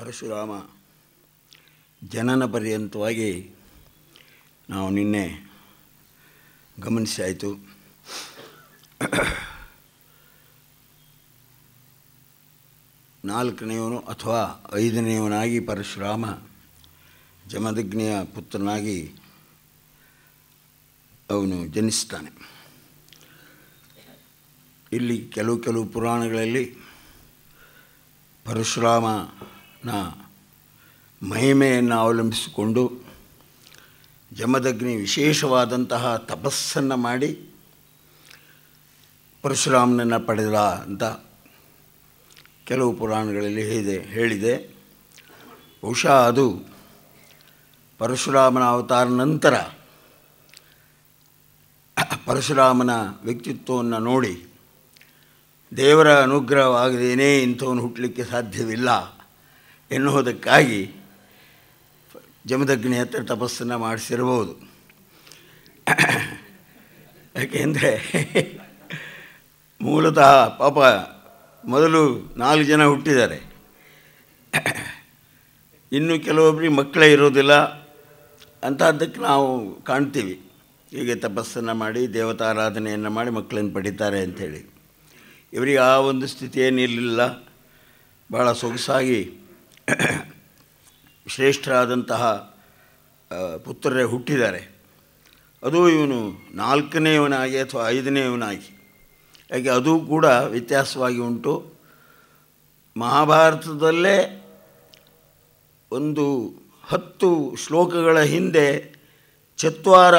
ಪರಶುರಾಮ ಜನನ ಪರ್ಯಂತವಾಗಿ ನಾವು ನಿನ್ನೆ ಗಮನಿಸಾಯಿತು ನಾಲ್ಕನೆಯವನು ಅಥವಾ ಐದನೆಯವನಾಗಿ ಪರಶುರಾಮ ಜಮದಗ್ನಿಯ ಪುತ್ರನಾಗಿ ಅವನು ಜನಿಸ್ತಾನೆ ಇಲ್ಲಿ ಕೆಲವು ಕೆಲವು ಪುರಾಣಗಳಲ್ಲಿ ಪರಶುರಾಮ ನ ಮಹಿಮೆಯನ್ನು ಅವಲಂಬಿಸಿಕೊಂಡು ಜಮದಗ್ನಿ ವಿಶೇಷವಾದಂತಹ ತಪಸ್ಸನ್ನು ಮಾಡಿ ಪರಶುರಾಮನನ್ನು ಪಡೆದ ಅಂತ ಕೆಲವು ಪುರಾಣಗಳಲ್ಲಿ ಹೇಳಿದೆ ಹೇಳಿದೆ ಬಹುಶಃ ಅದು ಪರಶುರಾಮನ ಅವತಾರ ನಂತರ ಪರಶುರಾಮನ ವ್ಯಕ್ತಿತ್ವವನ್ನು ನೋಡಿ ದೇವರ ಅನುಗ್ರಹವಾಗದೇನೇ ಇಂಥವನು ಹುಟ್ಟಲಿಕ್ಕೆ ಸಾಧ್ಯವಿಲ್ಲ ಎನ್ನುವುದಕ್ಕಾಗಿ ಜಮದಗ್ನಿ ಹತ್ತಿರ ತಪಸ್ಸನ್ನು ಮಾಡಿಸಿರ್ಬೋದು ಯಾಕೆಂದರೆ ಮೂಲತಃ ಪಾಪ ಮೊದಲು ನಾಲ್ಕು ಜನ ಹುಟ್ಟಿದ್ದಾರೆ ಇನ್ನು ಕೆಲವೊಬ್ಬರಿಗೆ ಮಕ್ಕಳೇ ಇರೋದಿಲ್ಲ ಅಂತಹದ್ದಕ್ಕೆ ನಾವು ಕಾಣ್ತೀವಿ ಹೀಗೆ ತಪಸ್ಸನ್ನು ಮಾಡಿ ದೇವತಾರಾಧನೆಯನ್ನು ಮಾಡಿ ಮಕ್ಕಳನ್ನು ಪಡಿತಾರೆ ಅಂಥೇಳಿ ಇವರಿಗೆ ಆ ಒಂದು ಸ್ಥಿತಿ ಏನಿರಲಿಲ್ಲ ಭಾಳ ಸೊಗಸಾಗಿ ಶ್ರೇಷ್ಠರಾದಂತಹ ಪುತ್ರರೇ ಹುಟ್ಟಿದ್ದಾರೆ ಅದು ಇವನು ನಾಲ್ಕನೆಯವನಾಗಿ ಅಥವಾ ಐದನೆಯವನಾಗಿ ಹಾಗೆ ಅದು ಕೂಡ ವ್ಯತ್ಯಾಸವಾಗಿ ಉಂಟು ಮಹಾಭಾರತದಲ್ಲೇ ಒಂದು ಹತ್ತು ಶ್ಲೋಕಗಳ ಹಿಂದೆ ಚತ್ವಾರ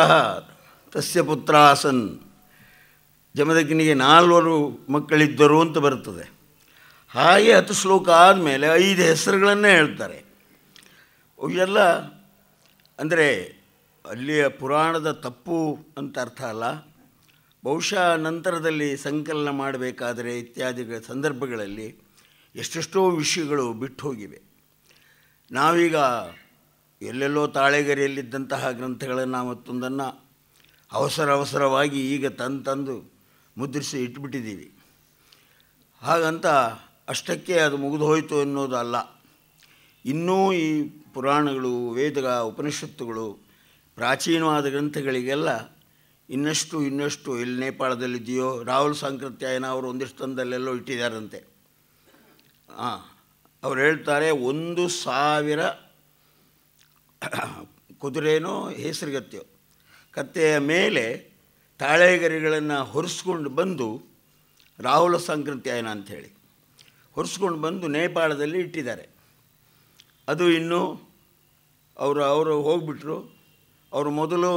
ತಸ್ಯ ಪುತ್ರಾಸನ್ ಜಮದಗ್ನಿಗೆ ನಾಲ್ವರು ಮಕ್ಕಳಿದ್ದರು ಅಂತ ಬರ್ತದೆ ಹಾಗೆ ಹತ್ತು ಶ್ಲೋಕ ಆದಮೇಲೆ ಐದು ಹೆಸರುಗಳನ್ನೇ ಹೇಳ್ತಾರೆ ಇವೆಲ್ಲ ಅಂದರೆ ಅಲ್ಲಿಯ ಪುರಾಣದ ತಪ್ಪು ಅಂತ ಅರ್ಥ ಅಲ್ಲ ಬಹುಶಃ ನಂತರದಲ್ಲಿ ಸಂಕಲನ ಮಾಡಬೇಕಾದರೆ ಇತ್ಯಾದಿ ಸಂದರ್ಭಗಳಲ್ಲಿ ಎಷ್ಟೆಷ್ಟೋ ವಿಷಯಗಳು ಬಿಟ್ಟು ಹೋಗಿವೆ ನಾವೀಗ ಎಲ್ಲೆಲ್ಲೋ ತಾಳೆಗರಿಯಲ್ಲಿದ್ದಂತಹ ಗ್ರಂಥಗಳನ್ನು ಮತ್ತೊಂದನ್ನು ಅವಸರ ಅವಸರವಾಗಿ ಈಗ ತಂದು ತಂದು ಮುದ್ರಿಸಿ ಇಟ್ಬಿಟ್ಟಿದ್ದೀವಿ ಹಾಗಂತ ಅಷ್ಟಕ್ಕೆ ಅದು ಮುಗಿದು ಹೋಯಿತು ಅನ್ನೋದಲ್ಲ ಇನ್ನೂ ಈ ಪುರಾಣಗಳು ವೇದಗಳ ಉಪನಿಷತ್ತುಗಳು ಪ್ರಾಚೀನವಾದ ಗ್ರಂಥಗಳಿಗೆಲ್ಲ ಇನ್ನಷ್ಟು ಇನ್ನಷ್ಟು ಎಲ್ಲಿ ನೇಪಾಳದಲ್ಲಿದೆಯೋ ರಾಹುಲ್ ಸಾಂಕೃತ್ಯಾಯನ ಅವರು ತನದಲ್ಲೆಲ್ಲೋ ಇಟ್ಟಿದ್ದಾರಂತೆ ಹಾಂ ಅವ್ರು ಹೇಳ್ತಾರೆ ಒಂದು ಸಾವಿರ ಕುದುರೆನೋ ಹೆಸರುಗತ್ತೆಯೋ ಕತ್ತೆಯ ಮೇಲೆ ತಾಳೆಗರಿಗಳನ್ನು ಹೊರಿಸ್ಕೊಂಡು ಬಂದು ರಾಹುಲ ಸಾಂಕ್ರಾತ್ಯಾಯನ ಅಂಥೇಳಿ ಹೊರಿಸ್ಕೊಂಡು ಬಂದು ನೇಪಾಳದಲ್ಲಿ ಇಟ್ಟಿದ್ದಾರೆ ಅದು ಇನ್ನೂ ಅವರು ಅವರು ಹೋಗ್ಬಿಟ್ರು ಅವರು ಮೊದಲು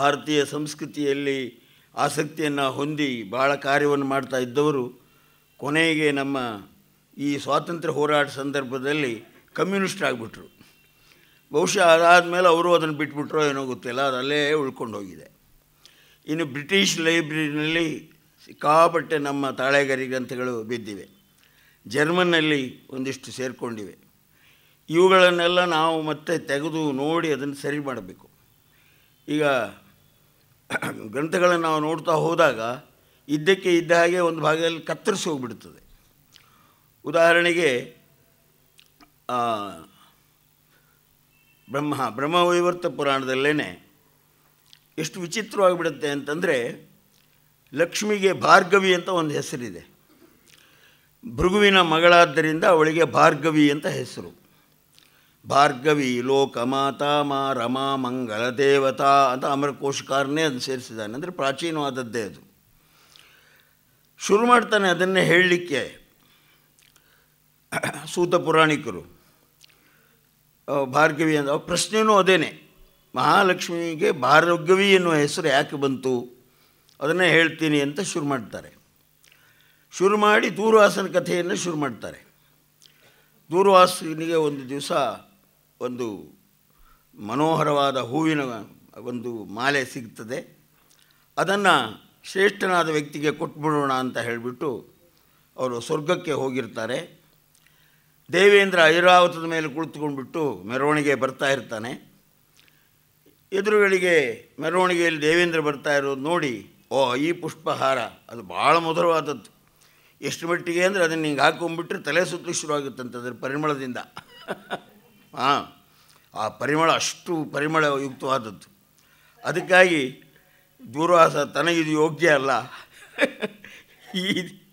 ಭಾರತೀಯ ಸಂಸ್ಕೃತಿಯಲ್ಲಿ ಆಸಕ್ತಿಯನ್ನು ಹೊಂದಿ ಭಾಳ ಕಾರ್ಯವನ್ನು ಮಾಡ್ತಾ ಇದ್ದವರು ಕೊನೆಗೆ ನಮ್ಮ ಈ ಸ್ವಾತಂತ್ರ್ಯ ಹೋರಾಟ ಸಂದರ್ಭದಲ್ಲಿ ಕಮ್ಯುನಿಸ್ಟ್ ಆಗಿಬಿಟ್ರು ಬಹುಶಃ ಅದಾದ ಮೇಲೆ ಅವರು ಅದನ್ನು ಬಿಟ್ಬಿಟ್ರೋ ಏನೋ ಗೊತ್ತಿಲ್ಲ ಅದು ಅಲ್ಲೇ ಉಳ್ಕೊಂಡು ಹೋಗಿದೆ ಇನ್ನು ಬ್ರಿಟಿಷ್ ಲೈಬ್ರರಿನಲ್ಲಿ ಸಿಕ್ಕಾಪಟ್ಟೆ ನಮ್ಮ ತಾಳೆಗರಿ ಗ್ರಂಥಗಳು ಬಿದ್ದಿವೆ ಜರ್ಮನ್ನಲ್ಲಿ ಒಂದಿಷ್ಟು ಸೇರಿಕೊಂಡಿವೆ ಇವುಗಳನ್ನೆಲ್ಲ ನಾವು ಮತ್ತೆ ತೆಗೆದು ನೋಡಿ ಅದನ್ನು ಸರಿ ಮಾಡಬೇಕು ಈಗ ಗ್ರಂಥಗಳನ್ನು ನಾವು ನೋಡ್ತಾ ಹೋದಾಗ ಇದ್ದಕ್ಕೆ ಇದ್ದ ಹಾಗೆ ಒಂದು ಭಾಗದಲ್ಲಿ ಕತ್ತರಿಸಿ ಹೋಗ್ಬಿಡ್ತದೆ ಉದಾಹರಣೆಗೆ ಬ್ರಹ್ಮ ಬ್ರಹ್ಮವೈವರ್ತ ಪುರಾಣದಲ್ಲೇ ಎಷ್ಟು ವಿಚಿತ್ರವಾಗಿಬಿಡುತ್ತೆ ಅಂತಂದರೆ ಲಕ್ಷ್ಮಿಗೆ ಭಾರ್ಗವಿ ಅಂತ ಒಂದು ಹೆಸರಿದೆ ಭೃಗುವಿನ ಮಗಳಾದ್ದರಿಂದ ಅವಳಿಗೆ ಭಾರ್ಗವಿ ಅಂತ ಹೆಸರು ಭಾರ್ಗವಿ ಲೋಕ ಮಾ ರಮಾ ಮಂಗಳ ದೇವತಾ ಅಂತ ಅಮರಕೋಶಕಾರನೇ ಅದು ಸೇರಿಸಿದ್ದಾನೆ ಅಂದರೆ ಪ್ರಾಚೀನವಾದದ್ದೇ ಅದು ಶುರು ಮಾಡ್ತಾನೆ ಅದನ್ನೇ ಹೇಳಲಿಕ್ಕೆ ಸೂತ ಪುರಾಣಿಕರು ಭಾರ್ಗವಿ ಅಂತ ಪ್ರಶ್ನೆಯೂ ಅದೇನೆ ಮಹಾಲಕ್ಷ್ಮಿಗೆ ಭಾರ್ಗವಿ ಎನ್ನುವ ಹೆಸರು ಯಾಕೆ ಬಂತು ಅದನ್ನೇ ಹೇಳ್ತೀನಿ ಅಂತ ಶುರು ಮಾಡ್ತಾರೆ ಶುರು ಮಾಡಿ ದೂರ್ವಾಸನ ಕಥೆಯನ್ನು ಶುರು ಮಾಡ್ತಾರೆ ದೂರ್ವಾಸನಿಗೆ ಒಂದು ದಿವಸ ಒಂದು ಮನೋಹರವಾದ ಹೂವಿನ ಒಂದು ಮಾಲೆ ಸಿಗ್ತದೆ ಅದನ್ನು ಶ್ರೇಷ್ಠನಾದ ವ್ಯಕ್ತಿಗೆ ಕೊಟ್ಬಿಡೋಣ ಅಂತ ಹೇಳಿಬಿಟ್ಟು ಅವರು ಸ್ವರ್ಗಕ್ಕೆ ಹೋಗಿರ್ತಾರೆ ದೇವೇಂದ್ರ ಐರಾವತದ ಮೇಲೆ ಕುಳಿತುಕೊಂಡ್ಬಿಟ್ಟು ಮೆರವಣಿಗೆ ಬರ್ತಾ ಇರ್ತಾನೆ ಎದುರುಗಳಿಗೆ ಮೆರವಣಿಗೆಯಲ್ಲಿ ದೇವೇಂದ್ರ ಬರ್ತಾ ಇರೋದು ನೋಡಿ ಓ ಈ ಪುಷ್ಪಹಾರ ಅದು ಭಾಳ ಮಧುರವಾದದ್ದು ಎಷ್ಟು ಮಟ್ಟಿಗೆ ಅಂದರೆ ಅದನ್ನು ಹಿಂಗೆ ಹಾಕೊಂಡ್ಬಿಟ್ರೆ ತಲೆ ಸುತ್ತಲೂ ಶುರುವಾಗುತ್ತಂತೆ ಅದರ ಪರಿಮಳದಿಂದ ಹಾಂ ಆ ಪರಿಮಳ ಅಷ್ಟು ಪರಿಮಳ ಯುಕ್ತವಾದದ್ದು ಅದಕ್ಕಾಗಿ ದೂರ್ವಾಸ ತನಗಿದು ಯೋಗ್ಯ ಅಲ್ಲ ಈ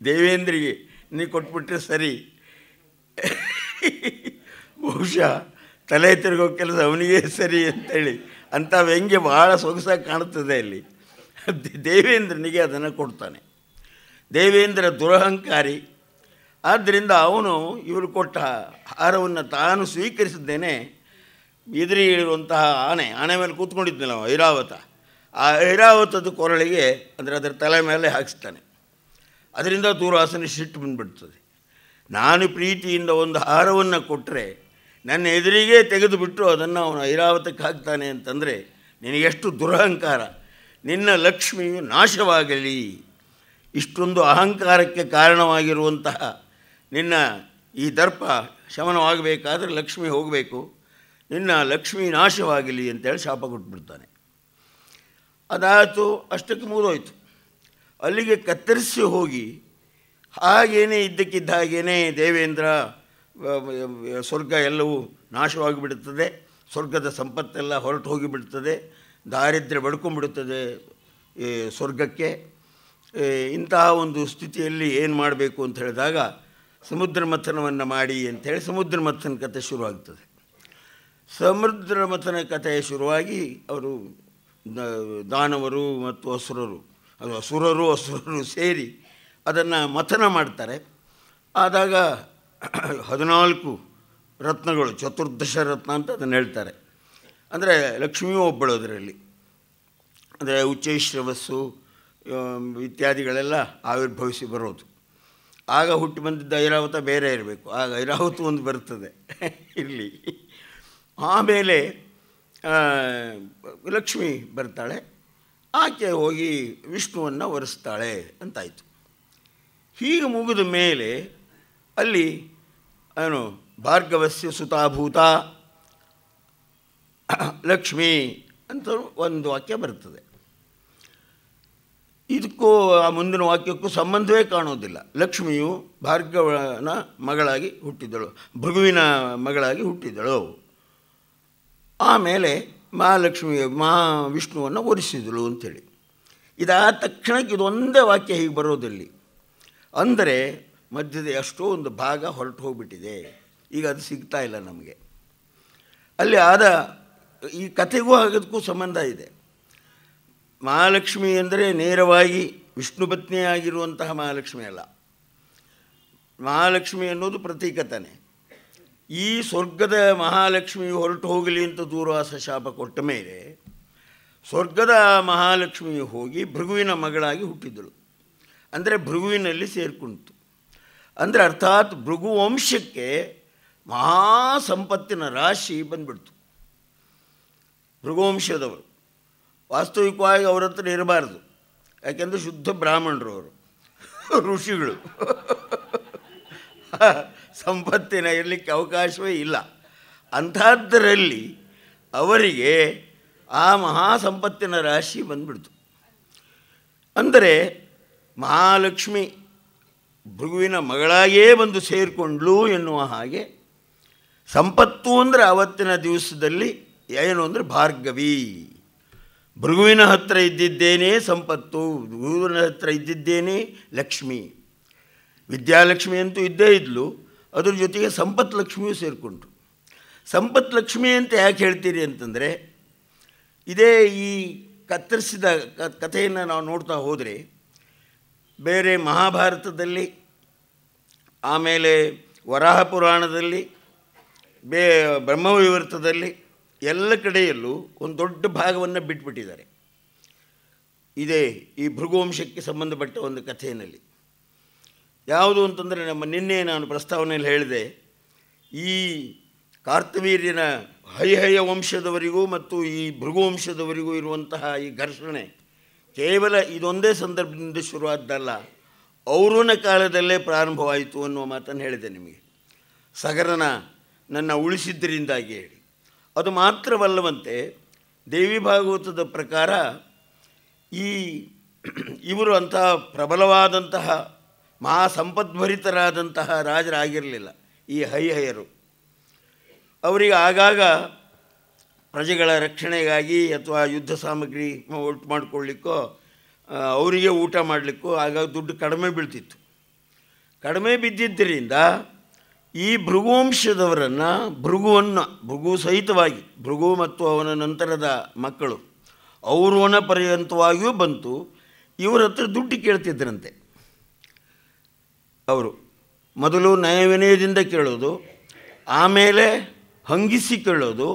ದೇವೇಂದ್ರಿಗೆ ನೀ ಕೊಟ್ಬಿಟ್ರೆ ಸರಿ ಬಹುಶಃ ತಲೆ ತಿರುಗೋ ಕೆಲಸ ಅವನಿಗೆ ಸರಿ ಅಂತೇಳಿ ಅಂಥ ವ್ಯಂಗ್ಯ ಭಾಳ ಸೊಗಸಾಗಿ ಕಾಣುತ್ತದೆ ಅಲ್ಲಿ ದೇವೇಂದ್ರನಿಗೆ ಅದನ್ನು ಕೊಡ್ತಾನೆ ದೇವೇಂದ್ರ ದುರಹಂಕಾರಿ ಆದ್ದರಿಂದ ಅವನು ಇವರು ಕೊಟ್ಟ ಹಾರವನ್ನು ತಾನು ಸ್ವೀಕರಿಸಿದ್ದೇನೆ ಎದುರಿ ಇರುವಂತಹ ಆನೆ ಆನೆ ಮೇಲೆ ಕೂತ್ಕೊಂಡಿದ್ನಲ್ಲ ನಾವು ಐರಾವತ ಆ ಐರಾವತದ ಕೊರಳಿಗೆ ಅಂದರೆ ಅದರ ತಲೆ ಮೇಲೆ ಹಾಕಿಸ್ತಾನೆ ಅದರಿಂದ ದೂರವಾಸನೆ ಸಿಟ್ಟು ಬಂದುಬಿಡ್ತದೆ ನಾನು ಪ್ರೀತಿಯಿಂದ ಒಂದು ಹಾರವನ್ನು ಕೊಟ್ಟರೆ ನನ್ನ ಎದುರಿಗೆ ತೆಗೆದುಬಿಟ್ಟು ಅದನ್ನು ಅವನು ಐರಾವತಕ್ಕೆ ಹಾಕ್ತಾನೆ ಅಂತಂದರೆ ನಿನಗೆಷ್ಟು ದುರಹಂಕಾರ ನಿನ್ನ ಲಕ್ಷ್ಮಿಯು ನಾಶವಾಗಲಿ ಇಷ್ಟೊಂದು ಅಹಂಕಾರಕ್ಕೆ ಕಾರಣವಾಗಿರುವಂತಹ ನಿನ್ನ ಈ ದರ್ಪ ಶಮನವಾಗಬೇಕಾದ್ರೆ ಲಕ್ಷ್ಮಿ ಹೋಗಬೇಕು ನಿನ್ನ ಲಕ್ಷ್ಮಿ ನಾಶವಾಗಲಿ ಅಂತೇಳಿ ಶಾಪ ಕೊಟ್ಬಿಡ್ತಾನೆ ಅದಾಯಿತು ಅಷ್ಟಕ್ಕೆ ಮುಗಿದೋಯ್ತು ಅಲ್ಲಿಗೆ ಕತ್ತರಿಸಿ ಹೋಗಿ ಹಾಗೇನೇ ಇದ್ದಕ್ಕಿದ್ದ ಹಾಗೇನೇ ದೇವೇಂದ್ರ ಸ್ವರ್ಗ ಎಲ್ಲವೂ ನಾಶವಾಗಿಬಿಡುತ್ತದೆ ಸ್ವರ್ಗದ ಸಂಪತ್ತೆಲ್ಲ ಹೊರಟು ಹೋಗಿಬಿಡ್ತದೆ ದಾರಿದ್ರ್ಯ ಬಡ್ಕೊಂಡ್ಬಿಡುತ್ತದೆ ಈ ಸ್ವರ್ಗಕ್ಕೆ ಇಂತಹ ಒಂದು ಸ್ಥಿತಿಯಲ್ಲಿ ಏನು ಮಾಡಬೇಕು ಅಂತ ಹೇಳಿದಾಗ ಸಮುದ್ರ ಮಥನವನ್ನು ಮಾಡಿ ಅಂಥೇಳಿ ಸಮುದ್ರ ಮಥನ ಕಥೆ ಶುರುವಾಗ್ತದೆ ಸಮುದ್ರ ಮಥನ ಕಥೆ ಶುರುವಾಗಿ ಅವರು ದಾನವರು ಮತ್ತು ಅಸುರರು ಅದು ಅಸುರರು ಅಸುರರು ಸೇರಿ ಅದನ್ನು ಮಥನ ಮಾಡ್ತಾರೆ ಆದಾಗ ಹದಿನಾಲ್ಕು ರತ್ನಗಳು ಚತುರ್ದಶ ರತ್ನ ಅಂತ ಅದನ್ನು ಹೇಳ್ತಾರೆ ಅಂದರೆ ಲಕ್ಷ್ಮಿಯೂ ಒಬ್ಬಳೋದರಲ್ಲಿ ಅಂದರೆ ಉಚ್ಚೈಶ್ರವಸ್ಸು ಇತ್ಯಾದಿಗಳೆಲ್ಲ ಆವಿರ್ಭವಿಸಿ ಬರೋದು ಆಗ ಹುಟ್ಟಿ ಬಂದಿದ್ದ ಐರಾವತ ಬೇರೆ ಇರಬೇಕು ಆಗ ಐರಾವತ ಒಂದು ಬರ್ತದೆ ಇಲ್ಲಿ ಆಮೇಲೆ ಲಕ್ಷ್ಮಿ ಬರ್ತಾಳೆ ಆಕೆ ಹೋಗಿ ವಿಷ್ಣುವನ್ನು ಒರೆಸ್ತಾಳೆ ಅಂತಾಯಿತು ಹೀಗೆ ಮುಗಿದ ಮೇಲೆ ಅಲ್ಲಿ ಏನು ಭಾರ್ಗವಸ್ಯ ಸುತಾಭೂತ ಲಕ್ಷ್ಮಿ ಅಂತ ಒಂದು ವಾಕ್ಯ ಬರ್ತದೆ ಇದಕ್ಕೂ ಆ ಮುಂದಿನ ವಾಕ್ಯಕ್ಕೂ ಸಂಬಂಧವೇ ಕಾಣೋದಿಲ್ಲ ಲಕ್ಷ್ಮಿಯು ಭಾರ್ಗವನ ಮಗಳಾಗಿ ಹುಟ್ಟಿದಳು ಭಗುವಿನ ಮಗಳಾಗಿ ಹುಟ್ಟಿದಳು ಆಮೇಲೆ ಮಹಾಲಕ್ಷ್ಮಿಯ ಮಹಾ ವಿಷ್ಣುವನ್ನು ಒರಿಸಿದಳು ಅಂಥೇಳಿ ಇದಾದ ತಕ್ಷಣಕ್ಕೆ ಇದೊಂದೇ ವಾಕ್ಯ ಹೀಗೆ ಬರೋದಲ್ಲಿ ಅಂದರೆ ಮಧ್ಯದ ಎಷ್ಟೋ ಒಂದು ಭಾಗ ಹೊರಟು ಹೋಗ್ಬಿಟ್ಟಿದೆ ಈಗ ಅದು ಸಿಗ್ತಾ ಇಲ್ಲ ನಮಗೆ ಅಲ್ಲಿ ಆದ ಈ ಕಥೆಗೂ ಆಗೋದಕ್ಕೂ ಸಂಬಂಧ ಇದೆ ಮಹಾಲಕ್ಷ್ಮಿ ಅಂದರೆ ನೇರವಾಗಿ ವಿಷ್ಣು ಪತ್ನಿಯಾಗಿರುವಂತಹ ಮಹಾಲಕ್ಷ್ಮಿ ಅಲ್ಲ ಮಹಾಲಕ್ಷ್ಮಿ ಅನ್ನೋದು ಪ್ರತೀಕತನೆ ಈ ಸ್ವರ್ಗದ ಮಹಾಲಕ್ಷ್ಮಿ ಹೊರಟು ಹೋಗಲಿ ಅಂತ ದೂರವಾಸ ಶಾಪ ಕೊಟ್ಟ ಮೇಲೆ ಸ್ವರ್ಗದ ಮಹಾಲಕ್ಷ್ಮಿಯು ಹೋಗಿ ಭೃಗುವಿನ ಮಗಳಾಗಿ ಹುಟ್ಟಿದಳು ಅಂದರೆ ಭೃಗುವಿನಲ್ಲಿ ಸೇರಿಕೊಂಡಿತು ಅಂದರೆ ಅರ್ಥಾತ್ ಭೃಗುವಂಶಕ್ಕೆ ಮಹಾ ಸಂಪತ್ತಿನ ರಾಶಿ ಬಂದ್ಬಿಡ್ತು ಭೃಗುವಂಶದವರು ವಾಸ್ತವಿಕವಾಗಿ ಅವ್ರ ಹತ್ರ ಇರಬಾರ್ದು ಯಾಕೆಂದರೆ ಶುದ್ಧ ಬ್ರಾಹ್ಮಣರು ಅವರು ಋಷಿಗಳು ಸಂಪತ್ತಿನ ಇರಲಿಕ್ಕೆ ಅವಕಾಶವೇ ಇಲ್ಲ ಅಂಥದ್ದರಲ್ಲಿ ಅವರಿಗೆ ಆ ಮಹಾ ಸಂಪತ್ತಿನ ರಾಶಿ ಬಂದ್ಬಿಡ್ತು ಅಂದರೆ ಮಹಾಲಕ್ಷ್ಮಿ ಭೃಗುವಿನ ಮಗಳಾಗೇ ಬಂದು ಸೇರಿಕೊಂಡ್ಲು ಎನ್ನುವ ಹಾಗೆ ಸಂಪತ್ತು ಅಂದರೆ ಆವತ್ತಿನ ದಿವಸದಲ್ಲಿ ಏನು ಅಂದರೆ ಭಾರ್ಗವಿ ಭೃಗುವಿನ ಹತ್ರ ಇದ್ದಿದ್ದೇನೆ ಸಂಪತ್ತು ಗುರುವಿನ ಹತ್ರ ಇದ್ದಿದ್ದೇನೆ ಲಕ್ಷ್ಮಿ ವಿದ್ಯಾಲಕ್ಷ್ಮಿ ಅಂತೂ ಇದ್ದೇ ಇದ್ಲು ಅದ್ರ ಜೊತೆಗೆ ಸಂಪತ್ ಲಕ್ಷ್ಮಿಯೂ ಸೇರಿಕೊಂಡ್ರು ಸಂಪತ್ ಲಕ್ಷ್ಮಿ ಅಂತ ಯಾಕೆ ಹೇಳ್ತೀರಿ ಅಂತಂದರೆ ಇದೇ ಈ ಕತ್ತರಿಸಿದ ಕಥೆಯನ್ನು ನಾವು ನೋಡ್ತಾ ಹೋದರೆ ಬೇರೆ ಮಹಾಭಾರತದಲ್ಲಿ ಆಮೇಲೆ ವರಾಹ ಪುರಾಣದಲ್ಲಿ ಬೇ ಬ್ರಹ್ಮವಿವೃತ್ತದಲ್ಲಿ ಎಲ್ಲ ಕಡೆಯಲ್ಲೂ ಒಂದು ದೊಡ್ಡ ಭಾಗವನ್ನು ಬಿಟ್ಬಿಟ್ಟಿದ್ದಾರೆ ಇದೇ ಈ ಭೃಗುವಂಶಕ್ಕೆ ಸಂಬಂಧಪಟ್ಟ ಒಂದು ಕಥೆಯಲ್ಲಿ ಯಾವುದು ಅಂತಂದರೆ ನಮ್ಮ ನಿನ್ನೆ ನಾನು ಪ್ರಸ್ತಾವನೆಯಲ್ಲಿ ಹೇಳಿದೆ ಈ ಕಾರ್ತವೀರ್ಯನ ಹೈಹಯ ವಂಶದವರಿಗೂ ಮತ್ತು ಈ ಭೃಗುವಂಶದವರಿಗೂ ಇರುವಂತಹ ಈ ಘರ್ಷಣೆ ಕೇವಲ ಇದೊಂದೇ ಸಂದರ್ಭದಿಂದ ಶುರುವಾದ್ದಲ್ಲ ಅವರೂನ ಕಾಲದಲ್ಲೇ ಪ್ರಾರಂಭವಾಯಿತು ಅನ್ನುವ ಮಾತನ್ನು ಹೇಳಿದೆ ನಿಮಗೆ ಸಗರನ ನನ್ನ ಉಳಿಸಿದ್ದರಿಂದಾಗಿ ಹೇಳಿ ಅದು ಮಾತ್ರವಲ್ಲವಂತೆ ದೇವಿ ಭಾಗವತದ ಪ್ರಕಾರ ಈ ಇವರು ಅಂತಹ ಪ್ರಬಲವಾದಂತಹ ಮಹಾಸಂಪದ್ಭರಿತರಾದಂತಹ ರಾಜರಾಗಿರಲಿಲ್ಲ ಈ ಹೈಹಯರು ಅವರಿಗೆ ಆಗಾಗ ಪ್ರಜೆಗಳ ರಕ್ಷಣೆಗಾಗಿ ಅಥವಾ ಯುದ್ಧ ಸಾಮಗ್ರಿ ಒಟ್ಟು ಮಾಡಿಕೊಳ್ಳಿಕ್ಕೋ ಅವರಿಗೆ ಊಟ ಮಾಡಲಿಕ್ಕೋ ಆಗಾಗ ದುಡ್ಡು ಕಡಿಮೆ ಬೀಳ್ತಿತ್ತು ಕಡಿಮೆ ಬಿದ್ದಿದ್ದರಿಂದ ಈ ಭೃಗುವಂಶದವರನ್ನು ಭೃಗುವನ್ನು ಭೃಗು ಸಹಿತವಾಗಿ ಭೃಗು ಮತ್ತು ಅವನ ನಂತರದ ಮಕ್ಕಳು ಔರೋನ ಪರ್ಯಂತವಾಗಿಯೂ ಬಂತು ಇವರ ಹತ್ರ ದುಡ್ಡು ಕೇಳ್ತಿದ್ದರಂತೆ ಅವರು ಮೊದಲು ನಯವಿನಯದಿಂದ ಕೇಳೋದು ಆಮೇಲೆ ಹಂಗಿಸಿ ಕೇಳೋದು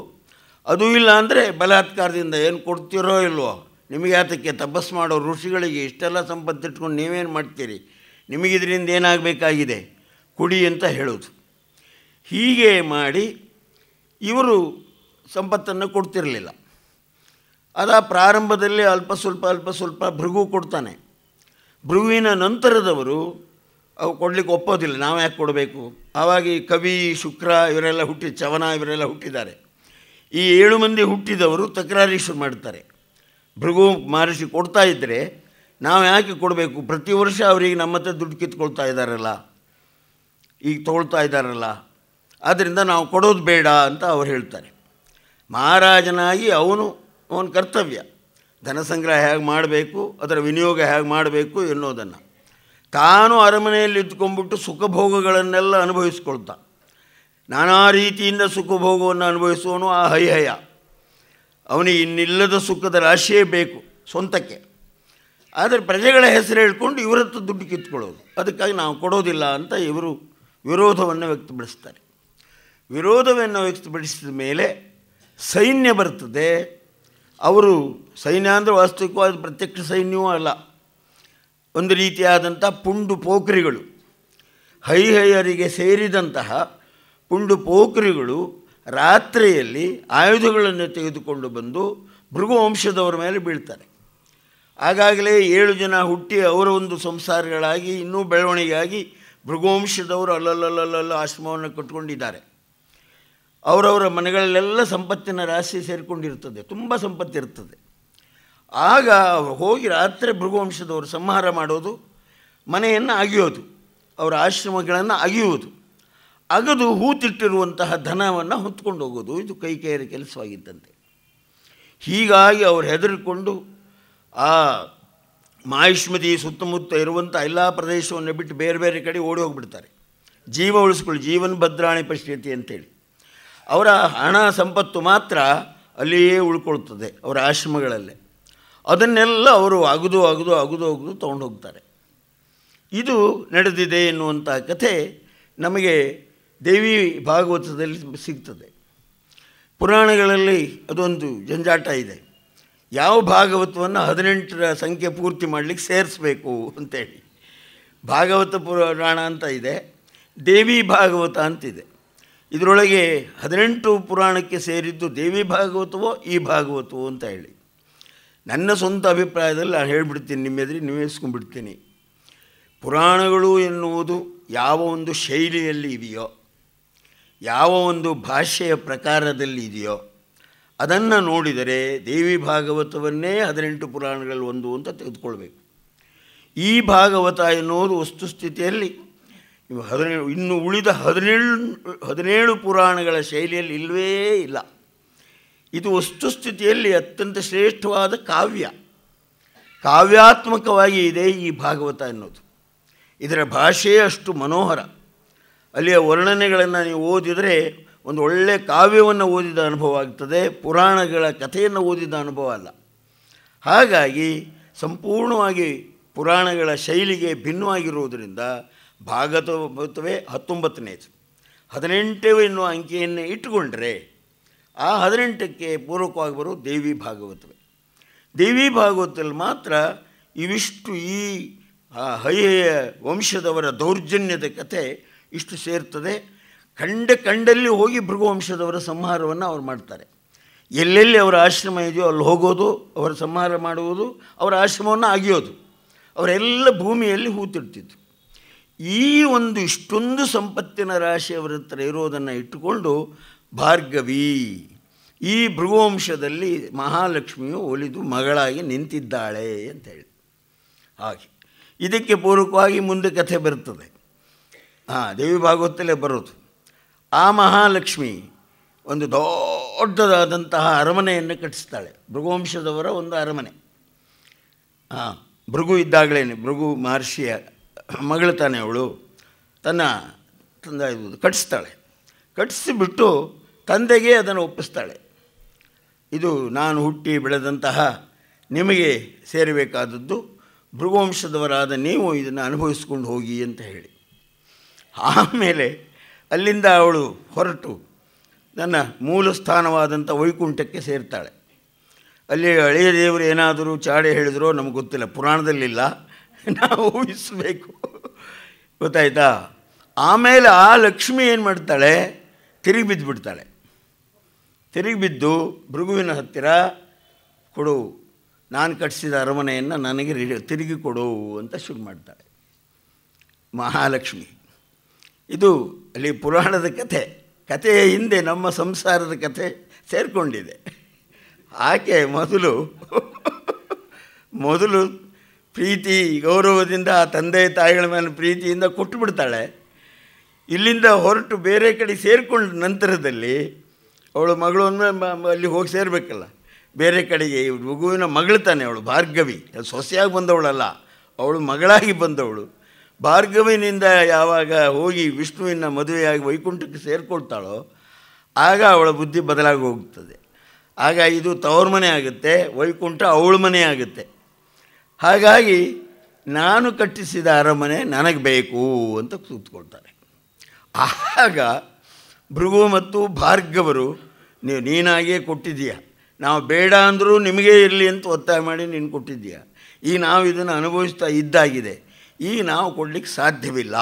ಅದು ಇಲ್ಲ ಅಂದರೆ ಬಲಾತ್ಕಾರದಿಂದ ಏನು ಕೊಡ್ತೀರೋ ಇಲ್ವೋ ನಿಮಗೆ ಅದಕ್ಕೆ ತಪಸ್ ಮಾಡೋ ಋಷಿಗಳಿಗೆ ಇಷ್ಟೆಲ್ಲ ಸಂಪತ್ತಿಟ್ಕೊಂಡು ನೀವೇನು ಮಾಡ್ತೀರಿ ನಿಮಗಿದ್ರಿಂದ ಏನಾಗಬೇಕಾಗಿದೆ ಕುಡಿ ಅಂತ ಹೇಳೋದು ಹೀಗೆ ಮಾಡಿ ಇವರು ಸಂಪತ್ತನ್ನು ಕೊಡ್ತಿರಲಿಲ್ಲ ಅದ ಪ್ರಾರಂಭದಲ್ಲಿ ಅಲ್ಪ ಸ್ವಲ್ಪ ಅಲ್ಪ ಸ್ವಲ್ಪ ಭೃಗು ಕೊಡ್ತಾನೆ ಭೃಗುವಿನ ನಂತರದವರು ಅವು ಕೊಡಲಿಕ್ಕೆ ಒಪ್ಪೋದಿಲ್ಲ ನಾವು ಯಾಕೆ ಕೊಡಬೇಕು ಆವಾಗ ಕವಿ ಶುಕ್ರ ಇವರೆಲ್ಲ ಹುಟ್ಟಿ ಚವನ ಇವರೆಲ್ಲ ಹುಟ್ಟಿದ್ದಾರೆ ಈ ಏಳು ಮಂದಿ ಹುಟ್ಟಿದವರು ತಕರಾರಿ ಶುರು ಮಾಡ್ತಾರೆ ಭೃಗು ಮಹರ್ಷಿ ಕೊಡ್ತಾ ಇದ್ದರೆ ನಾವು ಯಾಕೆ ಕೊಡಬೇಕು ಪ್ರತಿ ವರ್ಷ ಅವರಿಗೆ ನಮ್ಮ ಹತ್ರ ದುಡ್ಡು ಕಿತ್ಕೊಳ್ತಾ ಇದ್ದಾರಲ್ಲ ಈಗ ತೊಗೊಳ್ತಾ ಇದ್ದಾರಲ್ಲ ಆದ್ದರಿಂದ ನಾವು ಕೊಡೋದು ಬೇಡ ಅಂತ ಅವ್ರು ಹೇಳ್ತಾರೆ ಮಹಾರಾಜನಾಗಿ ಅವನು ಅವನ ಕರ್ತವ್ಯ ಧನ ಸಂಗ್ರಹ ಹೇಗೆ ಮಾಡಬೇಕು ಅದರ ವಿನಿಯೋಗ ಹೇಗೆ ಮಾಡಬೇಕು ಎನ್ನುವುದನ್ನು ತಾನು ಅರಮನೆಯಲ್ಲಿ ಇದ್ಕೊಂಡ್ಬಿಟ್ಟು ಸುಖಭೋಗಗಳನ್ನೆಲ್ಲ ಅನುಭವಿಸ್ಕೊಳ್ತಾ ನಾನಾ ರೀತಿಯಿಂದ ಸುಖಭೋಗವನ್ನು ಅನುಭವಿಸುವನು ಆ ಹೈಹಯ ಅವನಿಗೆ ಇನ್ನಿಲ್ಲದ ಸುಖದ ರಾಶಿಯೇ ಬೇಕು ಸ್ವಂತಕ್ಕೆ ಆದರೆ ಪ್ರಜೆಗಳ ಹೆಸರು ಹೇಳ್ಕೊಂಡು ಇವರತ್ತು ದುಡ್ಡು ಕಿತ್ಕೊಳ್ಳೋದು ಅದಕ್ಕಾಗಿ ನಾವು ಕೊಡೋದಿಲ್ಲ ಅಂತ ಇವರು ವಿರೋಧವನ್ನು ವ್ಯಕ್ತಪಡಿಸ್ತಾರೆ ವಿರೋಧವನ್ನು ವ್ಯಕ್ತಪಡಿಸಿದ ಮೇಲೆ ಸೈನ್ಯ ಬರ್ತದೆ ಅವರು ಸೈನ್ಯ ಅಂದರೆ ವಾಸ್ತವಿಕವಾದ ಪ್ರತ್ಯಕ್ಷ ಸೈನ್ಯವೂ ಅಲ್ಲ ಒಂದು ರೀತಿಯಾದಂಥ ಪುಂಡು ಪೋಖ್ರಿಗಳು ಹೈಹೈಯರಿಗೆ ಸೇರಿದಂತಹ ಪುಂಡು ಪೋಖರಿಗಳು ರಾತ್ರಿಯಲ್ಲಿ ಆಯುಧಗಳನ್ನು ತೆಗೆದುಕೊಂಡು ಬಂದು ಭೃಗುವಂಶದವರ ಮೇಲೆ ಬೀಳ್ತಾರೆ ಆಗಾಗಲೇ ಏಳು ಜನ ಹುಟ್ಟಿ ಅವರ ಒಂದು ಸಂಸಾರಗಳಾಗಿ ಇನ್ನೂ ಬೆಳವಣಿಗೆಯಾಗಿ ಭೃಗುವಂಶದವರು ಅಲ್ಲಲ್ಲಲ್ಲಲ್ಲ ಆಶ್ರಮವನ್ನು ಕಟ್ಕೊಂಡಿದ್ದಾರೆ ಅವರವರ ಮನೆಗಳಲ್ಲೆಲ್ಲ ಸಂಪತ್ತಿನ ರಾಶಿ ಸೇರಿಕೊಂಡಿರ್ತದೆ ತುಂಬ ಸಂಪತ್ತಿರ್ತದೆ ಆಗ ಅವರು ಹೋಗಿ ರಾತ್ರಿ ಭೃಗುವಂಶದವರು ಸಂಹಾರ ಮಾಡೋದು ಮನೆಯನ್ನು ಅಗಿಯೋದು ಅವರ ಆಶ್ರಮಗಳನ್ನು ಅಗೆಯುವುದು ಅಗದು ಹೂತಿಟ್ಟಿರುವಂತಹ ಧನವನ್ನು ಹೊತ್ಕೊಂಡು ಹೋಗೋದು ಇದು ಕೈಕೇರಿ ಕೆಲಸವಾಗಿದ್ದಂತೆ ಹೀಗಾಗಿ ಅವರು ಹೆದರಿಕೊಂಡು ಆ ಮಾಯುಷ್ಮತಿ ಸುತ್ತಮುತ್ತ ಇರುವಂಥ ಎಲ್ಲ ಪ್ರದೇಶವನ್ನು ಬಿಟ್ಟು ಬೇರೆ ಬೇರೆ ಕಡೆ ಓಡಿ ಹೋಗಿಬಿಡ್ತಾರೆ ಜೀವ ಉಳಿಸ್ಕೊಳ್ಳಿ ಜೀವನ ಭದ್ರಾಣಿ ಪರಿಸ್ಥಿತಿ ಅಂತೇಳಿ ಅವರ ಹಣ ಸಂಪತ್ತು ಮಾತ್ರ ಅಲ್ಲಿಯೇ ಉಳ್ಕೊಳ್ತದೆ ಅವರ ಆಶ್ರಮಗಳಲ್ಲೇ ಅದನ್ನೆಲ್ಲ ಅವರು ಅಗದು ಅಗದು ಅಗದು ಅಗದು ತೊಗೊಂಡು ಹೋಗ್ತಾರೆ ಇದು ನಡೆದಿದೆ ಎನ್ನುವಂಥ ಕಥೆ ನಮಗೆ ದೇವಿ ಭಾಗವತದಲ್ಲಿ ಸಿಗ್ತದೆ ಪುರಾಣಗಳಲ್ಲಿ ಅದೊಂದು ಜಂಜಾಟ ಇದೆ ಯಾವ ಭಾಗವತವನ್ನು ಹದಿನೆಂಟರ ಸಂಖ್ಯೆ ಪೂರ್ತಿ ಮಾಡಲಿಕ್ಕೆ ಸೇರಿಸ್ಬೇಕು ಅಂತೇಳಿ ಭಾಗವತ ಪುರಾಣ ಅಂತ ಇದೆ ದೇವಿ ಭಾಗವತ ಅಂತಿದೆ ಇದರೊಳಗೆ ಹದಿನೆಂಟು ಪುರಾಣಕ್ಕೆ ಸೇರಿದ್ದು ದೇವಿ ಭಾಗವತವೋ ಈ ಭಾಗವತವೋ ಅಂತ ಹೇಳಿ ನನ್ನ ಸ್ವಂತ ಅಭಿಪ್ರಾಯದಲ್ಲಿ ನಾನು ಹೇಳಿಬಿಡ್ತೀನಿ ನಿಮ್ಮೆದ್ರೆ ನೀವೇಸ್ಕೊಂಡ್ಬಿಡ್ತೀನಿ ಪುರಾಣಗಳು ಎನ್ನುವುದು ಯಾವ ಒಂದು ಶೈಲಿಯಲ್ಲಿ ಇದೆಯೋ ಯಾವ ಒಂದು ಭಾಷೆಯ ಪ್ರಕಾರದಲ್ಲಿ ಇದೆಯೋ ಅದನ್ನು ನೋಡಿದರೆ ದೇವಿ ಭಾಗವತವನ್ನೇ ಹದಿನೆಂಟು ಪುರಾಣಗಳಲ್ಲಿ ಒಂದು ಅಂತ ತೆಗೆದುಕೊಳ್ಬೇಕು ಈ ಭಾಗವತ ಎನ್ನುವುದು ವಸ್ತುಸ್ಥಿತಿಯಲ್ಲಿ ಇವು ಹದಿನೇಳು ಇನ್ನು ಉಳಿದ ಹದಿನೇಳು ಹದಿನೇಳು ಪುರಾಣಗಳ ಶೈಲಿಯಲ್ಲಿ ಇಲ್ಲವೇ ಇಲ್ಲ ಇದು ವಸ್ತುಸ್ಥಿತಿಯಲ್ಲಿ ಅತ್ಯಂತ ಶ್ರೇಷ್ಠವಾದ ಕಾವ್ಯ ಕಾವ್ಯಾತ್ಮಕವಾಗಿ ಇದೆ ಈ ಭಾಗವತ ಎನ್ನುವುದು ಇದರ ಭಾಷೆಯೇ ಅಷ್ಟು ಮನೋಹರ ಅಲ್ಲಿಯ ವರ್ಣನೆಗಳನ್ನು ನೀವು ಓದಿದರೆ ಒಂದು ಒಳ್ಳೆಯ ಕಾವ್ಯವನ್ನು ಓದಿದ ಅನುಭವ ಆಗ್ತದೆ ಪುರಾಣಗಳ ಕಥೆಯನ್ನು ಓದಿದ ಅನುಭವ ಅಲ್ಲ ಹಾಗಾಗಿ ಸಂಪೂರ್ಣವಾಗಿ ಪುರಾಣಗಳ ಶೈಲಿಗೆ ಭಿನ್ನವಾಗಿರುವುದರಿಂದ ಭಾಗತವೇ ಹತ್ತೊಂಬತ್ತನೇದು ಹದಿನೆಂಟು ಎನ್ನುವ ಅಂಕಿಯನ್ನು ಇಟ್ಟುಕೊಂಡರೆ ಆ ಹದಿನೆಂಟಕ್ಕೆ ಪೂರ್ವಕವಾಗಿ ಬರೋ ದೇವಿ ಭಾಗವತವೇ ದೇವಿ ಭಾಗವತದಲ್ಲಿ ಮಾತ್ರ ಇವಿಷ್ಟು ಈ ಹೈಹೆಯ ವಂಶದವರ ದೌರ್ಜನ್ಯದ ಕಥೆ ಇಷ್ಟು ಸೇರ್ತದೆ ಕಂಡ ಕಂಡಲ್ಲಿ ಹೋಗಿ ಭೃಗುವಂಶದವರ ಸಂಹಾರವನ್ನು ಅವರು ಮಾಡ್ತಾರೆ ಎಲ್ಲೆಲ್ಲಿ ಅವರ ಆಶ್ರಮ ಇದೆಯೋ ಅಲ್ಲಿ ಹೋಗೋದು ಅವರ ಸಂಹಾರ ಮಾಡುವುದು ಅವರ ಆಶ್ರಮವನ್ನು ಆಗಿಯೋದು ಅವರೆಲ್ಲ ಭೂಮಿಯಲ್ಲಿ ಹೂತಿಡ್ತಿತ್ತು ಈ ಒಂದು ಇಷ್ಟೊಂದು ಸಂಪತ್ತಿನ ರಾಶಿಯವರ ಹತ್ರ ಇರೋದನ್ನು ಇಟ್ಟುಕೊಂಡು ಭಾರ್ಗವಿ ಈ ಭೃಗುವಂಶದಲ್ಲಿ ಮಹಾಲಕ್ಷ್ಮಿಯು ಒಲಿದು ಮಗಳಾಗಿ ನಿಂತಿದ್ದಾಳೆ ಅಂತ ಹೇಳಿ ಹಾಗೆ ಇದಕ್ಕೆ ಪೂರ್ವಕವಾಗಿ ಮುಂದೆ ಕಥೆ ಬರ್ತದೆ ಹಾಂ ದೇವಿ ಭಾಗವತಲ್ಲೇ ಬರೋದು ಆ ಮಹಾಲಕ್ಷ್ಮಿ ಒಂದು ದೊಡ್ಡದಾದಂತಹ ಅರಮನೆಯನ್ನು ಕಟ್ಟಿಸ್ತಾಳೆ ಭೃಗುವಂಶದವರ ಒಂದು ಅರಮನೆ ಹಾಂ ಭೃಗು ಇದ್ದಾಗಲೇ ಭೃಗು ಮಹರ್ಷಿಯ ಮಗಳು ತಾನೆ ಅವಳು ತನ್ನ ತಂದ ಕಟ್ಟಿಸ್ತಾಳೆ ಕಟ್ಟಿಸಿಬಿಟ್ಟು ತಂದೆಗೆ ಅದನ್ನು ಒಪ್ಪಿಸ್ತಾಳೆ ಇದು ನಾನು ಹುಟ್ಟಿ ಬೆಳೆದಂತಹ ನಿಮಗೆ ಸೇರಬೇಕಾದದ್ದು ಭೃಗುವಂಶದವರಾದ ನೀವು ಇದನ್ನು ಅನುಭವಿಸ್ಕೊಂಡು ಹೋಗಿ ಅಂತ ಹೇಳಿ ಆಮೇಲೆ ಅಲ್ಲಿಂದ ಅವಳು ಹೊರಟು ನನ್ನ ಮೂಲ ಸ್ಥಾನವಾದಂಥ ವೈಕುಂಠಕ್ಕೆ ಸೇರ್ತಾಳೆ ಅಲ್ಲಿ ಹಳೆಯ ದೇವರು ಏನಾದರೂ ಚಾಡೆ ಹೇಳಿದ್ರೋ ನಮಗೆ ಗೊತ್ತಿಲ್ಲ ಪುರಾಣದಲ್ಲಿಲ್ಲ ನಾವು ಊಹಿಸಬೇಕು ಗೊತ್ತಾಯ್ತಾ ಆಮೇಲೆ ಆ ಲಕ್ಷ್ಮಿ ಏನು ಮಾಡ್ತಾಳೆ ತಿರುಗಿ ಬಿದ್ದುಬಿಡ್ತಾಳೆ ತಿರುಗಿ ಬಿದ್ದು ಭೃಗುವಿನ ಹತ್ತಿರ ಕೊಡು ನಾನು ಕಟ್ಟಿಸಿದ ಅರಮನೆಯನ್ನು ನನಗೆ ತಿರುಗಿ ಕೊಡು ಅಂತ ಶುರು ಮಾಡ್ತಾಳೆ ಮಹಾಲಕ್ಷ್ಮಿ ಇದು ಅಲ್ಲಿ ಪುರಾಣದ ಕಥೆ ಕಥೆಯ ಹಿಂದೆ ನಮ್ಮ ಸಂಸಾರದ ಕಥೆ ಸೇರಿಕೊಂಡಿದೆ ಆಕೆ ಮೊದಲು ಮೊದಲು ಪ್ರೀತಿ ಗೌರವದಿಂದ ಆ ತಂದೆ ತಾಯಿಗಳ ಮೇಲೆ ಪ್ರೀತಿಯಿಂದ ಕೊಟ್ಟುಬಿಡ್ತಾಳೆ ಇಲ್ಲಿಂದ ಹೊರಟು ಬೇರೆ ಕಡೆ ಸೇರಿಕೊಂಡ ನಂತರದಲ್ಲಿ ಅವಳು ಮಗಳು ಅಂದರೆ ಅಲ್ಲಿ ಹೋಗಿ ಸೇರಬೇಕಲ್ಲ ಬೇರೆ ಕಡೆಗೆ ಮಗುವಿನ ಮಗಳು ತಾನೆ ಅವಳು ಭಾರ್ಗವಿ ಸೊಸೆಯಾಗಿ ಬಂದವಳಲ್ಲ ಅವಳು ಮಗಳಾಗಿ ಬಂದವಳು ಭಾರ್ಗವಿನಿಂದ ಯಾವಾಗ ಹೋಗಿ ವಿಷ್ಣುವಿನ ಮದುವೆಯಾಗಿ ವೈಕುಂಠಕ್ಕೆ ಸೇರಿಕೊಳ್ತಾಳೋ ಆಗ ಅವಳ ಬುದ್ಧಿ ಬದಲಾಗಿ ಹೋಗ್ತದೆ ಆಗ ಇದು ತವ್ರ ಮನೆ ಆಗುತ್ತೆ ವೈಕುಂಠ ಅವಳ ಮನೆ ಆಗುತ್ತೆ ಹಾಗಾಗಿ ನಾನು ಕಟ್ಟಿಸಿದ ಅರಮನೆ ನನಗೆ ಬೇಕು ಅಂತ ಕೂತ್ಕೊಳ್ತಾರೆ ಆಗ ಭೃಗು ಮತ್ತು ಭಾರ್ಗವರು ನೀವು ನೀನಾಗೇ ಕೊಟ್ಟಿದ್ದೀಯ ನಾವು ಬೇಡ ಅಂದರೂ ನಿಮಗೇ ಇರಲಿ ಅಂತ ಒತ್ತಾಯ ಮಾಡಿ ನೀನು ಕೊಟ್ಟಿದ್ದೀಯ ಈ ನಾವು ಇದನ್ನು ಅನುಭವಿಸ್ತಾ ಇದ್ದಾಗಿದೆ ಈ ನಾವು ಕೊಡಲಿಕ್ಕೆ ಸಾಧ್ಯವಿಲ್ಲ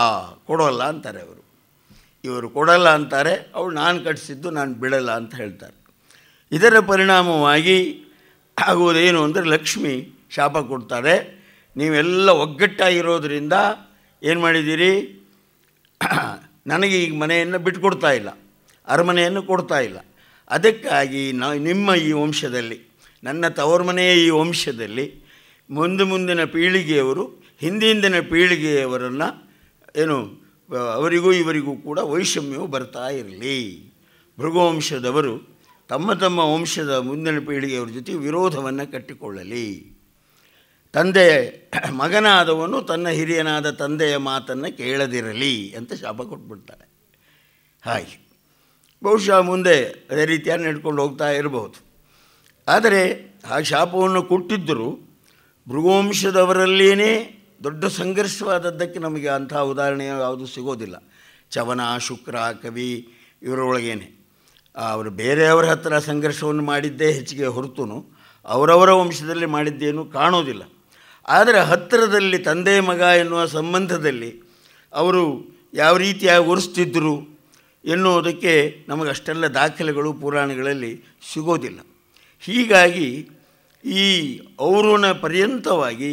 ಕೊಡೋಲ್ಲ ಅಂತಾರೆ ಅವರು ಇವರು ಕೊಡಲ್ಲ ಅಂತಾರೆ ಅವಳು ನಾನು ಕಟ್ಟಿಸಿದ್ದು ನಾನು ಬಿಡಲ್ಲ ಅಂತ ಹೇಳ್ತಾರೆ ಇದರ ಪರಿಣಾಮವಾಗಿ ಆಗುವುದೇನು ಅಂದರೆ ಲಕ್ಷ್ಮಿ ಶಾಪ ಕೊಡ್ತಾರೆ ನೀವೆಲ್ಲ ಒಗ್ಗಟ್ಟಾಗಿರೋದ್ರಿಂದ ಏನು ಮಾಡಿದ್ದೀರಿ ನನಗೆ ಈಗ ಮನೆಯನ್ನು ಬಿಟ್ಟುಕೊಡ್ತಾ ಇಲ್ಲ ಅರಮನೆಯನ್ನು ಕೊಡ್ತಾ ಇಲ್ಲ ಅದಕ್ಕಾಗಿ ನ ನಿಮ್ಮ ಈ ವಂಶದಲ್ಲಿ ನನ್ನ ತವರು ಮನೆಯ ಈ ವಂಶದಲ್ಲಿ ಮುಂದೆ ಮುಂದಿನ ಪೀಳಿಗೆಯವರು ಹಿಂದಿಂದಿನ ಪೀಳಿಗೆಯವರನ್ನು ಏನು ಅವರಿಗೂ ಇವರಿಗೂ ಕೂಡ ವೈಷಮ್ಯವು ಬರ್ತಾ ಇರಲಿ ಭೃಗುವಂಶದವರು ತಮ್ಮ ತಮ್ಮ ವಂಶದ ಮುಂದಿನ ಪೀಳಿಗೆಯವರ ಜೊತೆ ವಿರೋಧವನ್ನು ಕಟ್ಟಿಕೊಳ್ಳಲಿ ತಂದೆ ಮಗನಾದವನು ತನ್ನ ಹಿರಿಯನಾದ ತಂದೆಯ ಮಾತನ್ನು ಕೇಳದಿರಲಿ ಅಂತ ಶಾಪ ಕೊಟ್ಬಿಡ್ತಾನೆ ಹಾಗೆ ಬಹುಶಃ ಮುಂದೆ ಅದೇ ರೀತಿಯಾಗಿ ನಡ್ಕೊಂಡು ಹೋಗ್ತಾ ಇರಬಹುದು ಆದರೆ ಆ ಶಾಪವನ್ನು ಕೊಟ್ಟಿದ್ದರೂ ಭೃಗುವಂಶದವರಲ್ಲೇ ದೊಡ್ಡ ಸಂಘರ್ಷವಾದದ್ದಕ್ಕೆ ನಮಗೆ ಅಂಥ ಉದಾಹರಣೆ ಯಾವುದು ಸಿಗೋದಿಲ್ಲ ಚವನ ಶುಕ್ರ ಕವಿ ಇವರೊಳಗೇನೆ ಅವರು ಬೇರೆಯವರ ಹತ್ರ ಸಂಘರ್ಷವನ್ನು ಮಾಡಿದ್ದೇ ಹೆಚ್ಚಿಗೆ ಹೊರತು ಅವರವರ ವಂಶದಲ್ಲಿ ಮಾಡಿದ್ದೇನು ಕಾಣೋದಿಲ್ಲ ಆದರೆ ಹತ್ತಿರದಲ್ಲಿ ತಂದೆ ಮಗ ಎನ್ನುವ ಸಂಬಂಧದಲ್ಲಿ ಅವರು ಯಾವ ರೀತಿಯಾಗಿ ಒರೆಸ್ತಿದ್ದರು ಎನ್ನುವುದಕ್ಕೆ ನಮಗಷ್ಟೆಲ್ಲ ದಾಖಲೆಗಳು ಪುರಾಣಗಳಲ್ಲಿ ಸಿಗೋದಿಲ್ಲ ಹೀಗಾಗಿ ಈ ಔರನ ಪರ್ಯಂತವಾಗಿ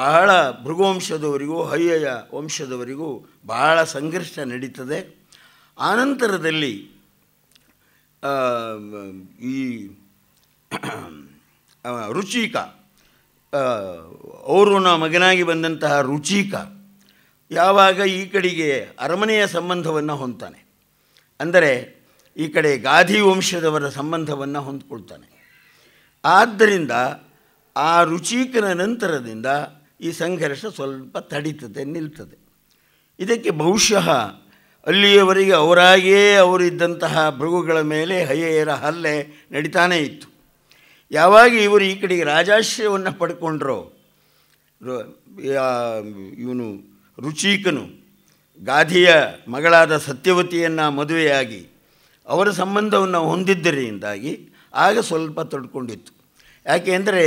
ಬಹಳ ಭೃಗುವಂಶದವರಿಗೂ ಹಯ್ಯಯ ವಂಶದವರಿಗೂ ಬಹಳ ಸಂಘರ್ಷ ನಡೀತದೆ ಆನಂತರದಲ್ಲಿ ಈ ರುಚಿಕ ಅವರು ಮಗನಾಗಿ ಬಂದಂತಹ ರುಚಿಕ ಯಾವಾಗ ಈ ಕಡೆಗೆ ಅರಮನೆಯ ಸಂಬಂಧವನ್ನು ಹೊಂದ್ತಾನೆ ಅಂದರೆ ಈ ಕಡೆ ಗಾಧಿ ವಂಶದವರ ಸಂಬಂಧವನ್ನು ಹೊಂದ್ಕೊಳ್ತಾನೆ ಆದ್ದರಿಂದ ಆ ರುಚಿಕನ ನಂತರದಿಂದ ಈ ಸಂಘರ್ಷ ಸ್ವಲ್ಪ ತಡೀತದೆ ನಿಲ್ತದೆ ಇದಕ್ಕೆ ಬಹುಶಃ ಅಲ್ಲಿಯವರೆಗೆ ಅವರಾಗಿಯೇ ಅವರಿದ್ದಂತಹ ಭೃಗುಗಳ ಮೇಲೆ ಹಯ್ಯೆಯರ ಹಲ್ಲೆ ನಡೀತಾನೇ ಇತ್ತು ಯಾವಾಗ ಇವರು ಈ ಕಡೆಗೆ ರಾಜಾಶ್ರಯವನ್ನು ಪಡ್ಕೊಂಡ್ರೋ ಇವನು ರುಚಿಕನು ಗಾದಿಯ ಮಗಳಾದ ಸತ್ಯವತಿಯನ್ನು ಮದುವೆಯಾಗಿ ಅವರ ಸಂಬಂಧವನ್ನು ಹೊಂದಿದ್ದರಿಂದಾಗಿ ಆಗ ಸ್ವಲ್ಪ ಯಾಕೆ ಅಂದರೆ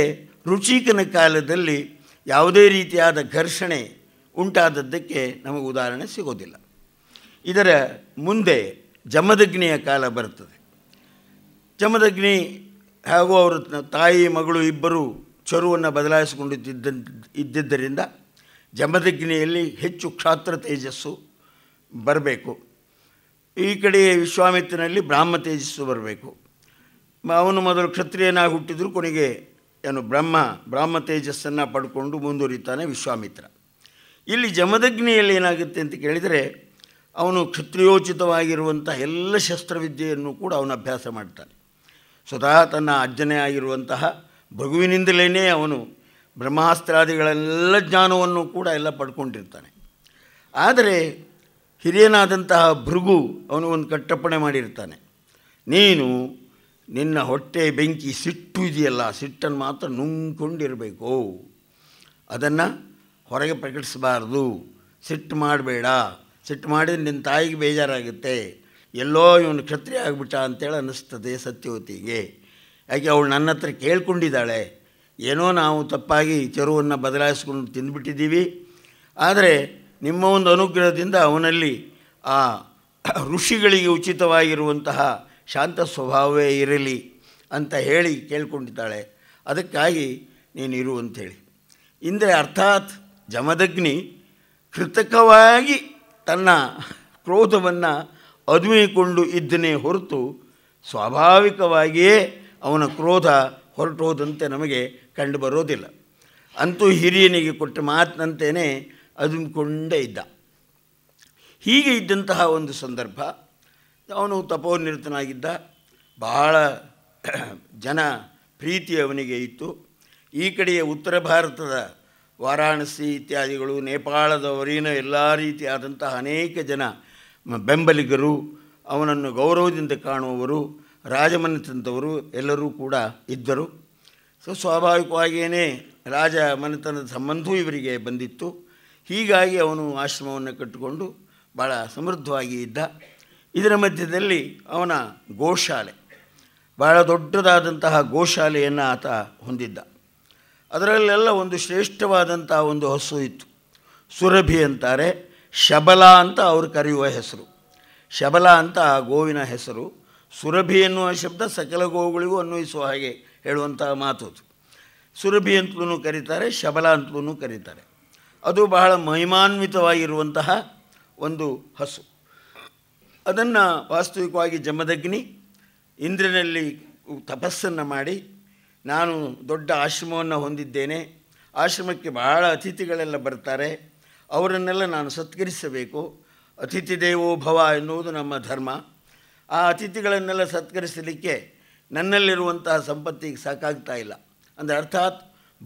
ರುಚಿಕನ ಕಾಲದಲ್ಲಿ ಯಾವುದೇ ರೀತಿಯಾದ ಘರ್ಷಣೆ ಉಂಟಾದದ್ದಕ್ಕೆ ನಮಗೆ ಉದಾಹರಣೆ ಸಿಗೋದಿಲ್ಲ ಇದರ ಮುಂದೆ ಜಮದಗ್ನಿಯ ಕಾಲ ಬರ್ತದೆ ಜಮದಗ್ನಿ ಹಾಗೂ ಅವರ ತಾಯಿ ಮಗಳು ಇಬ್ಬರು ಚರುವನ್ನು ಬದಲಾಯಿಸಿಕೊಂಡಿದ್ದ ಇದ್ದಿದ್ದರಿಂದ ಜಮದಗ್ನಿಯಲ್ಲಿ ಹೆಚ್ಚು ಕ್ಷಾತ್ರ ತೇಜಸ್ಸು ಬರಬೇಕು ಈ ಕಡೆ ವಿಶ್ವಾಮಿತ್ರನಲ್ಲಿ ಬ್ರಾಹ್ಮ ತೇಜಸ್ಸು ಬರಬೇಕು ಅವನು ಮೊದಲು ಕ್ಷತ್ರಿಯನಾಗಿ ಹುಟ್ಟಿದ್ರು ಕೊನೆಗೆ ಏನು ಬ್ರಹ್ಮ ಬ್ರಾಹ್ಮ ತೇಜಸ್ಸನ್ನು ಪಡ್ಕೊಂಡು ಮುಂದುವರಿತಾನೆ ವಿಶ್ವಾಮಿತ್ರ ಇಲ್ಲಿ ಜಮದಗ್ನಿಯಲ್ಲಿ ಏನಾಗುತ್ತೆ ಅಂತ ಕೇಳಿದರೆ ಅವನು ಕ್ಷತ್ರಿಯೋಚಿತವಾಗಿರುವಂಥ ಎಲ್ಲ ಶಸ್ತ್ರವಿದ್ಯೆಯನ್ನು ಕೂಡ ಅವನು ಅಭ್ಯಾಸ ಮಾಡ್ತಾನೆ ಸ್ವತಃ ತನ್ನ ಅಜ್ಜನೇ ಆಗಿರುವಂತಹ ಭಗುವಿನಿಂದಲೇ ಅವನು ಬ್ರಹ್ಮಾಸ್ತ್ರಾದಿಗಳೆಲ್ಲ ಜ್ಞಾನವನ್ನು ಕೂಡ ಎಲ್ಲ ಪಡ್ಕೊಂಡಿರ್ತಾನೆ ಆದರೆ ಹಿರಿಯನಾದಂತಹ ಭೃಗು ಅವನು ಒಂದು ಕಟ್ಟಪ್ಪಣೆ ಮಾಡಿರ್ತಾನೆ ನೀನು ನಿನ್ನ ಹೊಟ್ಟೆ ಬೆಂಕಿ ಸಿಟ್ಟು ಇದೆಯಲ್ಲ ಸಿಟ್ಟನ್ನು ಮಾತ್ರ ನುಂಗ್ಕೊಂಡಿರಬೇಕು ಅದನ್ನು ಹೊರಗೆ ಪ್ರಕಟಿಸಬಾರ್ದು ಸಿಟ್ಟು ಮಾಡಬೇಡ ಸಿಟ್ಟು ಮಾಡಿದರೆ ನಿನ್ನ ತಾಯಿಗೆ ಬೇಜಾರಾಗುತ್ತೆ ಎಲ್ಲೋ ಇವನು ಕ್ಷತ್ರಿಯ ಆಗಿಬಿಟ್ಟ ಅಂತೇಳಿ ಅನ್ನಿಸ್ತದೆ ಸತ್ಯವತಿಗೆ ಯಾಕೆ ಅವಳು ನನ್ನ ಹತ್ರ ಕೇಳ್ಕೊಂಡಿದ್ದಾಳೆ ಏನೋ ನಾವು ತಪ್ಪಾಗಿ ಚೆರುವನ್ನು ಬದಲಾಯಿಸ್ಕೊಂಡು ತಿಂದುಬಿಟ್ಟಿದ್ದೀವಿ ಆದರೆ ನಿಮ್ಮ ಒಂದು ಅನುಗ್ರಹದಿಂದ ಅವನಲ್ಲಿ ಆ ಋಷಿಗಳಿಗೆ ಉಚಿತವಾಗಿರುವಂತಹ ಶಾಂತ ಸ್ವಭಾವವೇ ಇರಲಿ ಅಂತ ಹೇಳಿ ಕೇಳ್ಕೊಂಡಿದ್ದಾಳೆ ಅದಕ್ಕಾಗಿ ನೀನಿರು ಅಂಥೇಳಿ ಇಂದರೆ ಅರ್ಥಾತ್ ಜಮದಗ್ನಿ ಕೃತಕವಾಗಿ ತನ್ನ ಕ್ರೋಧವನ್ನು ಅದುಮಿಕೊಂಡು ಇದ್ದನೇ ಹೊರತು ಸ್ವಾಭಾವಿಕವಾಗಿಯೇ ಅವನ ಕ್ರೋಧ ಹೊರಟೋದಂತೆ ನಮಗೆ ಕಂಡುಬರೋದಿಲ್ಲ ಅಂತೂ ಹಿರಿಯನಿಗೆ ಕೊಟ್ಟ ಮಾತಿನಂತೆಯೇ ಅದುಮಿಕೊಂಡೇ ಇದ್ದ ಹೀಗೆ ಇದ್ದಂತಹ ಒಂದು ಸಂದರ್ಭ ಅವನು ತಪೋನಿರತನಾಗಿದ್ದ ಬಹಳ ಜನ ಪ್ರೀತಿ ಅವನಿಗೆ ಇತ್ತು ಈ ಕಡೆಯ ಉತ್ತರ ಭಾರತದ ವಾರಾಣಸಿ ಇತ್ಯಾದಿಗಳು ನೇಪಾಳದವರಿನ ಎಲ್ಲ ರೀತಿಯಾದಂತಹ ಅನೇಕ ಜನ ಬೆಂಬಲಿಗರು ಅವನನ್ನು ಗೌರವದಿಂದ ಕಾಣುವವರು ರಾಜಮನೆತನದವರು ಎಲ್ಲರೂ ಕೂಡ ಇದ್ದರು ಸೊ ಸ್ವಾಭಾವಿಕವಾಗಿಯೇ ರಾಜ ಮನೆತನದ ಸಂಬಂಧವೂ ಇವರಿಗೆ ಬಂದಿತ್ತು ಹೀಗಾಗಿ ಅವನು ಆಶ್ರಮವನ್ನು ಕಟ್ಟಿಕೊಂಡು ಭಾಳ ಸಮೃದ್ಧವಾಗಿ ಇದ್ದ ಇದರ ಮಧ್ಯದಲ್ಲಿ ಅವನ ಗೋಶಾಲೆ ಭಾಳ ದೊಡ್ಡದಾದಂತಹ ಗೋಶಾಲೆಯನ್ನು ಆತ ಹೊಂದಿದ್ದ ಅದರಲ್ಲೆಲ್ಲ ಒಂದು ಶ್ರೇಷ್ಠವಾದಂತಹ ಒಂದು ಹಸು ಇತ್ತು ಸುರಭಿ ಅಂತಾರೆ ಶಬಲ ಅಂತ ಅವರು ಕರೆಯುವ ಹೆಸರು ಶಬಲ ಅಂತ ಆ ಗೋವಿನ ಹೆಸರು ಸುರಭಿ ಎನ್ನುವ ಶಬ್ದ ಸಕಲ ಗೋವುಗಳಿಗೂ ಅನ್ವಯಿಸುವ ಹಾಗೆ ಹೇಳುವಂತಹ ಮಾತು ಸುರಭಿ ಅಂತಲೂ ಕರೀತಾರೆ ಶಬಲ ಅಂತಲೂ ಕರೀತಾರೆ ಅದು ಬಹಳ ಮಹಿಮಾನ್ವಿತವಾಗಿರುವಂತಹ ಒಂದು ಹಸು ಅದನ್ನು ವಾಸ್ತವಿಕವಾಗಿ ಜಮದಗ್ನಿ ಇಂದ್ರನಲ್ಲಿ ತಪಸ್ಸನ್ನು ಮಾಡಿ ನಾನು ದೊಡ್ಡ ಆಶ್ರಮವನ್ನು ಹೊಂದಿದ್ದೇನೆ ಆಶ್ರಮಕ್ಕೆ ಬಹಳ ಅತಿಥಿಗಳೆಲ್ಲ ಬರ್ತಾರೆ ಅವರನ್ನೆಲ್ಲ ನಾನು ಸತ್ಕರಿಸಬೇಕು ಅತಿಥಿ ದೇವೋ ಭವ ಎನ್ನುವುದು ನಮ್ಮ ಧರ್ಮ ಆ ಅತಿಥಿಗಳನ್ನೆಲ್ಲ ಸತ್ಕರಿಸಲಿಕ್ಕೆ ನನ್ನಲ್ಲಿರುವಂತಹ ಸಂಪತ್ತಿಗೆ ಸಾಕಾಗ್ತಾ ಇಲ್ಲ ಅಂದರೆ ಅರ್ಥಾತ್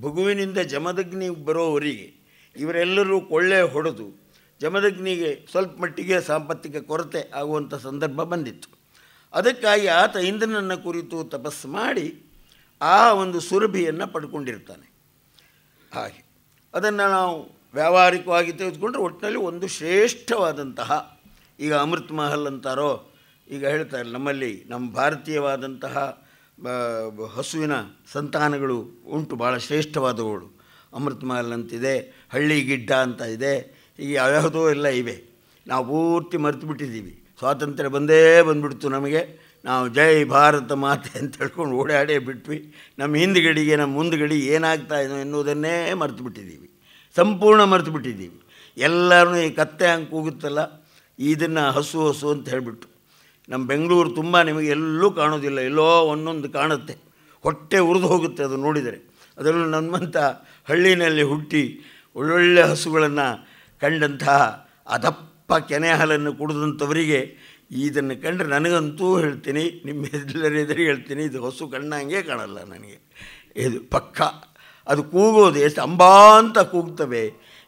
ಭಗುವಿನಿಂದ ಜಮದಗ್ನಿ ಬರೋವರಿಗೆ ಇವರೆಲ್ಲರೂ ಕೊಳ್ಳೆ ಹೊಡೆದು ಜಮದಗ್ನಿಗೆ ಸ್ವಲ್ಪ ಮಟ್ಟಿಗೆ ಸಾಂಪತ್ತಿಕ ಕೊರತೆ ಆಗುವಂಥ ಸಂದರ್ಭ ಬಂದಿತ್ತು ಅದಕ್ಕಾಗಿ ಆತ ಇಂದ್ರನನ್ನು ಕುರಿತು ತಪಸ್ಸು ಮಾಡಿ ಆ ಒಂದು ಸುರಭಿಯನ್ನು ಪಡ್ಕೊಂಡಿರ್ತಾನೆ ಹಾಗೆ ಅದನ್ನು ನಾವು ವ್ಯಾವಹಾರಿಕವಾಗಿ ತೆಗೆದುಕೊಂಡ್ರೆ ಒಟ್ಟಿನಲ್ಲಿ ಒಂದು ಶ್ರೇಷ್ಠವಾದಂತಹ ಈಗ ಅಮೃತ್ ಮಹಲ್ ಅಂತಾರೋ ಈಗ ಹೇಳ್ತಾರೆ ನಮ್ಮಲ್ಲಿ ನಮ್ಮ ಭಾರತೀಯವಾದಂತಹ ಹಸುವಿನ ಸಂತಾನಗಳು ಉಂಟು ಭಾಳ ಶ್ರೇಷ್ಠವಾದವುಗಳು ಅಮೃತ್ ಮಹಲ್ ಅಂತಿದೆ ಹಳ್ಳಿ ಗಿಡ್ಡ ಅಂತ ಇದೆ ಈಗ ಯಾವ್ಯಾವುದೋ ಎಲ್ಲ ಇವೆ ನಾವು ಪೂರ್ತಿ ಮರೆತು ಬಿಟ್ಟಿದ್ದೀವಿ ಸ್ವಾತಂತ್ರ್ಯ ಬಂದೇ ಬಂದ್ಬಿಡ್ತು ನಮಗೆ ನಾವು ಜೈ ಭಾರತ ಮಾತೆ ಅಂತ ಹೇಳ್ಕೊಂಡು ಓಡಾಡೇ ಬಿಟ್ವಿ ನಮ್ಮ ಹಿಂದ್ಗಡಿಗೆ ನಮ್ಮ ಮುಂದ್ಗಡಿ ಏನಾಗ್ತಾ ಇದೆ ಎನ್ನುವುದನ್ನೇ ಮರೆತು ಬಿಟ್ಟಿದ್ದೀವಿ ಸಂಪೂರ್ಣ ಮರೆತು ಬಿಟ್ಟಿದ್ದೀವಿ ಎಲ್ಲರೂ ಈ ಕತ್ತೆ ಹಂಗೆ ಕೂಗುತ್ತಲ್ಲ ಇದನ್ನು ಹಸು ಹಸು ಅಂತ ಹೇಳಿಬಿಟ್ಟು ನಮ್ಮ ಬೆಂಗಳೂರು ತುಂಬ ನಿಮಗೆ ಎಲ್ಲೂ ಕಾಣೋದಿಲ್ಲ ಎಲ್ಲೋ ಒಂದೊಂದು ಕಾಣುತ್ತೆ ಹೊಟ್ಟೆ ಉರಿದು ಹೋಗುತ್ತೆ ಅದು ನೋಡಿದರೆ ಅದರಲ್ಲೂ ನಮ್ಮಂಥ ಹಳ್ಳಿನಲ್ಲಿ ಹುಟ್ಟಿ ಒಳ್ಳೊಳ್ಳೆ ಹಸುಗಳನ್ನು ಕಂಡಂತಹ ಅದಪ್ಪ ಕೆನೆ ಹಾಲನ್ನು ಕುಡಿದಂಥವರಿಗೆ ಇದನ್ನು ಕಂಡ್ರೆ ನನಗಂತೂ ಹೇಳ್ತೀನಿ ನಿಮ್ಮ ಹೇಳ್ತೀನಿ ಇದು ಹಸು ಕಣ್ಣಂಗೆ ಕಾಣಲ್ಲ ನನಗೆ ಇದು ಪಕ್ಕಾ ಅದು ಕೂಗೋದು ಎಷ್ಟು ಅಂಬಾ ಅಂತ ಕೂಗ್ತವೆ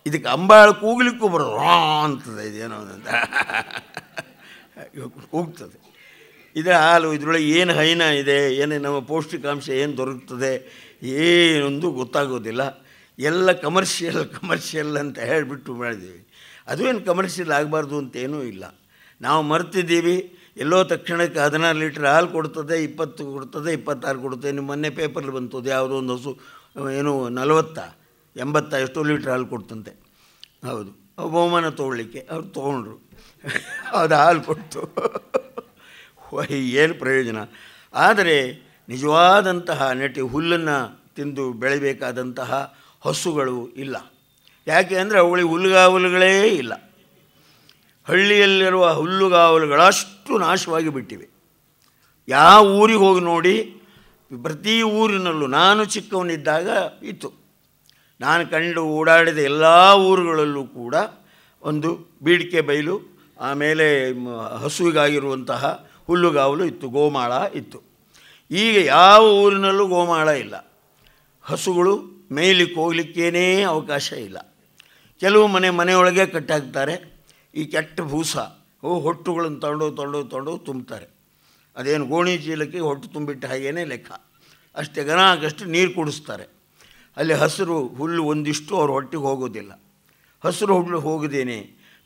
ಇದಕ್ಕೆ ಅಂಬಾಳು ಕೂಗ್ಲಿಕ್ಕೂ ಬರೋ ರಾ ಅಂತದೆ ಇದೇನೋ ಅಂತ ಕೂಗ್ತದೆ ಇದು ಹಾಲು ಇದರೊಳಗೆ ಏನು ಹೈನ ಇದೆ ಏನೇ ನಮ್ಮ ಪೌಷ್ಟಿಕಾಂಶ ಏನು ದೊರಕ್ತದೆ ಏನೊಂದು ಗೊತ್ತಾಗೋದಿಲ್ಲ ಎಲ್ಲ ಕಮರ್ಷಿಯಲ್ ಕಮರ್ಷಿಯಲ್ ಅಂತ ಹೇಳಿಬಿಟ್ಟು ಮಾಡಿದ್ದೀವಿ ಅದು ಏನು ಕಮರ್ಷಿಯಲ್ ಆಗಬಾರ್ದು ಅಂತೇನೂ ಇಲ್ಲ ನಾವು ಮರ್ತಿದ್ದೀವಿ ಎಲ್ಲೋ ತಕ್ಷಣಕ್ಕೆ ಹದಿನಾರು ಲೀಟ್ರ್ ಹಾಲು ಕೊಡ್ತದೆ ಇಪ್ಪತ್ತು ಕೊಡ್ತದೆ ಇಪ್ಪತ್ತಾರು ಕೊಡ್ತದೆ ಮೊನ್ನೆ ಪೇಪರ್ಲಿ ಬಂತು ಯಾವುದೋ ಒಂದು ಹಸು ಏನು ನಲವತ್ತ ಎಂಬತ್ತ ಎಷ್ಟೋ ಲೀಟ್ರ್ ಹಾಲು ಕೊಡ್ತಂತೆ ಹೌದು ಬಹುಮಾನ ತೊಗೊಳ್ಲಿಕ್ಕೆ ಅವ್ರು ತೊಗೊಂಡ್ರು ಅದು ಹಾಲು ಕೊಟ್ಟು ಏನು ಪ್ರಯೋಜನ ಆದರೆ ನಿಜವಾದಂತಹ ನೆಟ್ಟಿ ಹುಲ್ಲನ್ನು ತಿಂದು ಬೆಳಿಬೇಕಾದಂತಹ ಹಸುಗಳು ಇಲ್ಲ ಯಾಕೆ ಅಂದರೆ ಅವಳಿ ಹುಲ್ಲುಗಾವಲುಗಳೇ ಇಲ್ಲ ಹಳ್ಳಿಯಲ್ಲಿರುವ ಹುಲ್ಲುಗಾವಲುಗಳಷ್ಟು ನಾಶವಾಗಿ ಬಿಟ್ಟಿವೆ ಯಾವ ಊರಿಗೆ ಹೋಗಿ ನೋಡಿ ಪ್ರತಿ ಊರಿನಲ್ಲೂ ನಾನು ಚಿಕ್ಕವನಿದ್ದಾಗ ಇತ್ತು ನಾನು ಕಂಡು ಓಡಾಡಿದ ಎಲ್ಲ ಊರುಗಳಲ್ಲೂ ಕೂಡ ಒಂದು ಬೀಡಿಕೆ ಬೈಲು ಆಮೇಲೆ ಹಸುವಿಗಾಗಿರುವಂತಹ ಹುಲ್ಲುಗಾವಲು ಇತ್ತು ಗೋಮಾಳ ಇತ್ತು ಈಗ ಯಾವ ಊರಿನಲ್ಲೂ ಗೋಮಾಳ ಇಲ್ಲ ಹಸುಗಳು ಮೇಯ್ಲಿಕ್ಕೆ ಹೋಗ್ಲಿಕ್ಕೇನೇ ಅವಕಾಶ ಇಲ್ಲ ಕೆಲವು ಮನೆ ಮನೆಯೊಳಗೆ ಕಟ್ಟಾಗ್ತಾರೆ ಈ ಕೆಟ್ಟ ಭೂಸ ಹೊಟ್ಟುಗಳನ್ನು ತೊಗೊಂಡು ತೊಗೊಂಡು ತೊಂಡು ತುಂಬ್ತಾರೆ ಅದೇನು ಗೋಣಿ ಚೀಲಕ್ಕೆ ಹೊಟ್ಟು ತುಂಬಿಟ್ಟ ಹಾಗೇನೆ ಲೆಕ್ಕ ಅಷ್ಟೇ ಗನ ಆಗಷ್ಟು ನೀರು ಕುಡಿಸ್ತಾರೆ ಅಲ್ಲಿ ಹಸಿರು ಹುಲ್ಲು ಒಂದಿಷ್ಟು ಅವ್ರ ಹೊಟ್ಟಿಗೆ ಹೋಗೋದಿಲ್ಲ ಹಸಿರು ಹುಲ್ಲು ಹೋಗದೇನೆ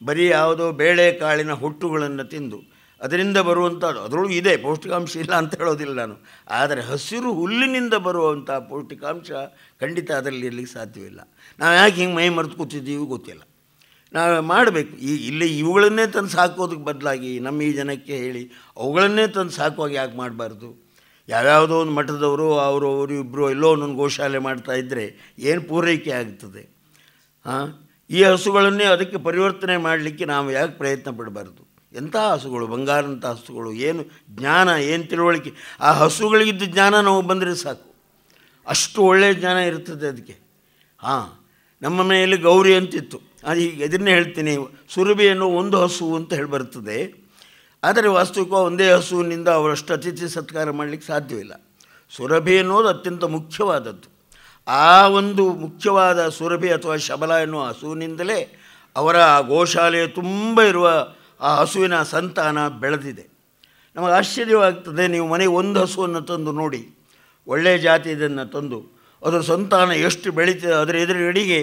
ಬರೀ ಯಾವುದೋ ಬೇಳೆಕಾಳಿನ ಹೊಟ್ಟುಗಳನ್ನು ತಿಂದು ಅದರಿಂದ ಬರುವಂಥ ಅದರೊಳಗೆ ಇದೆ ಪೌಷ್ಟಿಕಾಂಶ ಇಲ್ಲ ಅಂತ ಹೇಳೋದಿಲ್ಲ ನಾನು ಆದರೆ ಹಸಿರು ಹುಲ್ಲಿನಿಂದ ಬರುವಂಥ ಪೌಷ್ಟಿಕಾಂಶ ಖಂಡಿತ ಅದರಲ್ಲಿ ಇರಲಿಕ್ಕೆ ಸಾಧ್ಯವಿಲ್ಲ ನಾವು ಯಾಕೆ ಹಿಂಗೆ ಮೈ ಮರೆತು ಕೂತಿದ್ದೀವಿ ಗೊತ್ತಿಲ್ಲ ನಾವು ಮಾಡಬೇಕು ಈ ಇಲ್ಲಿ ಇವುಗಳನ್ನೇ ತಂದು ಸಾಕೋದಕ್ಕೆ ಬದಲಾಗಿ ನಮ್ಮ ಈ ಜನಕ್ಕೆ ಹೇಳಿ ಅವುಗಳನ್ನೇ ತಂದು ಸಾಕುವಾಗ ಯಾಕೆ ಮಾಡಬಾರ್ದು ಯಾವ್ಯಾವುದೋ ಒಂದು ಮಠದವರು ಅವರು ಅವರು ಇಬ್ಬರು ಎಲ್ಲೋ ಒಂದೊಂದು ಗೋಶಾಲೆ ಇದ್ದರೆ ಏನು ಪೂರೈಕೆ ಆಗ್ತದೆ ಹಾಂ ಈ ಹಸುಗಳನ್ನೇ ಅದಕ್ಕೆ ಪರಿವರ್ತನೆ ಮಾಡಲಿಕ್ಕೆ ನಾವು ಯಾಕೆ ಪ್ರಯತ್ನ ಪಡಬಾರ್ದು ಎಂಥ ಹಸುಗಳು ಬಂಗಾರಂಥ ಹಸುಗಳು ಏನು ಜ್ಞಾನ ಏನು ತಿಳುವಳಿಕೆ ಆ ಹಸುಗಳಿಗಿದ್ದ ಜ್ಞಾನ ನಾವು ಬಂದರೆ ಸಾಕು ಅಷ್ಟು ಒಳ್ಳೆಯ ಜ್ಞಾನ ಇರ್ತದೆ ಅದಕ್ಕೆ ಹಾಂ ನಮ್ಮ ಮನೆಯಲ್ಲಿ ಗೌರಿ ಅಂತಿತ್ತು ಅದು ಈಗ ಎದುರನ್ನೇ ಹೇಳ್ತೀನಿ ಅನ್ನೋ ಒಂದು ಹಸು ಅಂತ ಹೇಳಿ ಬರ್ತದೆ ಆದರೆ ವಾಸ್ತವಿಕ ಒಂದೇ ಹಸುವಿನಿಂದ ಅವರಷ್ಟು ಅತಿಥಿ ಸತ್ಕಾರ ಮಾಡಲಿಕ್ಕೆ ಸಾಧ್ಯವಿಲ್ಲ ಸುರಭಿ ಅನ್ನೋದು ಅತ್ಯಂತ ಮುಖ್ಯವಾದದ್ದು ಆ ಒಂದು ಮುಖ್ಯವಾದ ಸುರಭಿ ಅಥವಾ ಶಬಲ ಎನ್ನುವ ಹಸುವಿನಿಂದಲೇ ಅವರ ಗೋಶಾಲೆ ತುಂಬ ಇರುವ ಆ ಹಸುವಿನ ಸಂತಾನ ಬೆಳೆದಿದೆ ನಮಗೆ ಆಶ್ಚರ್ಯವಾಗ್ತದೆ ನೀವು ಮನೆಗೆ ಒಂದು ಹಸುವನ್ನು ತಂದು ನೋಡಿ ಒಳ್ಳೆಯ ಜಾತಿ ಇದನ್ನು ತಂದು ಅದರ ಸಂತಾನ ಎಷ್ಟು ಬೆಳೀತದೆ ಅದರ ಎದುರುಗಡೆಗೆ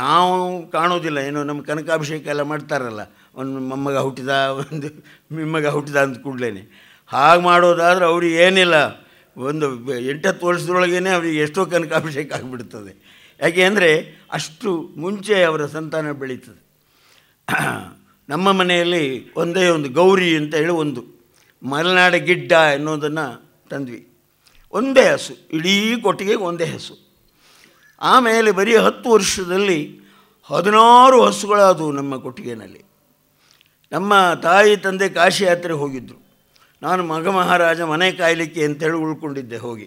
ನಾವು ಕಾಣೋದಿಲ್ಲ ಏನೋ ನಮ್ಮ ಕನಕಾಭಿಷೇಕ ಎಲ್ಲ ಮಾಡ್ತಾರಲ್ಲ ಒಂದು ಮೊಮ್ಮಗ ಹುಟ್ಟಿದ ಒಂದು ನಿಮ್ಮಗ ಹುಟ್ಟಿದ ಅಂತ ಕೂಡಲೇ ಹಾಗೆ ಮಾಡೋದಾದ್ರೆ ಅವ್ರಿಗೆ ಏನಿಲ್ಲ ಒಂದು ಎಂಟತ್ತು ವರ್ಷದೊಳಗೇ ಅವ್ರಿಗೆ ಎಷ್ಟೋ ಕನಕಾಭಿಷೇಕ ಆಗಿಬಿಡ್ತದೆ ಯಾಕೆ ಅಂದರೆ ಅಷ್ಟು ಮುಂಚೆ ಅವರ ಸಂತಾನ ಬೆಳೀತದೆ ನಮ್ಮ ಮನೆಯಲ್ಲಿ ಒಂದೇ ಒಂದು ಗೌರಿ ಅಂತ ಹೇಳಿ ಒಂದು ಮಲೆನಾಡ ಗಿಡ್ಡ ಎನ್ನುವುದನ್ನು ತಂದ್ವಿ ಒಂದೇ ಹಸು ಇಡೀ ಕೊಟ್ಟಿಗೆಗೆ ಒಂದೇ ಹಸು ಆಮೇಲೆ ಬರೀ ಹತ್ತು ವರ್ಷದಲ್ಲಿ ಹದಿನಾರು ಹಸುಗಳಾದವು ನಮ್ಮ ಕೊಟ್ಟಿಗೆನಲ್ಲಿ ನಮ್ಮ ತಾಯಿ ತಂದೆ ಕಾಶಿ ಯಾತ್ರೆ ಹೋಗಿದ್ದರು ನಾನು ಮಗ ಮಹಾರಾಜ ಮನೆ ಕಾಯಲಿಕ್ಕೆ ಅಂತೇಳಿ ಉಳ್ಕೊಂಡಿದ್ದೆ ಹೋಗಿ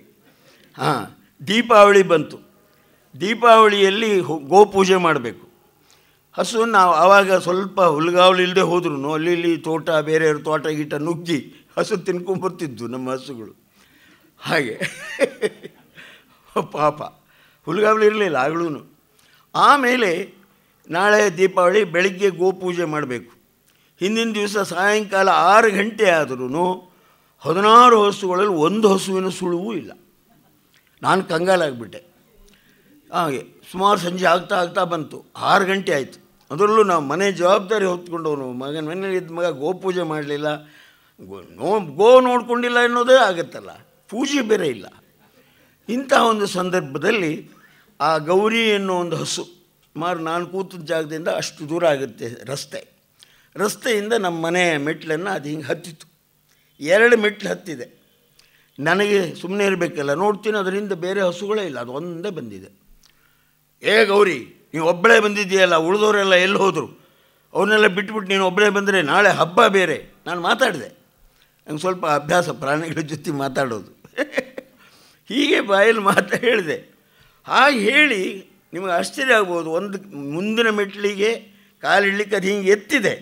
ಹಾಂ ದೀಪಾವಳಿ ಬಂತು ದೀಪಾವಳಿಯಲ್ಲಿ ಗೋಪೂಜೆ ಮಾಡಬೇಕು ಹಸು ನಾವು ಆವಾಗ ಸ್ವಲ್ಪ ಇಲ್ಲದೆ ಹೋದ್ರು ಅಲ್ಲಿ ಇಲ್ಲಿ ತೋಟ ಬೇರೆಯವ್ರ ತೋಟ ಗೀಟ ನುಗ್ಗಿ ಹಸು ತಿನ್ಕೊಂಡ್ಬರ್ತಿದ್ದು ನಮ್ಮ ಹಸುಗಳು ಹಾಗೆ ಪಾಪ ಹುಲ್ಗಾವಲು ಇರಲಿಲ್ಲ ಆಗಲೂ ಆಮೇಲೆ ನಾಳೆ ದೀಪಾವಳಿ ಬೆಳಗ್ಗೆ ಗೋಪೂಜೆ ಮಾಡಬೇಕು ಹಿಂದಿನ ದಿವಸ ಸಾಯಂಕಾಲ ಆರು ಗಂಟೆ ಆದ್ರೂ ಹದಿನಾರು ಹಸುಗಳಲ್ಲಿ ಒಂದು ಹಸುವಿನ ಸುಳುವೂ ಇಲ್ಲ ನಾನು ಕಂಗಾಲಾಗ್ಬಿಟ್ಟೆ ಹಾಗೆ ಸುಮಾರು ಸಂಜೆ ಆಗ್ತಾ ಆಗ್ತಾ ಬಂತು ಆರು ಗಂಟೆ ಆಯಿತು ಅದರಲ್ಲೂ ನಾವು ಮನೆ ಜವಾಬ್ದಾರಿ ಹೊತ್ಕೊಂಡವನು ಮಗನ ಇದ್ದ ಮಗ ಗೋ ಪೂಜೆ ಮಾಡಲಿಲ್ಲ ಗೋ ನೋ ಗೋ ನೋಡ್ಕೊಂಡಿಲ್ಲ ಎನ್ನೋದೇ ಆಗುತ್ತಲ್ಲ ಪೂಜೆ ಬೇರೆ ಇಲ್ಲ ಇಂತಹ ಒಂದು ಸಂದರ್ಭದಲ್ಲಿ ಆ ಗೌರಿ ಅನ್ನೋ ಒಂದು ಹಸು ಸುಮಾರು ನಾನು ಕೂತ ಜಾಗದಿಂದ ಅಷ್ಟು ದೂರ ಆಗುತ್ತೆ ರಸ್ತೆ ರಸ್ತೆಯಿಂದ ನಮ್ಮ ಮನೆ ಮೆಟ್ಲನ್ನು ಅದು ಹಿಂಗೆ ಹತ್ತಿತ್ತು ಎರಡು ಮೆಟ್ಲು ಹತ್ತಿದೆ ನನಗೆ ಸುಮ್ಮನೆ ಇರಬೇಕಲ್ಲ ನೋಡ್ತೀನಿ ಅದರಿಂದ ಬೇರೆ ಹಸುಗಳೇ ಇಲ್ಲ ಅದು ಒಂದೇ ಬಂದಿದೆ ಏ ಗೌರಿ ನೀವು ಒಬ್ಬಳೇ ಬಂದಿದ್ದೀಯಲ್ಲ ಉಳಿದವರೆಲ್ಲ ಎಲ್ಲಿ ಹೋದರು ಅವನ್ನೆಲ್ಲ ಬಿಟ್ಬಿಟ್ಟು ನೀನು ಒಬ್ಬಳೇ ಬಂದರೆ ನಾಳೆ ಹಬ್ಬ ಬೇರೆ ನಾನು ಮಾತಾಡಿದೆ ನಂಗೆ ಸ್ವಲ್ಪ ಅಭ್ಯಾಸ ಪ್ರಾಣಿಗಳ ಜೊತೆ ಮಾತಾಡೋದು ಹೀಗೆ ಬಾಯಲ್ಲಿ ಮಾತಾ ಹೇಳಿದೆ ಹಾಗೆ ಹೇಳಿ ನಿಮಗೆ ಆಶ್ಚರ್ಯ ಆಗ್ಬೋದು ಒಂದು ಮುಂದಿನ ಮೆಟ್ಲಿಗೆ ಕಾಲಿಡ್ಲಿಕ್ಕೆ ಅದು ಹಿಂಗೆ ಎತ್ತಿದೆ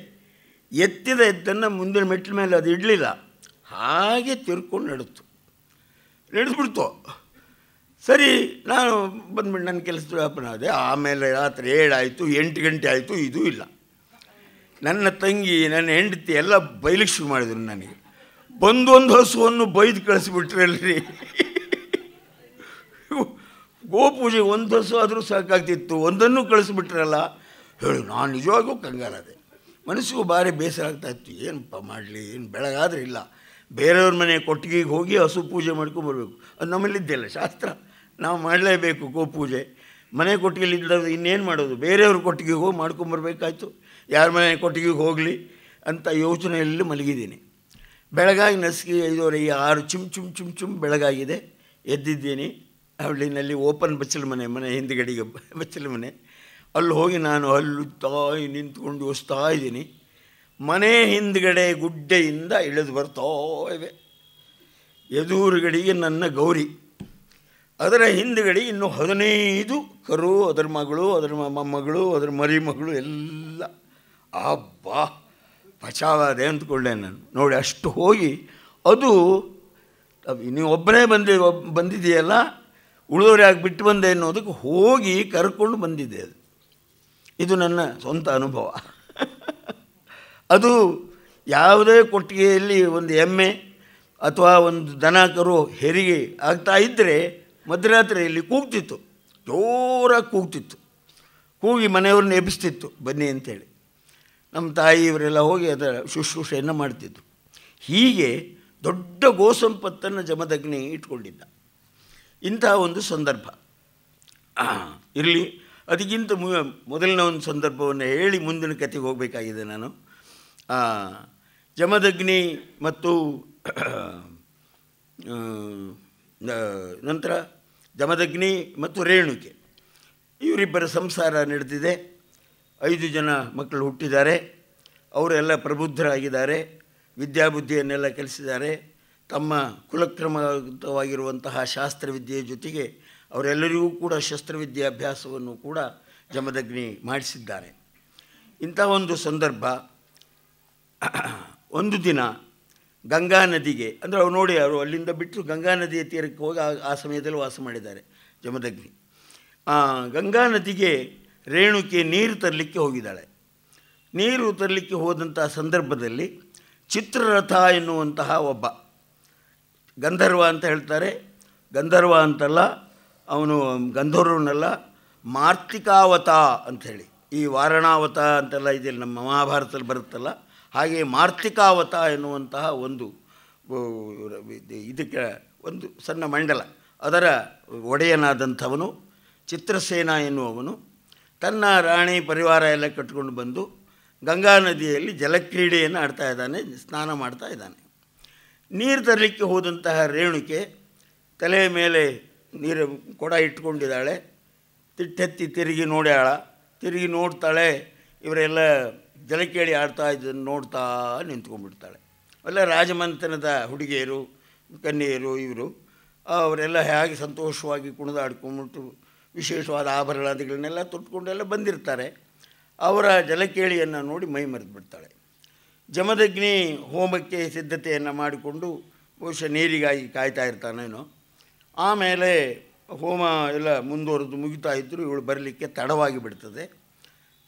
ಎತ್ತಿದ ಎತ್ತನ್ನು ಮುಂದಿನ ಮೆಟ್ಲ ಮೇಲೆ ಅದು ಇಡಲಿಲ್ಲ ಹಾಗೆ ತಿರ್ಕೊಂಡು ನಡೆತು ನಡೆದ್ಬಿಡ್ತು ಸರಿ ನಾನು ಬಂದ್ಬಿಟ್ಟು ನನ್ನ ಕೆಲಸದ ವ್ಯಾಪನ ಆದೆ ಆಮೇಲೆ ರಾತ್ರಿ ಏಳಾಯಿತು ಎಂಟು ಗಂಟೆ ಆಯಿತು ಇದೂ ಇಲ್ಲ ನನ್ನ ತಂಗಿ ನನ್ನ ಹೆಂಡತಿ ಎಲ್ಲ ಬೈಲಿಕ್ಕೆ ಶುರು ಮಾಡಿದರು ನನಗೆ ಬಂದೊಂದು ಹಸುವನ್ನು ಬೈದು ಕಳಿಸ್ಬಿಟ್ರಲ್ರಿ ಗೋಪೂಜೆ ಒಂದು ಹಸು ಆದರೂ ಸಾಕಾಗ್ತಿತ್ತು ಒಂದನ್ನು ಕಳಿಸ್ಬಿಟ್ರಲ್ಲ ಹೇಳು ನಾನು ನಿಜವಾಗೂ ಕಂಗಾಲದೆ ಮನಸ್ಸಿಗೂ ಭಾರಿ ಬೇಸರ ಇತ್ತು ಏನಪ್ಪ ಮಾಡಲಿ ಏನು ಬೆಳಗಾದ್ರೂ ಇಲ್ಲ ಬೇರೆಯವ್ರ ಮನೆ ಕೊಟ್ಟಿಗೆಗೆ ಹೋಗಿ ಹಸು ಪೂಜೆ ಬರಬೇಕು ಅದು ನಮ್ಮಲ್ಲಿದ್ದಿಲ್ಲ ಶಾಸ್ತ್ರ ನಾವು ಮಾಡಲೇಬೇಕು ಗೋಪೂಜೆ ಮನೆ ಕೊಟ್ಟಿಗೆಲಿದ್ದದ್ದು ಇನ್ನೇನು ಮಾಡೋದು ಬೇರೆಯವ್ರ ಕೊಟ್ಟಿಗೆಗೆ ಹೋಗಿ ಮಾಡ್ಕೊಂಬರ್ಬೇಕಾಯ್ತು ಯಾರ ಮನೆ ಕೊಟ್ಟಿಗೆಗೆ ಹೋಗಲಿ ಅಂತ ಯೋಚನೆಯಲ್ಲಿ ಮಲಗಿದ್ದೀನಿ ಬೆಳಗಾಗಿ ನಸಿಗೆ ಐದುವರೆ ಆರು ಚುಮ್ ಚುಮ್ ಚುಮ್ ಚುಮ್ ಬೆಳಗಾಗಿದೆ ಎದ್ದಿದ್ದೀನಿ ಹಳ್ಳಿನಲ್ಲಿ ಓಪನ್ ಬಚ್ಚಲ ಮನೆ ಮನೆ ಹಿಂದ್ಗಡೆಗೆ ಬಚ್ಚಲ ಮನೆ ಅಲ್ಲಿ ಹೋಗಿ ನಾನು ತಾಯಿ ನಿಂತ್ಕೊಂಡು ಹೊಸ್ತಾ ಇದ್ದೀನಿ ಮನೆ ಹಿಂದ್ಗಡೆ ಗುಡ್ಡೆಯಿಂದ ಇಳಿದು ಬರ್ತಾ ಇವೆ ಎದುರುಗಡಿಗೆ ನನ್ನ ಗೌರಿ ಅದರ ಹಿಂದ್ಗಡೆ ಇನ್ನು ಹದಿನೈದು ಕರು ಅದರ ಮಗಳು ಅದರ ಮೊಮ್ಮಗಳು ಅದರ ಮರಿ ಮಗಳು ಎಲ್ಲ ಅಬ್ಬಾ ಪಚಾವಾದೆ ಅಂದ್ಕೊಳ್ಳೆ ನಾನು ನೋಡಿ ಅಷ್ಟು ಹೋಗಿ ಅದು ನೀವು ಒಬ್ಬನೇ ಬಂದಿ ಒಬ್ಬ ಬಂದಿದೆಯಲ್ಲ ಉಳಿದವ್ರು ಯಾಕೆ ಬಿಟ್ಟು ಬಂದೆ ಅನ್ನೋದಕ್ಕೆ ಹೋಗಿ ಕರ್ಕೊಂಡು ಬಂದಿದ್ದೆ ಅದು ಇದು ನನ್ನ ಸ್ವಂತ ಅನುಭವ ಅದು ಯಾವುದೇ ಕೊಟ್ಟಿಗೆಯಲ್ಲಿ ಒಂದು ಎಮ್ಮೆ ಅಥವಾ ಒಂದು ದನ ಕರು ಹೆರಿಗೆ ಆಗ್ತಾ ಇದ್ದರೆ ಮಧ್ಯರಾತ್ರಿಯಲ್ಲಿ ಕೂಗ್ತಿತ್ತು ಜೋರಾಗಿ ಕೂಗ್ತಿತ್ತು ಕೂಗಿ ಮನೆಯವ್ರನ್ನ ಎಬ್ಬಿಸ್ತಿತ್ತು ಬನ್ನಿ ಅಂತೇಳಿ ನಮ್ಮ ತಾಯಿ ಇವರೆಲ್ಲ ಹೋಗಿ ಅದರ ಶುಶ್ರೂಷೆಯನ್ನು ಮಾಡ್ತಿದ್ದು ಹೀಗೆ ದೊಡ್ಡ ಗೋಸಂಪತ್ತನ್ನು ಜಮದಗ್ನಿ ಇಟ್ಕೊಂಡಿದ್ದ ಇಂತಹ ಒಂದು ಸಂದರ್ಭ ಇರಲಿ ಅದಕ್ಕಿಂತ ಮೊದಲಿನ ಒಂದು ಸಂದರ್ಭವನ್ನು ಹೇಳಿ ಮುಂದಿನ ಕತೆಗೆ ಹೋಗಬೇಕಾಗಿದೆ ನಾನು ಜಮದಗ್ನಿ ಮತ್ತು ನಂತರ ಜಮದಗ್ನಿ ಮತ್ತು ರೇಣುಕೆ ಇವರಿಬ್ಬರ ಸಂಸಾರ ನಡೆದಿದೆ ಐದು ಜನ ಮಕ್ಕಳು ಹುಟ್ಟಿದ್ದಾರೆ ಅವರೆಲ್ಲ ಪ್ರಬುದ್ಧರಾಗಿದ್ದಾರೆ ವಿದ್ಯಾಬುದ್ಧಿಯನ್ನೆಲ್ಲ ಕಲಿಸಿದ್ದಾರೆ ತಮ್ಮ ಕುಲಕ್ರಮವಾಗಿರುವಂತಹ ಶಾಸ್ತ್ರವಿದ್ಯೆಯ ಜೊತೆಗೆ ಅವರೆಲ್ಲರಿಗೂ ಕೂಡ ಶಸ್ತ್ರವಿದ್ಯೆ ಅಭ್ಯಾಸವನ್ನು ಕೂಡ ಜಮದಗ್ನಿ ಮಾಡಿಸಿದ್ದಾರೆ ಇಂಥ ಒಂದು ಸಂದರ್ಭ ಒಂದು ದಿನ ಗಂಗಾ ನದಿಗೆ ಅಂದರೆ ಅವ್ರು ನೋಡಿ ಅವರು ಅಲ್ಲಿಂದ ಬಿಟ್ಟು ಗಂಗಾ ನದಿಯ ತೀರಕ್ಕೆ ಹೋಗಿ ಆ ಸಮಯದಲ್ಲಿ ವಾಸ ಮಾಡಿದ್ದಾರೆ ಜಮದಗ್ನಿ ಗಂಗಾ ನದಿಗೆ ರೇಣುಕೆ ನೀರು ತರಲಿಕ್ಕೆ ಹೋಗಿದ್ದಾಳೆ ನೀರು ತರಲಿಕ್ಕೆ ಹೋದಂಥ ಸಂದರ್ಭದಲ್ಲಿ ಚಿತ್ರರಥ ಎನ್ನುವಂತಹ ಒಬ್ಬ ಗಂಧರ್ವ ಅಂತ ಹೇಳ್ತಾರೆ ಗಂಧರ್ವ ಅಂತಲ್ಲ ಅವನು ಗಂಧರ್ವನಲ್ಲ ಮಾರ್ತಿಕಾವತ ಅಂಥೇಳಿ ಈ ವಾರಣಾವತ ಅಂತೆಲ್ಲ ಇದೆಯಲ್ಲ ನಮ್ಮ ಮಹಾಭಾರತದಲ್ಲಿ ಬರುತ್ತಲ್ಲ ಹಾಗೆ ಮಾರ್ತಿಕಾವತ ಎನ್ನುವಂತಹ ಒಂದು ಇದಕ್ಕೆ ಒಂದು ಸಣ್ಣ ಮಂಡಲ ಅದರ ಒಡೆಯನಾದಂಥವನು ಚಿತ್ರಸೇನ ಎನ್ನುವವನು ತನ್ನ ರಾಣಿ ಪರಿವಾರ ಎಲ್ಲ ಕಟ್ಕೊಂಡು ಬಂದು ಗಂಗಾ ನದಿಯಲ್ಲಿ ಜಲಕ್ರೀಡೆಯನ್ನು ಆಡ್ತಾ ಇದ್ದಾನೆ ಸ್ನಾನ ಮಾಡ್ತಾ ಇದ್ದಾನೆ ನೀರು ತರಲಿಕ್ಕೆ ಹೋದಂತಹ ರೇಣುಕೆ ತಲೆಯ ಮೇಲೆ ನೀರು ಕೊಡ ಇಟ್ಕೊಂಡಿದ್ದಾಳೆ ತಿಟ್ಟೆತ್ತಿ ತಿರುಗಿ ನೋಡ್ಯಾಳ ತಿರುಗಿ ನೋಡ್ತಾಳೆ ಇವರೆಲ್ಲ ಜಲ ಕೇಳಿ ಆಡ್ತಾ ಇದ್ದನ್ನು ನೋಡ್ತಾ ನಿಂತ್ಕೊಂಡ್ಬಿಡ್ತಾಳೆ ಎಲ್ಲ ರಾಜಮಂತನದ ಹುಡುಗಿಯರು ಕನ್ಯೆಯರು ಇವರು ಅವರೆಲ್ಲ ಹೇಗೆ ಸಂತೋಷವಾಗಿ ಕುಣಿದಾಡ್ಕೊಂಬಿಟ್ಟು ವಿಶೇಷವಾದ ಆಭರಣಗಳನ್ನೆಲ್ಲ ತೊಟ್ಕೊಂಡೆಲ್ಲ ಬಂದಿರ್ತಾರೆ ಅವರ ಜಲಕೇಳಿಯನ್ನು ನೋಡಿ ಮೈ ಮರೆತು ಬಿಡ್ತಾಳೆ ಜಮದಗ್ನಿ ಹೋಮಕ್ಕೆ ಸಿದ್ಧತೆಯನ್ನು ಮಾಡಿಕೊಂಡು ಬಹುಶಃ ನೀರಿಗಾಗಿ ಕಾಯ್ತಾ ಇರ್ತಾನೇನೋ ಆಮೇಲೆ ಹೋಮ ಎಲ್ಲ ಮುಂದುವರೆದು ಮುಗಿತಾ ಇದ್ದರು ಇವಳು ಬರಲಿಕ್ಕೆ ತಡವಾಗಿ ಬಿಡ್ತದೆ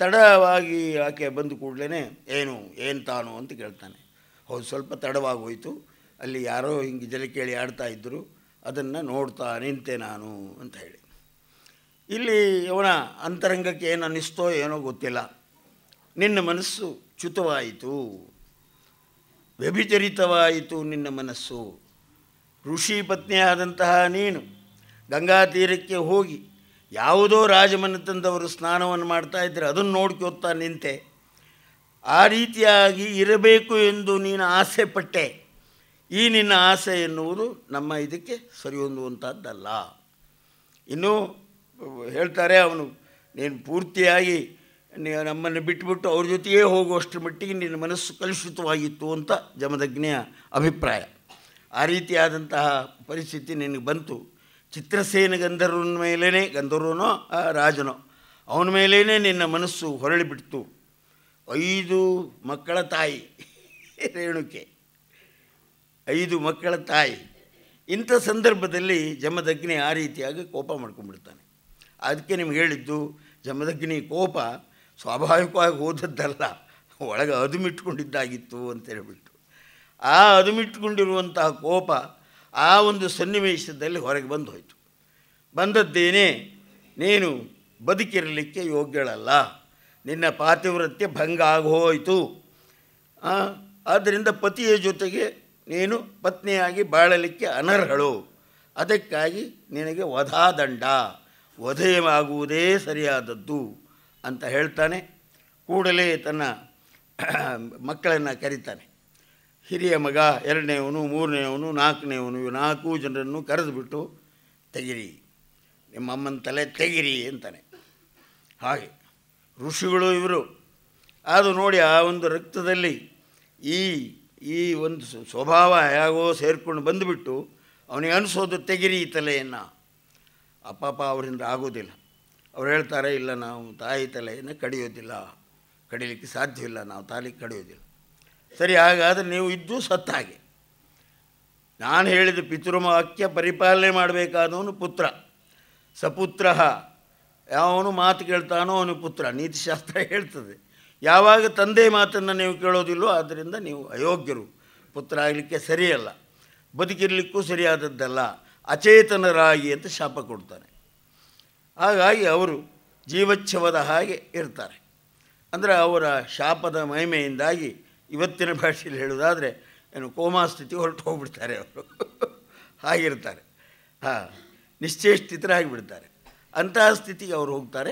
ತಡವಾಗಿ ಆಕೆ ಬಂದು ಕೂಡಲೇ ಏನು ಏನು ತಾನು ಅಂತ ಕೇಳ್ತಾನೆ ಹೌದು ಸ್ವಲ್ಪ ತಡವಾಗಿ ಹೋಯಿತು ಅಲ್ಲಿ ಯಾರೋ ಹಿಂಗೆ ಜಲ ಕೇಳಿ ಆಡ್ತಾ ಇದ್ದರು ಅದನ್ನು ನೋಡ್ತಾ ನಿಂತೆ ನಾನು ಅಂತ ಹೇಳಿ ಇಲ್ಲಿ ಅವನ ಅಂತರಂಗಕ್ಕೆ ಏನು ಅನ್ನಿಸ್ತೋ ಏನೋ ಗೊತ್ತಿಲ್ಲ ನಿನ್ನ ಮನಸ್ಸು ಚ್ಯುತವಾಯಿತು ವ್ಯಭಿಚರಿತವಾಯಿತು ನಿನ್ನ ಮನಸ್ಸು ಋಷಿ ಪತ್ನಿಯಾದಂತಹ ನೀನು ಗಂಗಾ ತೀರಕ್ಕೆ ಹೋಗಿ ಯಾವುದೋ ರಾಜಮನೆತನದವರು ಸ್ನಾನವನ್ನು ಮಾಡ್ತಾ ಇದ್ದರೆ ಅದನ್ನು ನೋಡ್ಕೋತಾ ನಿಂತೆ ಆ ರೀತಿಯಾಗಿ ಇರಬೇಕು ಎಂದು ನೀನು ಆಸೆ ಪಟ್ಟೆ ಈ ನಿನ್ನ ಆಸೆ ಎನ್ನುವುದು ನಮ್ಮ ಇದಕ್ಕೆ ಸರಿಹೊಂದುವಂಥದ್ದಲ್ಲ ಇನ್ನೂ ಹೇಳ್ತಾರೆ ಅವನು ನೀನು ಪೂರ್ತಿಯಾಗಿ ನಮ್ಮನ್ನು ಬಿಟ್ಟುಬಿಟ್ಟು ಅವ್ರ ಜೊತೆಯೇ ಹೋಗುವಷ್ಟು ಮಟ್ಟಿಗೆ ನಿನ್ನ ಮನಸ್ಸು ಕಲುಷಿತವಾಗಿತ್ತು ಅಂತ ಜಮದಗ್ನಿಯ ಅಭಿಪ್ರಾಯ ಆ ರೀತಿಯಾದಂತಹ ಪರಿಸ್ಥಿತಿ ನಿನಗೆ ಬಂತು ಚಿತ್ರಸೇನ ಗಂಧರ್ವನ ಮೇಲೇ ಗಂಧರ್ವನೋ ರಾಜನೋ ಅವನ ಮೇಲೇ ನಿನ್ನ ಮನಸ್ಸು ಹೊರಳಿಬಿಡ್ತು ಐದು ಮಕ್ಕಳ ತಾಯಿ ರೇಣುಕೆ ಐದು ಮಕ್ಕಳ ತಾಯಿ ಇಂಥ ಸಂದರ್ಭದಲ್ಲಿ ಜಮದಗ್ನಿ ಆ ರೀತಿಯಾಗಿ ಕೋಪ ಮಾಡ್ಕೊಂಡ್ಬಿಡ್ತಾನೆ ಅದಕ್ಕೆ ನಿಮ್ಗೆ ಹೇಳಿದ್ದು ಜಮದಗ್ನಿ ಕೋಪ ಸ್ವಾಭಾವಿಕವಾಗಿ ಓದದ್ದಲ್ಲ ಒಳಗೆ ಅದುಮಿಟ್ಕೊಂಡಿದ್ದಾಗಿತ್ತು ಅಂತ ಹೇಳಿಬಿಟ್ಟು ಆ ಅದುಮಿಟ್ಕೊಂಡಿರುವಂತಹ ಕೋಪ ಆ ಒಂದು ಸನ್ನಿವೇಶದಲ್ಲಿ ಹೊರಗೆ ಬಂದು ಹೋಯಿತು ಬಂದದ್ದೇನೇ ನೀನು ಬದುಕಿರಲಿಕ್ಕೆ ಯೋಗ್ಯಳಲ್ಲ ನಿನ್ನ ಪಾತಿವ್ರತ್ಯ ಭಂಗ ಆಗೋಯಿತು ಆದ್ದರಿಂದ ಪತಿಯ ಜೊತೆಗೆ ನೀನು ಪತ್ನಿಯಾಗಿ ಬಾಳಲಿಕ್ಕೆ ಅನರ್ಹಳು ಅದಕ್ಕಾಗಿ ನಿನಗೆ ವಧಾದಂಡ ವಧೆಯಾಗುವುದೇ ಸರಿಯಾದದ್ದು ಅಂತ ಹೇಳ್ತಾನೆ ಕೂಡಲೇ ತನ್ನ ಮಕ್ಕಳನ್ನು ಕರೀತಾನೆ ಹಿರಿಯ ಮಗ ಎರಡನೇವನು ಮೂರನೇವನು ನಾಲ್ಕನೇವನು ಇವು ನಾಲ್ಕು ಜನರನ್ನು ಕರೆದುಬಿಟ್ಟು ತೆಗಿರಿ ನಿಮ್ಮಮ್ಮನ ತಲೆ ತೆಗಿರಿ ಅಂತಾನೆ ಹಾಗೆ ಋಷಿಗಳು ಇವರು ಅದು ನೋಡಿ ಆ ಒಂದು ರಕ್ತದಲ್ಲಿ ಈ ಈ ಒಂದು ಸ್ವಭಾವ ಹೇಗೋ ಸೇರಿಕೊಂಡು ಬಂದುಬಿಟ್ಟು ಅವನಿಗೆ ಅನಿಸೋದು ತೆಗಿರಿ ತಲೆಯನ್ನು ಅಪ್ಪಪ್ಪ ಅವರಿಂದ ಆಗೋದಿಲ್ಲ ಅವ್ರು ಹೇಳ್ತಾರೆ ಇಲ್ಲ ನಾವು ತಾಯಿ ತಲೆಯನ್ನು ಕಡಿಯೋದಿಲ್ಲ ಕಡಿಲಿಕ್ಕೆ ಸಾಧ್ಯವಿಲ್ಲ ನಾವು ತಾಲಿಗೆ ಕಡಿಯೋದಿಲ್ಲ ಸರಿ ಹಾಗಾದರೆ ನೀವು ಇದ್ದು ಸತ್ತಾಗೆ ನಾನು ಹೇಳಿದ ಪಿತೃಮಾಕ್ಯ ಪರಿಪಾಲನೆ ಮಾಡಬೇಕಾದವನು ಪುತ್ರ ಸಪುತ್ರ ಯಾವನು ಮಾತು ಕೇಳ್ತಾನೋ ಅವನು ಪುತ್ರ ನೀತಿಶಾಸ್ತ್ರ ಹೇಳ್ತದೆ ಯಾವಾಗ ತಂದೆ ಮಾತನ್ನು ನೀವು ಕೇಳೋದಿಲ್ಲೋ ಆದ್ದರಿಂದ ನೀವು ಅಯೋಗ್ಯರು ಪುತ್ರ ಆಗಲಿಕ್ಕೆ ಸರಿಯಲ್ಲ ಬದುಕಿರಲಿಕ್ಕೂ ಸರಿಯಾದದ್ದಲ್ಲ ಅಚೇತನರಾಗಿ ಅಂತ ಶಾಪ ಕೊಡ್ತಾನೆ ಹಾಗಾಗಿ ಅವರು ಜೀವಚ್ಛವದ ಹಾಗೆ ಇರ್ತಾರೆ ಅಂದರೆ ಅವರ ಶಾಪದ ಮಹಿಮೆಯಿಂದಾಗಿ ಇವತ್ತಿನ ಭಾಷೆಯಲ್ಲಿ ಹೇಳುವುದಾದರೆ ಏನು ಕೋಮಾ ಸ್ಥಿತಿ ಹೊರಟು ಹೋಗ್ಬಿಡ್ತಾರೆ ಅವರು ಹಾಗಿರ್ತಾರೆ ಹಾಂ ನಿಶ್ಚಯಸ್ಥಿತರಾಗಿಬಿಡ್ತಾರೆ ಅಂತಹ ಸ್ಥಿತಿಗೆ ಅವರು ಹೋಗ್ತಾರೆ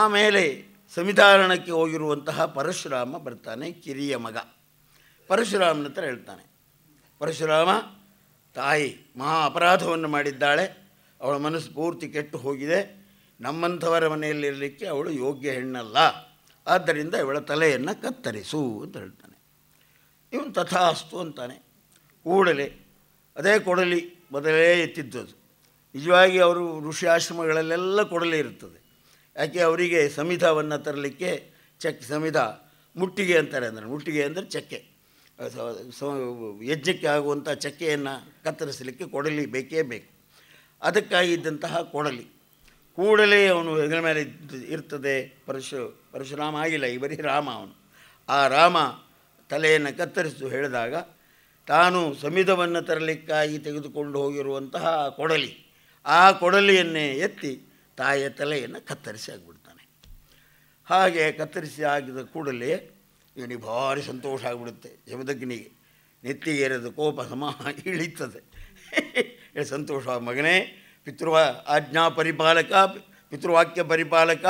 ಆಮೇಲೆ ಸಂವಿಧಾನಕ್ಕೆ ಹೋಗಿರುವಂತಹ ಪರಶುರಾಮ ಬರ್ತಾನೆ ಕಿರಿಯ ಮಗ ಪರಶುರಾಮನ ಹತ್ರ ಹೇಳ್ತಾನೆ ಪರಶುರಾಮ ತಾಯಿ ಮಹಾ ಅಪರಾಧವನ್ನು ಮಾಡಿದ್ದಾಳೆ ಅವಳ ಮನಸ್ಸು ಪೂರ್ತಿ ಕೆಟ್ಟು ಹೋಗಿದೆ ನಮ್ಮಂಥವರ ಮನೆಯಲ್ಲಿರಲಿಕ್ಕೆ ಅವಳು ಯೋಗ್ಯ ಹೆಣ್ಣಲ್ಲ ಆದ್ದರಿಂದ ಇವಳ ತಲೆಯನ್ನು ಕತ್ತರಿಸು ಅಂತ ಹೇಳ್ತಾನೆ ಇವನು ತಥಾಸ್ತು ಅಂತಾನೆ ಕೂಡಲೇ ಅದೇ ಕೊಡಲಿ ಮೊದಲೇ ಎತ್ತಿದ್ದದು ನಿಜವಾಗಿ ಅವರು ಋಷಿ ಆಶ್ರಮಗಳಲ್ಲೆಲ್ಲ ಕೊಡಲಿ ಇರುತ್ತದೆ ಯಾಕೆ ಅವರಿಗೆ ಸಮಿಧವನ್ನು ತರಲಿಕ್ಕೆ ಚಕ್ ಸಮಿಧ ಮುಟ್ಟಿಗೆ ಅಂತಾರೆ ಅಂದರೆ ಮುಟ್ಟಿಗೆ ಅಂದರೆ ಚಕ್ಕೆ ಯಜ್ಞಕ್ಕೆ ಆಗುವಂಥ ಚಕ್ಕೆಯನ್ನು ಕತ್ತರಿಸಲಿಕ್ಕೆ ಕೊಡಲಿ ಬೇಕೇ ಬೇಕು ಇದ್ದಂತಹ ಕೊಡಲಿ ಕೂಡಲೇ ಅವನು ಹೆಗಲ ಮೇಲೆ ಇರ್ತದೆ ಪರಶು ಪರಶುರಾಮ ಆಗಿಲ್ಲ ಈ ಬರೀ ರಾಮ ಅವನು ಆ ರಾಮ ತಲೆಯನ್ನು ಕತ್ತರಿಸು ಹೇಳಿದಾಗ ತಾನು ಸಮಿಧವನ್ನು ತರಲಿಕ್ಕಾಗಿ ತೆಗೆದುಕೊಂಡು ಹೋಗಿರುವಂತಹ ಕೊಡಲಿ ಆ ಕೊಡಲಿಯನ್ನೇ ಎತ್ತಿ ತಾಯಿಯ ತಲೆಯನ್ನು ಕತ್ತರಿಸಿ ಆಗಿಬಿಡ್ತಾನೆ ಹಾಗೆ ಕತ್ತರಿಸಿ ಆಗಿದ ಕೂಡಲೇ ಇವನಿಗೆ ಭಾರಿ ಸಂತೋಷ ಆಗಿಬಿಡುತ್ತೆ ಯಮದಗ್ನಿಗೆ ನೆತ್ತಿಗೇರದ ಕೋಪ ಸಮ ಇಳಿತದೆ ಸಂತೋಷ ಮಗನೇ ಪಿತೃವಾ ಆಜ್ಞಾ ಪರಿಪಾಲಕ ಪಿತೃವಾಕ್ಯ ಪರಿಪಾಲಕ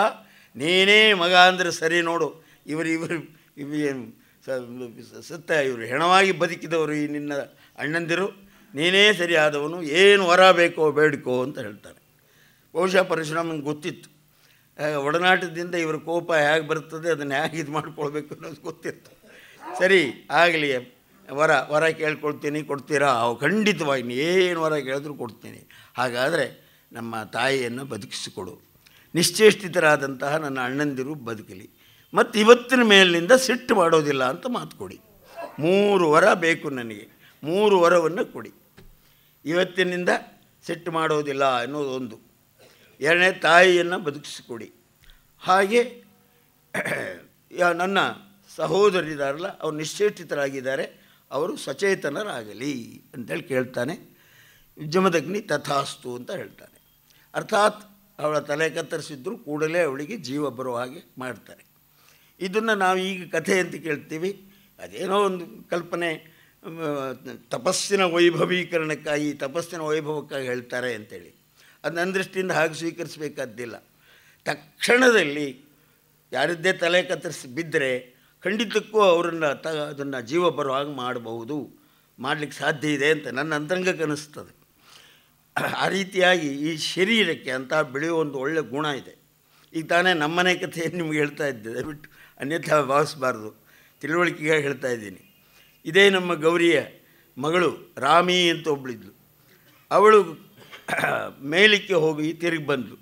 ನೀನೇ ಮಗ ಅಂದರೆ ಸರಿ ನೋಡು ಇವರು ಇವರು ಇವು ಸತ್ತ ಇವರು ಹೆಣವಾಗಿ ಬದುಕಿದವರು ಈ ನಿನ್ನ ಅಣ್ಣಂದಿರು ನೀನೇ ಸರಿಯಾದವನು ಏನು ವರ ಬೇಕೋ ಬೇಡಿಕೋ ಅಂತ ಹೇಳ್ತಾರೆ ಬಹುಶಃ ಪರಶುರಾಮನಿಗೆ ಗೊತ್ತಿತ್ತು ಒಡನಾಟದಿಂದ ಇವರ ಕೋಪ ಹೇಗೆ ಬರ್ತದೆ ಅದನ್ನು ಹೇಗೆ ಇದು ಮಾಡ್ಕೊಳ್ಬೇಕು ಅನ್ನೋದು ಗೊತ್ತಿತ್ತು ಸರಿ ಆಗಲಿ ವರ ವರ ಕೇಳ್ಕೊಳ್ತೀನಿ ಕೊಡ್ತೀರಾ ಅವು ಖಂಡಿತವಾಗಿ ಏನು ವರ ಕೇಳಿದ್ರು ಕೊಡ್ತೀನಿ ಹಾಗಾದರೆ ನಮ್ಮ ತಾಯಿಯನ್ನು ಬದುಕಿಸಿಕೊಡು ನಿಶ್ಚೇಷ್ಟಿತರಾದಂತಹ ನನ್ನ ಅಣ್ಣಂದಿರು ಬದುಕಲಿ ಮತ್ತು ಇವತ್ತಿನ ಮೇಲಿನಿಂದ ಸಿಟ್ಟು ಮಾಡೋದಿಲ್ಲ ಅಂತ ಮಾತು ಕೊಡಿ ಮೂರು ವರ ಬೇಕು ನನಗೆ ಮೂರು ವರವನ್ನು ಕೊಡಿ ಇವತ್ತಿನಿಂದ ಸಿಟ್ಟು ಮಾಡೋದಿಲ್ಲ ಅನ್ನೋದೊಂದು ಎರಡನೇ ತಾಯಿಯನ್ನು ಬದುಕಿಸಿಕೊಡಿ ಹಾಗೆ ನನ್ನ ಸಹೋದರಿದಾರಲ್ಲ ಅವರು ನಿಶ್ಚೇಷ್ಟಿತರಾಗಿದ್ದಾರೆ ಅವರು ಸಚೇತನರಾಗಲಿ ಅಂತೇಳಿ ಕೇಳ್ತಾನೆ ಜಮದಗ್ನಿ ತಥಾಸ್ತು ಅಂತ ಹೇಳ್ತಾನೆ ಅರ್ಥಾತ್ ಅವಳ ತಲೆ ಕತ್ತರಿಸಿದ್ರು ಕೂಡಲೇ ಅವಳಿಗೆ ಜೀವ ಬರುವ ಹಾಗೆ ಮಾಡ್ತಾರೆ ಇದನ್ನು ನಾವು ಈಗ ಕಥೆ ಅಂತ ಕೇಳ್ತೀವಿ ಅದೇನೋ ಒಂದು ಕಲ್ಪನೆ ತಪಸ್ಸಿನ ವೈಭವೀಕರಣಕ್ಕಾಗಿ ತಪಸ್ಸಿನ ವೈಭವಕ್ಕಾಗಿ ಹೇಳ್ತಾರೆ ಅಂತೇಳಿ ಅದು ನನ್ನ ದೃಷ್ಟಿಯಿಂದ ಹಾಗೆ ಸ್ವೀಕರಿಸಬೇಕಾದ್ದಿಲ್ಲ ತಕ್ಷಣದಲ್ಲಿ ಯಾರದ್ದೇ ತಲೆ ಕತ್ತರಿಸಿ ಬಿದ್ದರೆ ಖಂಡಿತಕ್ಕೂ ಅವರನ್ನು ತ ಅದನ್ನು ಜೀವ ಬರುವ ಹಾಗೆ ಮಾಡಬಹುದು ಮಾಡಲಿಕ್ಕೆ ಸಾಧ್ಯ ಇದೆ ಅಂತ ನನ್ನ ಅಂತರಂಗಕ್ಕೆ ಅನ್ನಿಸ್ತದೆ ಆ ರೀತಿಯಾಗಿ ಈ ಶರೀರಕ್ಕೆ ಅಂತ ಬೆಳೆಯೋ ಒಂದು ಒಳ್ಳೆಯ ಗುಣ ಇದೆ ಈಗ ತಾನೇ ನಮ್ಮನೆ ಕಥೆಯನ್ನು ನಿಮ್ಗೆ ಹೇಳ್ತಾ ಇದ್ದೆ ದಯವಿಟ್ಟು ಅನ್ಯಥಾ ಭಾವಿಸ್ಬಾರ್ದು ತಿಳುವಳಿಕೆಗಾಗಿ ಹೇಳ್ತಾ ಇದ್ದೀನಿ ಇದೇ ನಮ್ಮ ಗೌರಿಯ ಮಗಳು ರಾಮಿ ಅಂತ ಒಬ್ಬಳಿದ್ಲು ಅವಳು ಮೇಲಕ್ಕೆ ಹೋಗಿ ತಿರುಗಿ ಬಂದಳು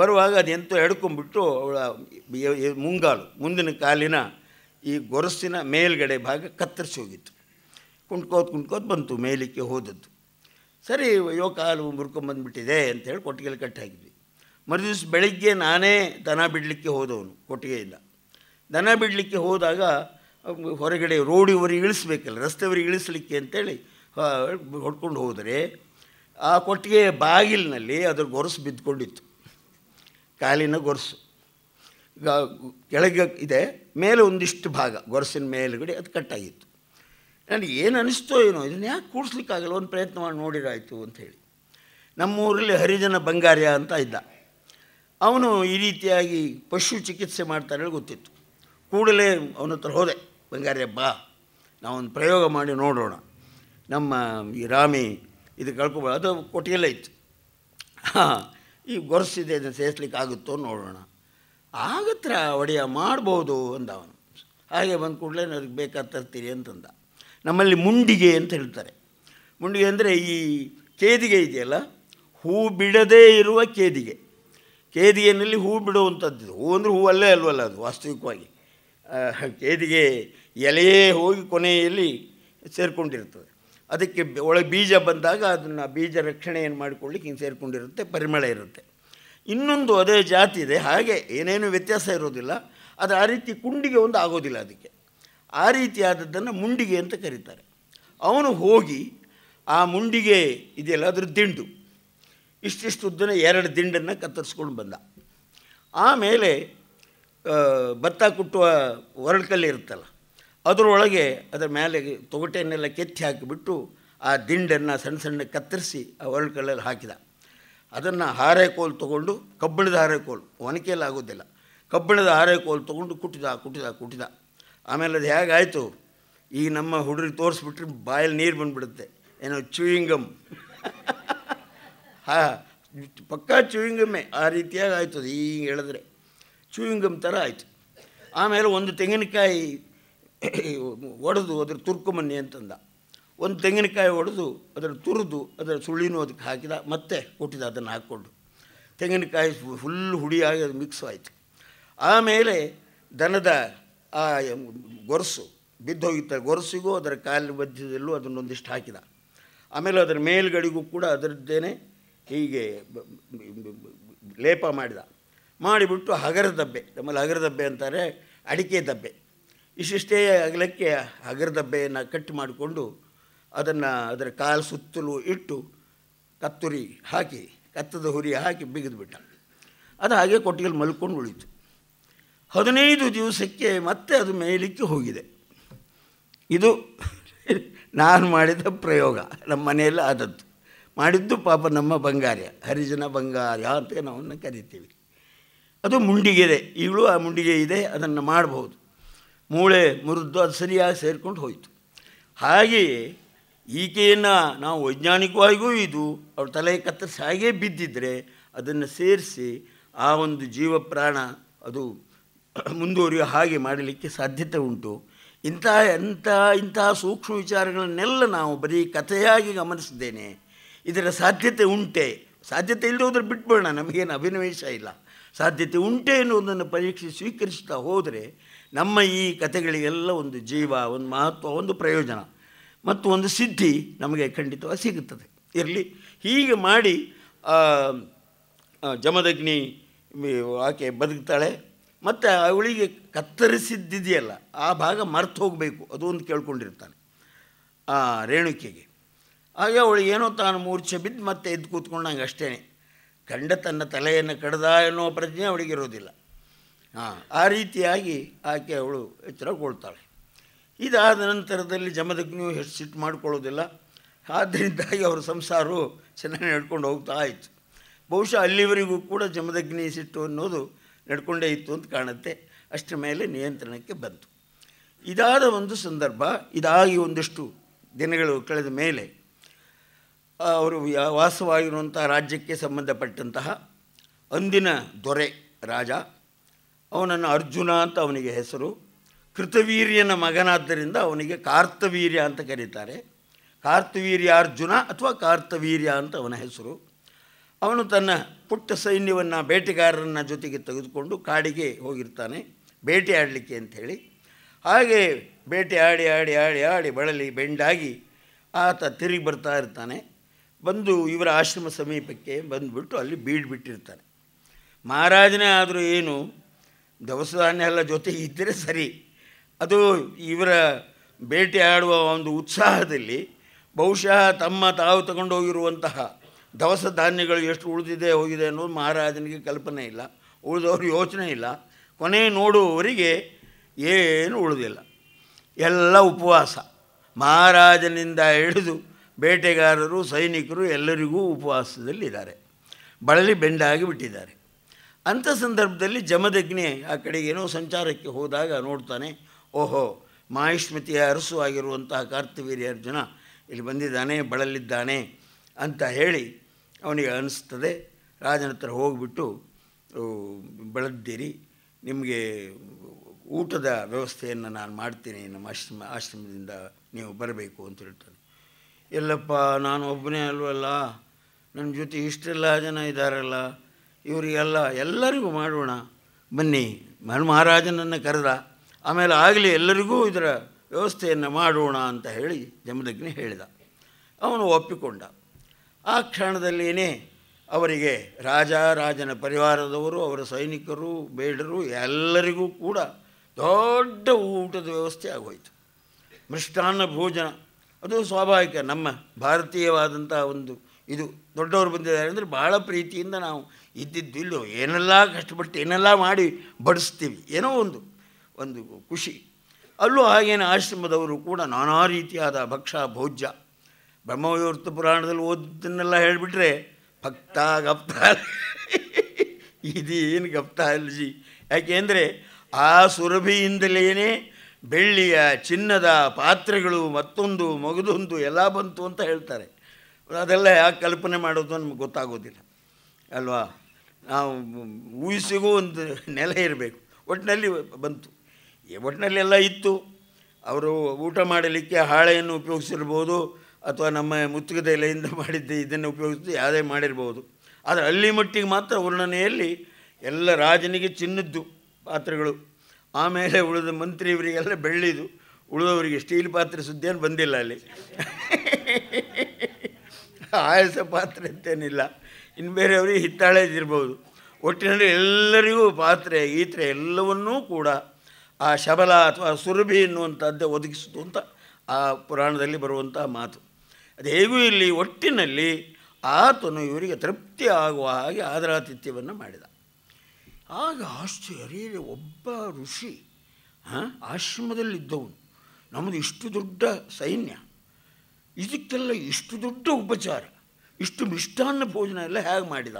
ಬರುವಾಗ ಅದೆಂತೋ ಎಡ್ಕೊಂಬಿಟ್ಟು ಅವಳ ಮುಂಗಾಲು ಮುಂದಿನ ಕಾಲಿನ ಈ ಗೊರಸಿನ ಮೇಲ್ಗಡೆ ಭಾಗ ಕತ್ತರಿಸಿ ಹೋಗಿತ್ತು ಕುಂಟ್ಕೋತ್ ಕುಂಟ್ಕೋತ್ ಬಂತು ಮೇಲಕ್ಕೆ ಹೋದದ್ದು ಸರಿ ಕಾಲು ಮುರ್ಕೊಂಬಂದುಬಿಟ್ಟಿದೆ ಅಂತೇಳಿ ಕೊಟ್ಟಿಗೆಯಲ್ಲಿ ಕಟ್ಟಿ ಹಾಕಿದ್ವಿ ಮರುದಿವ್ಸ ಬೆಳಿಗ್ಗೆ ನಾನೇ ದನ ಬಿಡಲಿಕ್ಕೆ ಹೋದವನು ಕೊಟ್ಟಿಗೆಯಿಂದ ದನ ಬಿಡಲಿಕ್ಕೆ ಹೋದಾಗ ಹೊರಗಡೆ ರೋಡಿವರೆಗೆ ಇಳಿಸ್ಬೇಕಲ್ಲ ರಸ್ತೆಯವರಿಗೆ ಇಳಿಸ್ಲಿಕ್ಕೆ ಅಂತೇಳಿ ಹೊಡ್ಕೊಂಡು ಹೋದರೆ ಆ ಕೊಟ್ಟಿಗೆ ಬಾಗಿಲಿನಲ್ಲಿ ಅದ್ರ ಗೊರಸು ಬಿದ್ದುಕೊಂಡಿತ್ತು ಕಾಲಿನ ಗೊರಸು ಕೆಳಗೆ ಇದೆ ಮೇಲೆ ಒಂದಿಷ್ಟು ಭಾಗ ಗೊರಸಿನ ಮೇಲುಗಡೆ ಅದು ಕಟ್ಟಾಗಿತ್ತು ನನಗೆ ಏನು ಅನಿಸ್ತೋ ಏನೋ ಇದನ್ನು ಯಾಕೆ ಕೂಡಿಸ್ಲಿಕ್ಕಾಗಲ್ಲ ಒಂದು ಪ್ರಯತ್ನ ಮಾಡಿ ನೋಡಿರಾಯಿತು ನಮ್ಮ ನಮ್ಮೂರಲ್ಲಿ ಹರಿಜನ ಬಂಗಾರ್ಯ ಅಂತ ಇದ್ದ ಅವನು ಈ ರೀತಿಯಾಗಿ ಪಶು ಚಿಕಿತ್ಸೆ ಮಾಡ್ತಾನೆ ಗೊತ್ತಿತ್ತು ಕೂಡಲೇ ಅವನ ಹತ್ರ ಹೋದೆ ಬಂಗಾರ್ಯ ಬಾ ನಾವೊಂದು ಪ್ರಯೋಗ ಮಾಡಿ ನೋಡೋಣ ನಮ್ಮ ಈ ರಾಮಿ ಇದು ಕಳ್ಕೊಬೋ ಅದು ಕೊಟ್ಟಿಗೆಲ್ಲ ಇತ್ತು ಹಾಂ ಈ ಗೊರಸಿದೆ ಇದನ್ನು ಸೇರಿಸ್ಲಿಕ್ಕೆ ಆಗುತ್ತೋ ನೋಡೋಣ ಆಗತ್ರ ಒಡೆಯ ಮಾಡ್ಬೋದು ಅಂದ ಅವನು ಹಾಗೆ ಬಂದ ಕೂಡಲೇ ನನಗೆ ಬೇಕಾದ ತರ್ತೀರಿ ಅಂತಂದ ನಮ್ಮಲ್ಲಿ ಮುಂಡಿಗೆ ಅಂತ ಹೇಳ್ತಾರೆ ಮುಂಡಿಗೆ ಅಂದರೆ ಈ ಕೇದಿಗೆ ಇದೆಯಲ್ಲ ಹೂ ಬಿಡದೇ ಇರುವ ಕೇದಿಗೆ ಕೇದಿಗೆನಲ್ಲಿ ಹೂ ಬಿಡುವಂಥದ್ದು ಹೂ ಅಂದರೆ ಹೂ ಅಲ್ಲೇ ಅಲ್ವಲ್ಲ ಅದು ವಾಸ್ತವಿಕವಾಗಿ ಕೇದಿಗೆ ಎಲೆಯೇ ಹೋಗಿ ಕೊನೆಯಲ್ಲಿ ಸೇರಿಕೊಂಡಿರ್ತದೆ ಅದಕ್ಕೆ ಒಳಗೆ ಬೀಜ ಬಂದಾಗ ಅದನ್ನು ಬೀಜ ರಕ್ಷಣೆಯನ್ನು ಮಾಡಿಕೊಳ್ಳಿಕ್ಕೆ ಹಿಂಗೆ ಸೇರಿಕೊಂಡಿರುತ್ತೆ ಪರಿಮಳ ಇರುತ್ತೆ ಇನ್ನೊಂದು ಅದೇ ಜಾತಿ ಇದೆ ಹಾಗೆ ಏನೇನು ವ್ಯತ್ಯಾಸ ಇರೋದಿಲ್ಲ ಅದು ಆ ರೀತಿ ಕುಂಡಿಗೆ ಒಂದು ಆಗೋದಿಲ್ಲ ಅದಕ್ಕೆ ಆ ರೀತಿಯಾದದ್ದನ್ನು ಮುಂಡಿಗೆ ಅಂತ ಕರೀತಾರೆ ಅವನು ಹೋಗಿ ಆ ಮುಂಡಿಗೆ ಇದೆಯಲ್ಲ ಅದ್ರ ದಿಂಡು ಇಷ್ಟಿಷ್ಟು ಉದ್ದನ ಎರಡು ದಿಂಡನ್ನು ಕತ್ತರಿಸ್ಕೊಂಡು ಬಂದ ಆಮೇಲೆ ಭತ್ತ ಕುಟ್ಟುವ ಒರಳ್ಕಲ್ಲಿ ಇರುತ್ತಲ್ಲ ಅದರೊಳಗೆ ಅದರ ಮೇಲೆ ತೊಗಟೆಯನ್ನೆಲ್ಲ ಕೆತ್ತಿ ಹಾಕಿಬಿಟ್ಟು ಆ ದಿಂಡನ್ನು ಸಣ್ಣ ಸಣ್ಣ ಕತ್ತರಿಸಿ ಆ ಹೊರಳ್ಕಲ್ಲಲ್ಲಿ ಹಾಕಿದ ಅದನ್ನು ಹಾರೈಕೋಲು ತೊಗೊಂಡು ಕಬ್ಬಿಣದ ಹಾರೆಕೋಲ್ ಒನಕೆಯಲ್ಲಿ ಆಗೋದಿಲ್ಲ ಕಬ್ಬಿಣದ ಹಾರೈಕೋಲು ತೊಗೊಂಡು ಕುಟ್ಟಿದ ಕುಟ್ಟಿದ ಕುಟ್ಟಿದ ಆಮೇಲೆ ಅದು ಹೇಗಾಯಿತು ಈಗ ನಮ್ಮ ಹುಡುಗರು ತೋರಿಸ್ಬಿಟ್ರೆ ಬಾಯಲ್ಲಿ ನೀರು ಬಂದುಬಿಡುತ್ತೆ ಏನೋ ಚೂಯಿಂಗಮ್ ಹಾಂ ಪಕ್ಕಾ ಚೂಯಿಂಗಮ್ಮೆ ಆ ರೀತಿಯಾಗಿ ಆಯಿತು ಅದು ಈಗ ಹೇಳಿದ್ರೆ ಚೂಯಿಂಗಮ್ ಥರ ಆಯಿತು ಆಮೇಲೆ ಒಂದು ತೆಂಗಿನಕಾಯಿ ಒಡೆದು ಅದ್ರ ತುರ್ಕುಮನ್ನಿ ಅಂತಂದ ಒಂದು ತೆಂಗಿನಕಾಯಿ ಒಡೆದು ಅದರ ತುರಿದು ಅದರ ಸುಳ್ಳಿನೂ ಅದಕ್ಕೆ ಹಾಕಿದ ಮತ್ತೆ ಕೊಟ್ಟಿದ ಅದನ್ನು ಹಾಕ್ಕೊಂಡು ತೆಂಗಿನಕಾಯಿ ಫುಲ್ ಹುಡಿಯಾಗಿ ಅದು ಮಿಕ್ಸ್ ಆಯಿತು ಆಮೇಲೆ ದನದ ಆ ಗೊರಸು ಬಿದ್ದೋಗಿತ್ತ ಗೊರಸಿಗೂ ಅದರ ಕಾಲು ಮಧ್ಯದಲ್ಲೂ ಅದನ್ನೊಂದಿಷ್ಟು ಹಾಕಿದ ಆಮೇಲೆ ಅದರ ಮೇಲ್ಗಡೆಗೂ ಕೂಡ ಅದರದ್ದೇನೆ ಹೀಗೆ ಲೇಪ ಮಾಡಿದ ಮಾಡಿಬಿಟ್ಟು ಹಗರ ದಬ್ಬೆ ನಮ್ಮಲ್ಲಿ ಹಗರ ದಬ್ಬೆ ಅಂತಾರೆ ಅಡಿಕೆ ದಬ್ಬೆ ಇಷ್ಟಿಷ್ಟೇ ಅಗಲಕ್ಕೆ ಹಗರ ದಬ್ಬೆಯನ್ನು ಕಟ್ ಮಾಡಿಕೊಂಡು ಅದನ್ನು ಅದರ ಕಾಲು ಸುತ್ತಲೂ ಇಟ್ಟು ಕತ್ತುರಿ ಹಾಕಿ ಕತ್ತದ ಹುರಿ ಹಾಕಿ ಬಿಗಿದ್ಬಿಟ್ಟ ಅದು ಹಾಗೆ ಕೊಟ್ಟಿಗೆಲ್ಲಿ ಮಲ್ಕೊಂಡು ಉಳಿತು ಹದಿನೈದು ದಿವಸಕ್ಕೆ ಮತ್ತೆ ಅದು ಮೇಲಿಕ್ಕೆ ಹೋಗಿದೆ ಇದು ನಾನು ಮಾಡಿದ ಪ್ರಯೋಗ ನಮ್ಮ ಮನೆಯಲ್ಲಿ ಆದದ್ದು ಮಾಡಿದ್ದು ಪಾಪ ನಮ್ಮ ಬಂಗಾರ್ಯ ಹರಿಜನ ಬಂಗಾರ್ಯ ಅಂತ ನಾವನ್ನು ಕರಿತೀವಿ ಅದು ಇದೆ ಈಗಲೂ ಆ ಮುಂಡಿಗೆ ಇದೆ ಅದನ್ನು ಮಾಡಬಹುದು ಮೂಳೆ ಮುರಿದು ಅದು ಸರಿಯಾಗಿ ಸೇರಿಕೊಂಡು ಹೋಯಿತು ಹಾಗೆಯೇ ಈಕೆಯನ್ನು ನಾವು ವೈಜ್ಞಾನಿಕವಾಗಿಯೂ ಇದು ಅವ್ರ ತಲೆ ಕತ್ತರಿಸಿ ಹಾಗೇ ಬಿದ್ದಿದ್ದರೆ ಅದನ್ನು ಸೇರಿಸಿ ಆ ಒಂದು ಜೀವ ಪ್ರಾಣ ಅದು ಮುಂದುವರಿಯುವ ಹಾಗೆ ಮಾಡಲಿಕ್ಕೆ ಸಾಧ್ಯತೆ ಉಂಟು ಇಂತಹ ಎಂಥ ಇಂತಹ ಸೂಕ್ಷ್ಮ ವಿಚಾರಗಳನ್ನೆಲ್ಲ ನಾವು ಬರೀ ಕಥೆಯಾಗಿ ಗಮನಿಸಿದ್ದೇನೆ ಇದರ ಸಾಧ್ಯತೆ ಉಂಟೆ ಸಾಧ್ಯತೆ ಇಲ್ಲದೆ ಬಿಟ್ಬೋಣ ನಮಗೇನು ಅಭಿನವೇಶ ಇಲ್ಲ ಸಾಧ್ಯತೆ ಉಂಟೆ ಎನ್ನುವುದನ್ನು ಪರೀಕ್ಷೆ ಸ್ವೀಕರಿಸ್ತಾ ಹೋದರೆ ನಮ್ಮ ಈ ಕಥೆಗಳಿಗೆಲ್ಲ ಒಂದು ಜೀವ ಒಂದು ಮಹತ್ವ ಒಂದು ಪ್ರಯೋಜನ ಮತ್ತು ಒಂದು ಸಿದ್ಧಿ ನಮಗೆ ಖಂಡಿತವಾಗಿ ಸಿಗುತ್ತದೆ ಇರಲಿ ಹೀಗೆ ಮಾಡಿ ಜಮದಗ್ನಿ ಆಕೆ ಬದುಕ್ತಾಳೆ ಮತ್ತು ಅವಳಿಗೆ ಕತ್ತರಿಸಿದ್ದಿದೆಯಲ್ಲ ಆ ಭಾಗ ಮರ್ತು ಹೋಗಬೇಕು ಅದು ಒಂದು ಕೇಳ್ಕೊಂಡಿರ್ತಾನೆ ಆ ರೇಣುಕೆಗೆ ಹಾಗೆ ಅವಳು ಏನೋ ತಾನು ಮೂರ್ಛೆ ಬಿದ್ದು ಮತ್ತೆ ಎದ್ದು ಕೂತ್ಕೊಂಡಂಗೆ ಅಷ್ಟೇ ಗಂಡ ತನ್ನ ತಲೆಯನ್ನು ಕಡ್ದ ಎನ್ನುವ ಪ್ರಜ್ಞೆ ಅವಳಿಗೆ ಇರೋದಿಲ್ಲ ಹಾಂ ಆ ರೀತಿಯಾಗಿ ಆಕೆ ಅವಳು ಎಚ್ಚರಗೊಳ್ತಾಳೆ ಇದಾದ ನಂತರದಲ್ಲಿ ಜಮದಗ್ನಿಯು ಹೆಚ್ಚು ಸಿಟ್ಟು ಮಾಡ್ಕೊಳ್ಳೋದಿಲ್ಲ ಆದ್ದರಿಂದಾಗಿ ಅವರ ಸಂಸಾರವು ಚೆನ್ನಾಗಿ ನಡ್ಕೊಂಡು ಹೋಗ್ತಾ ಇತ್ತು ಬಹುಶಃ ಅಲ್ಲಿವರೆಗೂ ಕೂಡ ಜಮದಗ್ನಿ ಸಿಟ್ಟು ಅನ್ನೋದು ನಡ್ಕೊಂಡೇ ಇತ್ತು ಅಂತ ಕಾಣುತ್ತೆ ಅಷ್ಟರ ಮೇಲೆ ನಿಯಂತ್ರಣಕ್ಕೆ ಬಂತು ಇದಾದ ಒಂದು ಸಂದರ್ಭ ಇದಾಗಿ ಒಂದಷ್ಟು ದಿನಗಳು ಕಳೆದ ಮೇಲೆ ಅವರು ವಾಸವಾಗಿರುವಂಥ ರಾಜ್ಯಕ್ಕೆ ಸಂಬಂಧಪಟ್ಟಂತಹ ಅಂದಿನ ದೊರೆ ರಾಜ ಅವನನ್ನು ಅರ್ಜುನ ಅಂತ ಅವನಿಗೆ ಹೆಸರು ಕೃತವೀರ್ಯನ ಮಗನಾದ್ದರಿಂದ ಅವನಿಗೆ ಕಾರ್ತವೀರ್ಯ ಅಂತ ಕರೀತಾರೆ ಕಾರ್ತವೀರ್ಯ ಅರ್ಜುನ ಅಥವಾ ಕಾರ್ತವೀರ್ಯ ಅಂತ ಅವನ ಹೆಸರು ಅವನು ತನ್ನ ಪುಟ್ಟ ಸೈನ್ಯವನ್ನು ಬೇಟೆಗಾರರನ್ನ ಜೊತೆಗೆ ತೆಗೆದುಕೊಂಡು ಕಾಡಿಗೆ ಹೋಗಿರ್ತಾನೆ ಬೇಟೆ ಆಡಲಿಕ್ಕೆ ಅಂಥೇಳಿ ಹಾಗೆ ಬೇಟೆ ಆಡಿ ಆಡಿ ಆಡಿ ಆಡಿ ಬಳಲಿ ಬೆಂಡಾಗಿ ಆತ ತಿರುಗಿ ಬರ್ತಾ ಇರ್ತಾನೆ ಬಂದು ಇವರ ಆಶ್ರಮ ಸಮೀಪಕ್ಕೆ ಬಂದುಬಿಟ್ಟು ಅಲ್ಲಿ ಬೀಡ್ಬಿಟ್ಟಿರ್ತಾನೆ ಮಹಾರಾಜನೇ ಆದರೂ ಏನು ದವಸ ಧಾನ್ಯ ಎಲ್ಲ ಜೊತೆ ಇದ್ದರೆ ಸರಿ ಅದು ಇವರ ಬೇಟೆ ಆಡುವ ಒಂದು ಉತ್ಸಾಹದಲ್ಲಿ ಬಹುಶಃ ತಮ್ಮ ತಾವು ತಗೊಂಡೋಗಿರುವಂತಹ ದವಸ ಧಾನ್ಯಗಳು ಎಷ್ಟು ಉಳಿದಿದೆ ಹೋಗಿದೆ ಅನ್ನೋದು ಮಹಾರಾಜನಿಗೆ ಕಲ್ಪನೆ ಇಲ್ಲ ಉಳಿದವ್ರಿಗೆ ಯೋಚನೆ ಇಲ್ಲ ಕೊನೆ ನೋಡುವವರಿಗೆ ಏನು ಉಳಿದಿಲ್ಲ ಎಲ್ಲ ಉಪವಾಸ ಮಹಾರಾಜನಿಂದ ಹಿಡಿದು ಬೇಟೆಗಾರರು ಸೈನಿಕರು ಎಲ್ಲರಿಗೂ ಉಪವಾಸದಲ್ಲಿದ್ದಾರೆ ಬಳಲಿ ಬೆಂಡಾಗಿ ಬಿಟ್ಟಿದ್ದಾರೆ ಅಂಥ ಸಂದರ್ಭದಲ್ಲಿ ಜಮದಗ್ನಿ ಆ ಕಡೆಗೆ ಏನೋ ಸಂಚಾರಕ್ಕೆ ಹೋದಾಗ ನೋಡ್ತಾನೆ ಓಹೋ ಮಾಹಿಷ್ಮತಿಯ ಅರಸು ಆಗಿರುವಂತಹ ಕಾರ್ತವೀರ್ಯ ಅರ್ಜುನ ಇಲ್ಲಿ ಬಂದಿದ್ದಾನೆ ಬಳಲಿದ್ದಾನೆ ಅಂತ ಹೇಳಿ ಅವನಿಗೆ ಅನ್ನಿಸ್ತದೆ ರಾಜನ ಹತ್ರ ಹೋಗಿಬಿಟ್ಟು ಬೆಳೆದ್ದೀರಿ ನಿಮಗೆ ಊಟದ ವ್ಯವಸ್ಥೆಯನ್ನು ನಾನು ಮಾಡ್ತೀನಿ ನಮ್ಮ ಆಶ್ರಮ ಆಶ್ರಮದಿಂದ ನೀವು ಬರಬೇಕು ಅಂತ ಹೇಳ್ತಾನೆ ಎಲ್ಲಪ್ಪ ನಾನು ಒಬ್ಬನೇ ಅಲ್ವಲ್ಲ ನನ್ನ ಜೊತೆ ಇಷ್ಟೆಲ್ಲ ಜನ ಇದ್ದಾರಲ್ಲ ಇವರಿಗೆಲ್ಲ ಎಲ್ಲರಿಗೂ ಮಾಡೋಣ ಬನ್ನಿ ಮಹಾರಾಜನನ್ನು ಕರೆದ ಆಮೇಲೆ ಆಗಲಿ ಎಲ್ಲರಿಗೂ ಇದರ ವ್ಯವಸ್ಥೆಯನ್ನು ಮಾಡೋಣ ಅಂತ ಹೇಳಿ ಜಮದಗ್ನಿ ಹೇಳಿದ ಅವನು ಒಪ್ಪಿಕೊಂಡ ಆ ಕ್ಷಣದಲ್ಲಿಯೇ ಅವರಿಗೆ ರಾಜ ರಾಜನ ಪರಿವಾರದವರು ಅವರ ಸೈನಿಕರು ಬೇಡರು ಎಲ್ಲರಿಗೂ ಕೂಡ ದೊಡ್ಡ ಊಟದ ವ್ಯವಸ್ಥೆ ಆಗೋಯಿತು ಮೃಷ್ಟಾನ್ನ ಭೋಜನ ಅದು ಸ್ವಾಭಾವಿಕ ನಮ್ಮ ಭಾರತೀಯವಾದಂಥ ಒಂದು ಇದು ದೊಡ್ಡವರು ಬಂದಿದ್ದಾರೆ ಅಂದರೆ ಭಾಳ ಪ್ರೀತಿಯಿಂದ ನಾವು ಇದ್ದಿದ್ದು ಇಲ್ಲೋ ಏನೆಲ್ಲ ಕಷ್ಟಪಟ್ಟು ಏನೆಲ್ಲ ಮಾಡಿ ಬಡಿಸ್ತೀವಿ ಏನೋ ಒಂದು ಒಂದು ಖುಷಿ ಅಲ್ಲೂ ಹಾಗೇನು ಆಶ್ರಮದವರು ಕೂಡ ನಾನಾ ರೀತಿಯಾದ ಭಕ್ಷ ಭೋಜ್ಯ ಬ್ರಹ್ಮಯೋರ್ತ ಪುರಾಣದಲ್ಲಿ ಓದಿದ್ದನ್ನೆಲ್ಲ ಹೇಳಿಬಿಟ್ರೆ ಭಕ್ತ ಗಪ್ತ ಇದೇನು ಗಪ್ತ ಅಲ್ಜಿ ಯಾಕೆಂದರೆ ಆ ಸುರಭಿಯಿಂದಲೇ ಬೆಳ್ಳಿಯ ಚಿನ್ನದ ಪಾತ್ರೆಗಳು ಮತ್ತೊಂದು ಮಗದೊಂದು ಎಲ್ಲ ಬಂತು ಅಂತ ಹೇಳ್ತಾರೆ ಅದೆಲ್ಲ ಯಾಕೆ ಕಲ್ಪನೆ ಮಾಡೋದು ನಮ್ಗೆ ಗೊತ್ತಾಗೋದಿಲ್ಲ ಅಲ್ವಾ ನಾವು ಊಹಿಸಿಗೂ ಒಂದು ನೆಲೆ ಇರಬೇಕು ಒಟ್ಟಿನಲ್ಲಿ ಬಂತು ಒಟ್ಟಿನಲ್ಲಿ ಎಲ್ಲ ಇತ್ತು ಅವರು ಊಟ ಮಾಡಲಿಕ್ಕೆ ಹಾಳೆಯನ್ನು ಉಪಯೋಗಿಸಿರ್ಬೋದು ಅಥವಾ ನಮ್ಮ ಮುತ್ತುಗದ ಎಲೆಯಿಂದ ಮಾಡಿದ್ದ ಇದನ್ನು ಉಪಯೋಗಿಸಿ ಯಾವುದೇ ಮಾಡಿರ್ಬೋದು ಆದರೆ ಅಲ್ಲಿ ಮಟ್ಟಿಗೆ ಮಾತ್ರ ವರ್ಣನೆಯಲ್ಲಿ ಎಲ್ಲ ರಾಜನಿಗೆ ಚಿನ್ನದ್ದು ಪಾತ್ರೆಗಳು ಆಮೇಲೆ ಉಳಿದ ಮಂತ್ರಿಯವರಿಗೆಲ್ಲ ಬೆಳ್ಳಿದು ಉಳಿದವರಿಗೆ ಸ್ಟೀಲ್ ಪಾತ್ರೆ ಸುದ್ದಿಯನ್ನು ಬಂದಿಲ್ಲ ಅಲ್ಲಿ ಆಯಸ ಪಾತ್ರೆ ಅಂತೇನಿಲ್ಲ ಇನ್ನು ಬೇರೆಯವರಿಗೆ ಹಿತ್ತಾಳೆದಿರ್ಬೋದು ಒಟ್ಟಿನಲ್ಲಿ ಎಲ್ಲರಿಗೂ ಪಾತ್ರೆ ಈತ್ರೆ ಎಲ್ಲವನ್ನೂ ಕೂಡ ಆ ಶಬಲ ಅಥವಾ ಸುರಭಿ ಎನ್ನುವಂಥದ್ದೇ ಒದಗಿಸಿತು ಅಂತ ಆ ಪುರಾಣದಲ್ಲಿ ಬರುವಂಥ ಮಾತು ಅದು ಹೇಗೂ ಇಲ್ಲಿ ಒಟ್ಟಿನಲ್ಲಿ ಆತನು ಇವರಿಗೆ ತೃಪ್ತಿ ಆಗುವ ಹಾಗೆ ಆದರಾತಿಥ್ಯವನ್ನು ಮಾಡಿದ ಆಗ ಆಶ್ಚರ್ಯ ಒಬ್ಬ ಋಷಿ ಆಶ್ರಮದಲ್ಲಿದ್ದವನು ನಮ್ಮದು ಇಷ್ಟು ದೊಡ್ಡ ಸೈನ್ಯ ಇದಕ್ಕೆಲ್ಲ ಇಷ್ಟು ದೊಡ್ಡ ಉಪಚಾರ ಇಷ್ಟು ಮಿಷ್ಟಾನ್ನ ಭೋಜನ ಎಲ್ಲ ಹೇಗೆ ಮಾಡಿದ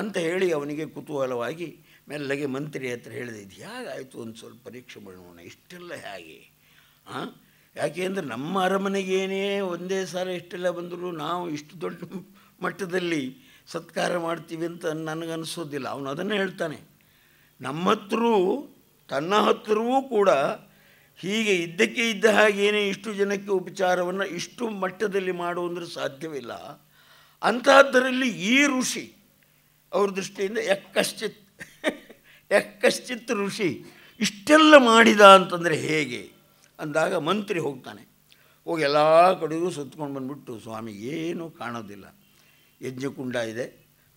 ಅಂತ ಹೇಳಿ ಅವನಿಗೆ ಕುತೂಹಲವಾಗಿ ಮೆಲ್ಲಗೆ ಮಂತ್ರಿ ಹತ್ರ ಹೇಳಿದೆ ಇದು ಹೇಗಾಯಿತು ಒಂದು ಸ್ವಲ್ಪ ಪರೀಕ್ಷೆ ಮಾಡೋಣ ಇಷ್ಟೆಲ್ಲ ಹೇಗೆ ಹಾಂ ಯಾಕೆ ಅಂದರೆ ನಮ್ಮ ಅರಮನೆಗೇನೇ ಒಂದೇ ಸಲ ಇಷ್ಟೆಲ್ಲ ಬಂದರೂ ನಾವು ಇಷ್ಟು ದೊಡ್ಡ ಮಟ್ಟದಲ್ಲಿ ಸತ್ಕಾರ ಮಾಡ್ತೀವಿ ಅಂತ ನನಗನ್ನಿಸೋದಿಲ್ಲ ಅವನು ಅದನ್ನು ಹೇಳ್ತಾನೆ ನಮ್ಮ ಹತ್ರವೂ ತನ್ನ ಹತ್ತಿರವೂ ಕೂಡ ಹೀಗೆ ಇದ್ದಕ್ಕೆ ಇದ್ದ ಹಾಗೇನೇ ಇಷ್ಟು ಜನಕ್ಕೆ ಉಪಚಾರವನ್ನು ಇಷ್ಟು ಮಟ್ಟದಲ್ಲಿ ಮಾಡುವಂದ್ರೆ ಸಾಧ್ಯವಿಲ್ಲ ಅಂತಹದ್ದರಲ್ಲಿ ಈ ಋಷಿ ಅವ್ರ ದೃಷ್ಟಿಯಿಂದ ಯಕ್ಕಶ್ಚಿತ್ ಯಕ್ಕಶ್ಚಿತ್ ಋಷಿ ಇಷ್ಟೆಲ್ಲ ಮಾಡಿದ ಅಂತಂದರೆ ಹೇಗೆ ಅಂದಾಗ ಮಂತ್ರಿ ಹೋಗ್ತಾನೆ ಹೋಗಿ ಎಲ್ಲ ಕಡೆಗೂ ಸುತ್ತಕೊಂಡು ಬಂದುಬಿಟ್ಟು ಸ್ವಾಮಿ ಏನೂ ಕಾಣೋದಿಲ್ಲ ಕುಂಡ ಇದೆ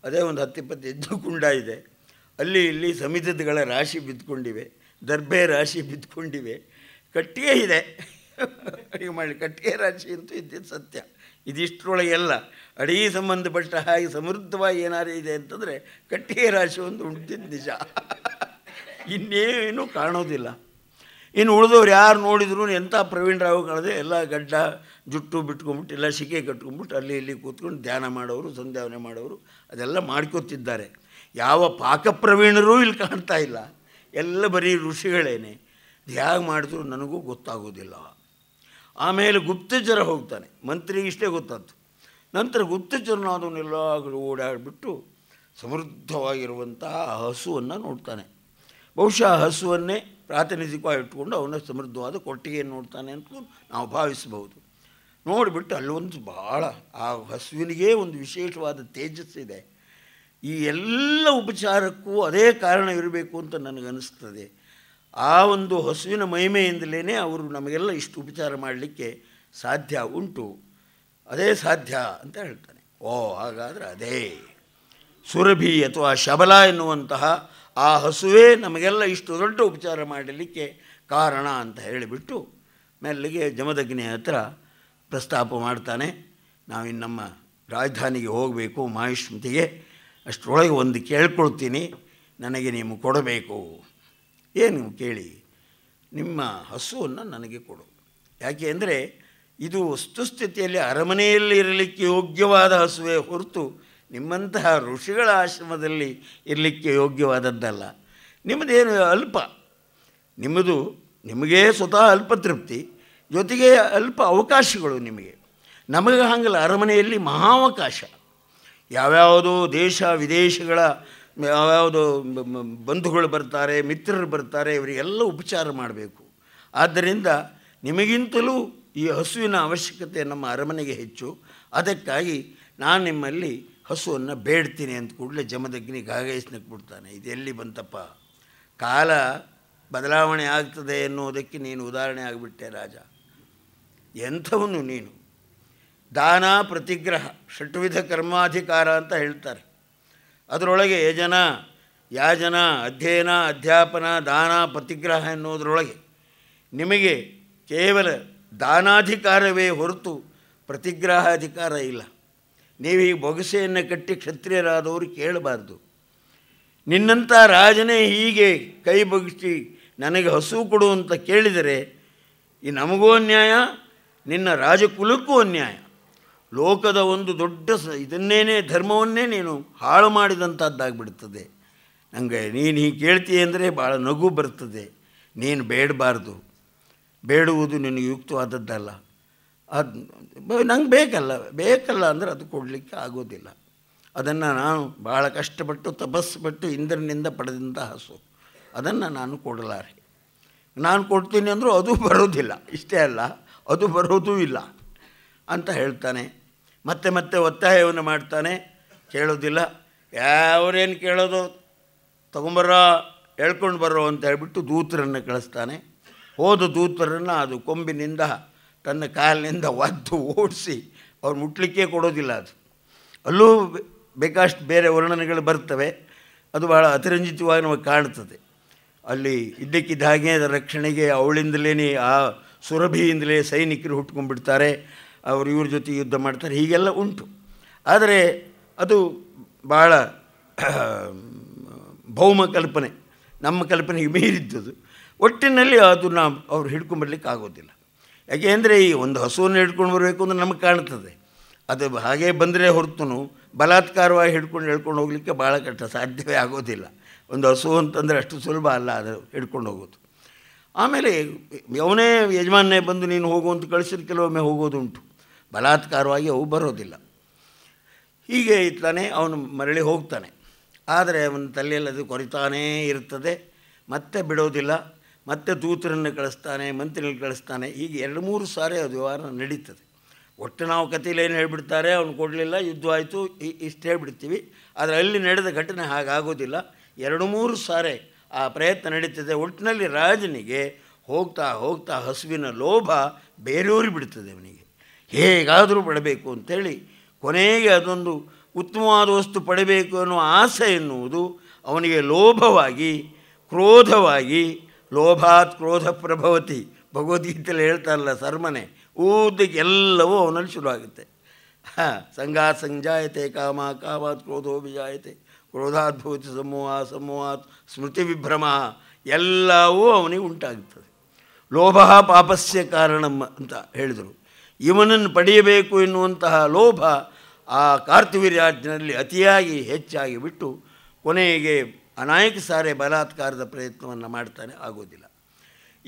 ಅದೇ ಒಂದು ಹತ್ತಿಪ್ಪತ್ತು ಕುಂಡ ಇದೆ ಅಲ್ಲಿ ಇಲ್ಲಿ ಸಮಿತದಗಳ ರಾಶಿ ಬಿದ್ದುಕೊಂಡಿವೆ ದರ್ಬೆ ರಾಶಿ ಬಿದ್ದುಕೊಂಡಿವೆ ಕಟ್ಟಿಗೆ ಇದೆ ಅಡುಗೆ ಮಾಡಿ ಕಟ್ಟಿಗೆ ರಾಶಿ ಅಂತೂ ಇದ್ದಿದ್ದು ಸತ್ಯ ಇದಿಷ್ಟರೊಳಗೆಲ್ಲ ಅಡಿಗೆ ಸಂಬಂಧಪಟ್ಟ ಹಾಗೆ ಸಮೃದ್ಧವಾಗಿ ಏನಾರು ಇದೆ ಅಂತಂದರೆ ಕಟ್ಟಿಗೆ ರಾಶಿ ಒಂದು ಉಂಟಿದ್ದು ನಿಜ ಇನ್ನೇನೂ ಕಾಣೋದಿಲ್ಲ ಇನ್ನು ಉಳಿದವ್ರು ಯಾರು ನೋಡಿದ್ರು ಎಂಥ ಪ್ರವೀಣ್ ರಾವ್ ಕಳೆದೆ ಎಲ್ಲ ಗಡ್ಡ ಜುಟ್ಟು ಬಿಟ್ಕೊಂಬಿಟ್ಟು ಎಲ್ಲ ಶಿಕೆ ಕಟ್ಕೊಂಬಿಟ್ಟು ಅಲ್ಲಿ ಇಲ್ಲಿ ಕೂತ್ಕೊಂಡು ಧ್ಯಾನ ಮಾಡೋರು ಸಂಧ್ಯಾವನೆ ಮಾಡೋರು ಅದೆಲ್ಲ ಮಾಡ್ಕೋತಿದ್ದಾರೆ ಯಾವ ಪಾಕ ಪ್ರವೀಣರು ಇಲ್ಲಿ ಕಾಣ್ತಾ ಇಲ್ಲ ಎಲ್ಲ ಬರೀ ಋಷಿಗಳೇನೆ ಹೇಗೆ ಮಾಡಿದ್ರು ನನಗೂ ಗೊತ್ತಾಗೋದಿಲ್ಲ ಆಮೇಲೆ ಗುಪ್ತಚರ ಹೋಗ್ತಾನೆ ಮಂತ್ರಿಗಿಷ್ಟೇ ಇಷ್ಟೇ ಗೊತ್ತಾಯ್ತು ನಂತರ ಗುಪ್ತಚರನಾದವನ್ನೆಲ್ಲ ಓಡಾಡಿಬಿಟ್ಟು ಸಮೃದ್ಧವಾಗಿರುವಂತಹ ಹಸುವನ್ನು ನೋಡ್ತಾನೆ ಬಹುಶಃ ಹಸುವನ್ನೇ ಇಟ್ಕೊಂಡು ಅವನ ಸಮೃದ್ಧವಾದ ಕೊಟ್ಟಿಗೆಯನ್ನು ನೋಡ್ತಾನೆ ಅಂತ ನಾವು ಭಾವಿಸಬಹುದು ನೋಡಿಬಿಟ್ಟು ಅಲ್ಲೊಂದು ಭಾಳ ಆ ಹಸುವಿನಿಗೇ ಒಂದು ವಿಶೇಷವಾದ ತೇಜಸ್ಸಿದೆ ಈ ಎಲ್ಲ ಉಪಚಾರಕ್ಕೂ ಅದೇ ಕಾರಣ ಇರಬೇಕು ಅಂತ ನನಗನ್ನಿಸ್ತದೆ ಆ ಒಂದು ಹಸುವಿನ ಮಹಿಮೆಯಿಂದಲೇ ಅವರು ನಮಗೆಲ್ಲ ಇಷ್ಟು ಉಪಚಾರ ಮಾಡಲಿಕ್ಕೆ ಸಾಧ್ಯ ಉಂಟು ಅದೇ ಸಾಧ್ಯ ಅಂತ ಹೇಳ್ತಾನೆ ಓ ಹಾಗಾದರೆ ಅದೇ ಸುರಭಿ ಅಥವಾ ಶಬಲ ಎನ್ನುವಂತಹ ಆ ಹಸುವೇ ನಮಗೆಲ್ಲ ಇಷ್ಟು ದೊಡ್ಡ ಉಪಚಾರ ಮಾಡಲಿಕ್ಕೆ ಕಾರಣ ಅಂತ ಹೇಳಿಬಿಟ್ಟು ಮೆಲ್ಲಿಗೆ ಜಮದಗ್ನಿ ಹತ್ರ ಪ್ರಸ್ತಾಪ ಮಾಡ್ತಾನೆ ನಾವಿನ್ನು ನಮ್ಮ ರಾಜಧಾನಿಗೆ ಹೋಗಬೇಕು ಮಹಿಷ್ಮತಿಗೆ ಅಷ್ಟರೊಳಗೆ ಒಂದು ಕೇಳ್ಕೊಳ್ತೀನಿ ನನಗೆ ನೀವು ಕೊಡಬೇಕು ಏನು ಕೇಳಿ ನಿಮ್ಮ ಹಸುವನ್ನು ನನಗೆ ಕೊಡು ಯಾಕೆ ಅಂದರೆ ಇದು ವಸ್ತುಸ್ಥಿತಿಯಲ್ಲಿ ಅರಮನೆಯಲ್ಲಿ ಇರಲಿಕ್ಕೆ ಯೋಗ್ಯವಾದ ಹಸುವೆ ಹೊರತು ನಿಮ್ಮಂತಹ ಋಷಿಗಳ ಆಶ್ರಮದಲ್ಲಿ ಇರಲಿಕ್ಕೆ ಯೋಗ್ಯವಾದದ್ದಲ್ಲ ನಿಮ್ಮದೇನು ಅಲ್ಪ ನಿಮ್ಮದು ನಿಮಗೇ ಸ್ವತಃ ಅಲ್ಪ ತೃಪ್ತಿ ಜೊತೆಗೆ ಅಲ್ಪ ಅವಕಾಶಗಳು ನಿಮಗೆ ನಮಗೆ ಹಂಗಲ್ಲ ಅರಮನೆಯಲ್ಲಿ ಮಹಾವಕಾಶ ಯಾವ್ಯಾವುದೋ ದೇಶ ವಿದೇಶಗಳ ಯಾವ್ಯಾವುದೋ ಬಂಧುಗಳು ಬರ್ತಾರೆ ಮಿತ್ರರು ಬರ್ತಾರೆ ಇವರಿಗೆಲ್ಲ ಉಪಚಾರ ಮಾಡಬೇಕು ಆದ್ದರಿಂದ ನಿಮಗಿಂತಲೂ ಈ ಹಸುವಿನ ಅವಶ್ಯಕತೆ ನಮ್ಮ ಅರಮನೆಗೆ ಹೆಚ್ಚು ಅದಕ್ಕಾಗಿ ನಾನು ನಿಮ್ಮಲ್ಲಿ ಹಸುವನ್ನು ಬೇಡ್ತೀನಿ ಅಂತ ಕೂಡಲೇ ಜಮದಗ್ನಿ ಗಾಗೈಸ್ನಕ್ಕೆ ಬಿಡ್ತಾನೆ ಇದೆಲ್ಲಿ ಬಂತಪ್ಪ ಕಾಲ ಬದಲಾವಣೆ ಆಗ್ತದೆ ಎನ್ನುವುದಕ್ಕೆ ನೀನು ಉದಾಹರಣೆ ಆಗಿಬಿಟ್ಟೆ ರಾಜ ಎಂಥವನು ನೀನು ದಾನ ಪ್ರತಿಗ್ರಹ ಷಟ್ವಿಧ ಕರ್ಮಾಧಿಕಾರ ಅಂತ ಹೇಳ್ತಾರೆ ಅದರೊಳಗೆ ಯಜನ ಯಾಜನ ಅಧ್ಯಯನ ಅಧ್ಯಾಪನ ದಾನ ಪ್ರತಿಗ್ರಹ ಎನ್ನುವುದರೊಳಗೆ ನಿಮಗೆ ಕೇವಲ ದಾನಾಧಿಕಾರವೇ ಹೊರತು ಪ್ರತಿಗ್ರಹಾಧಿಕಾರ ಇಲ್ಲ ನೀವು ಹೀಗೆ ಬೊಗಸೆಯನ್ನು ಕಟ್ಟಿ ಕ್ಷತ್ರಿಯರಾದವರು ಕೇಳಬಾರ್ದು ನಿನ್ನಂಥ ರಾಜನೇ ಹೀಗೆ ಕೈ ಬೊಗಿಸಿ ನನಗೆ ಹಸು ಕೊಡು ಅಂತ ಕೇಳಿದರೆ ಈ ನಮಗೂ ಅನ್ಯಾಯ ನಿನ್ನ ರಾಜಕುಲಕ್ಕೂ ಅನ್ಯಾಯ ಲೋಕದ ಒಂದು ದೊಡ್ಡ ಸ ಇದನ್ನೇನೆ ಧರ್ಮವನ್ನೇ ನೀನು ಹಾಳು ಮಾಡಿದಂಥದ್ದಾಗ್ಬಿಡ್ತದೆ ನನಗೆ ನೀನು ಹೀಗೆ ಕೇಳ್ತೀಯ ಅಂದರೆ ಭಾಳ ನಗು ಬರ್ತದೆ ನೀನು ಬೇಡಬಾರ್ದು ಬೇಡುವುದು ನಿನಗೆ ಯುಕ್ತವಾದದ್ದಲ್ಲ ಅದು ನಂಗೆ ಬೇಕಲ್ಲ ಬೇಕಲ್ಲ ಅಂದರೆ ಅದು ಕೊಡಲಿಕ್ಕೆ ಆಗೋದಿಲ್ಲ ಅದನ್ನು ನಾನು ಭಾಳ ಕಷ್ಟಪಟ್ಟು ತಪಸ್ಸುಪಟ್ಟು ಇಂದ್ರನಿಂದ ಪಡೆದಂಥ ಹಸು ಅದನ್ನು ನಾನು ಕೊಡಲಾರೆ ನಾನು ಕೊಡ್ತೀನಿ ಅಂದರೂ ಅದು ಬರೋದಿಲ್ಲ ಇಷ್ಟೇ ಅಲ್ಲ ಅದು ಬರೋದೂ ಇಲ್ಲ ಅಂತ ಹೇಳ್ತಾನೆ ಮತ್ತೆ ಮತ್ತೆ ಒತ್ತಾಯವನ್ನು ಮಾಡ್ತಾನೆ ಕೇಳೋದಿಲ್ಲ ಯಾವ್ರೇನು ಕೇಳೋದು ತಗೊಂಬರೋ ಹೇಳ್ಕೊಂಡು ಬರೋ ಅಂತ ಹೇಳಿಬಿಟ್ಟು ದೂತರನ್ನು ಕಳಿಸ್ತಾನೆ ಹೋದ ದೂತರನ್ನು ಅದು ಕೊಂಬಿನಿಂದ ತನ್ನ ಕಾಲಿನಿಂದ ಒದ್ದು ಓಡಿಸಿ ಅವ್ರು ಮುಟ್ಲಿಕ್ಕೆ ಕೊಡೋದಿಲ್ಲ ಅದು ಅಲ್ಲೂ ಬೇಕಾಷ್ಟು ಬೇರೆ ವರ್ಣನೆಗಳು ಬರ್ತವೆ ಅದು ಬಹಳ ಅತಿರಂಜಿತವಾಗಿ ನಮಗೆ ಕಾಣ್ತದೆ ಅಲ್ಲಿ ಇದ್ದಕ್ಕಿದ್ದ ಹಾಗೆ ಅದರ ರಕ್ಷಣೆಗೆ ಅವಳಿಂದಲೇ ಆ ಸುರಭಿಯಿಂದಲೇ ಸೈನಿಕರು ಹುಟ್ಕೊಂಡ್ಬಿಡ್ತಾರೆ ಅವರು ಇವ್ರ ಜೊತೆ ಯುದ್ಧ ಮಾಡ್ತಾರೆ ಹೀಗೆಲ್ಲ ಉಂಟು ಆದರೆ ಅದು ಭಾಳ ಭೌಮ ಕಲ್ಪನೆ ನಮ್ಮ ಕಲ್ಪನೆಗೆ ಮೀರಿದ್ದದು ಒಟ್ಟಿನಲ್ಲಿ ಅದು ನಾವು ಅವ್ರು ಹಿಡ್ಕೊಂಬರ್ಲಿಕ್ಕೆ ಆಗೋದಿಲ್ಲ ಅಂದರೆ ಈ ಒಂದು ಹಸುವನ್ನು ಹಿಡ್ಕೊಂಡು ಬರಬೇಕು ಅಂದರೆ ನಮಗೆ ಕಾಣ್ತದೆ ಅದು ಹಾಗೇ ಬಂದರೆ ಹೊರತು ಬಲಾತ್ಕಾರವಾಗಿ ಹಿಡ್ಕೊಂಡು ಹೇಳ್ಕೊಂಡು ಹೋಗಲಿಕ್ಕೆ ಭಾಳ ಕಷ್ಟ ಸಾಧ್ಯವೇ ಆಗೋದಿಲ್ಲ ಒಂದು ಹಸು ಅಂತಂದರೆ ಅಷ್ಟು ಸುಲಭ ಅಲ್ಲ ಅದು ಹಿಡ್ಕೊಂಡು ಹೋಗೋದು ಆಮೇಲೆ ಅವನೇ ಯಜಮಾನೇ ಬಂದು ನೀನು ಹೋಗು ಅಂತ ಕಳಿಸಿದ ಕೆಲವೊಮ್ಮೆ ಹೋಗೋದುಂಟು ಬಲಾತ್ಕಾರವಾಗಿ ಅವು ಬರೋದಿಲ್ಲ ಹೀಗೆ ಇತ್ತಾನೆ ಅವನು ಮರಳಿ ಹೋಗ್ತಾನೆ ಆದರೆ ಅವನ ತಲೆಯಲ್ಲಿ ಅದು ಕೊರಿತಾನೇ ಇರ್ತದೆ ಮತ್ತೆ ಬಿಡೋದಿಲ್ಲ ಮತ್ತೆ ದೂತರನ್ನು ಕಳಿಸ್ತಾನೆ ಮಂತ್ರಿಗಳು ಕಳಿಸ್ತಾನೆ ಹೀಗೆ ಎರಡು ಮೂರು ಸಾರಿ ಅದು ವ್ಯವಹಾರ ನಡೀತದೆ ಒಟ್ಟು ನಾವು ಕಥೆಯಲ್ಲಿ ಏನು ಹೇಳ್ಬಿಡ್ತಾರೆ ಅವ್ನು ಕೊಡಲಿಲ್ಲ ಯುದ್ಧವಾಯಿತು ಇಷ್ಟು ಹೇಳ್ಬಿಡ್ತೀವಿ ಆದರೆ ಅಲ್ಲಿ ನಡೆದ ಘಟನೆ ಹಾಗಾಗೋದಿಲ್ಲ ಎರಡು ಮೂರು ಸಾರಿ ಆ ಪ್ರಯತ್ನ ನಡೀತದೆ ಒಟ್ಟಿನಲ್ಲಿ ರಾಜನಿಗೆ ಹೋಗ್ತಾ ಹೋಗ್ತಾ ಹಸುವಿನ ಲೋಭ ಬೇರೆಯವ್ರಿಗೆ ಬಿಡ್ತದೆ ಅವನಿಗೆ ಹೇಗಾದರೂ ಪಡಬೇಕು ಅಂಥೇಳಿ ಕೊನೆಗೆ ಅದೊಂದು ಉತ್ತಮವಾದ ವಸ್ತು ಪಡಬೇಕು ಅನ್ನೋ ಆಸೆ ಎನ್ನುವುದು ಅವನಿಗೆ ಲೋಭವಾಗಿ ಕ್ರೋಧವಾಗಿ ಲೋಭಾತ್ ಕ್ರೋಧ ಪ್ರಭವತಿ ಭಗವದ್ಗೀತೆಯಲ್ಲಿ ಹೇಳ್ತಾರಲ್ಲ ಸರ್ಮನೆ ಊದಕ್ಕೆ ಎಲ್ಲವೂ ಅವನಲ್ಲಿ ಶುರುವಾಗುತ್ತೆ ಹಾಂ ಸಂಘಾತ್ ಸಂಜಾಯತೆ ಕಾಮ ಕಾಮಾತ್ ಕ್ರೋಧೋ ಬಿಜಾಯತೆ ಕ್ರೋಧಾದ್ಭೂತಿ ಸಮೂಹ ಸಮೂಹಾತ್ ಸ್ಮೃತಿ ವಿಭ್ರಮ ಎಲ್ಲವೂ ಅವನಿಗೆ ಉಂಟಾಗುತ್ತದೆ ಲೋಭ ಪಾಪಸ್ಯ ಕಾರಣಂ ಅಂತ ಹೇಳಿದರು ಇವನನ್ನು ಪಡೆಯಬೇಕು ಎನ್ನುವಂತಹ ಲೋಭ ಆ ಕಾರ್ತಿವೀರ್ಯಾಜ್ನಲ್ಲಿ ಅತಿಯಾಗಿ ಹೆಚ್ಚಾಗಿ ಬಿಟ್ಟು ಕೊನೆಗೆ ಅನಾಯಕ ಸಾರೆ ಬಲಾತ್ಕಾರದ ಪ್ರಯತ್ನವನ್ನು ಮಾಡ್ತಾನೆ ಆಗೋದಿಲ್ಲ